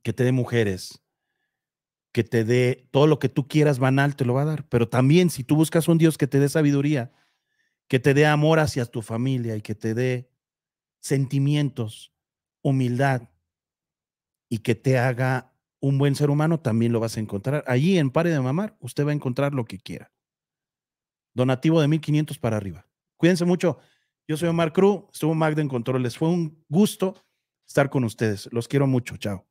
que te dé mujeres, que te dé todo lo que tú quieras banal, te lo va a dar. Pero también si tú buscas un Dios que te dé sabiduría, que te dé amor hacia tu familia y que te dé sentimientos, humildad y que te haga un buen ser humano, también lo vas a encontrar. Allí en Pare de Mamar, usted va a encontrar lo que quiera. Donativo de 1500 para arriba. Cuídense mucho. Yo soy Omar Cruz, estuvo Magda en Controles. Fue un gusto estar con ustedes. Los quiero mucho. Chao.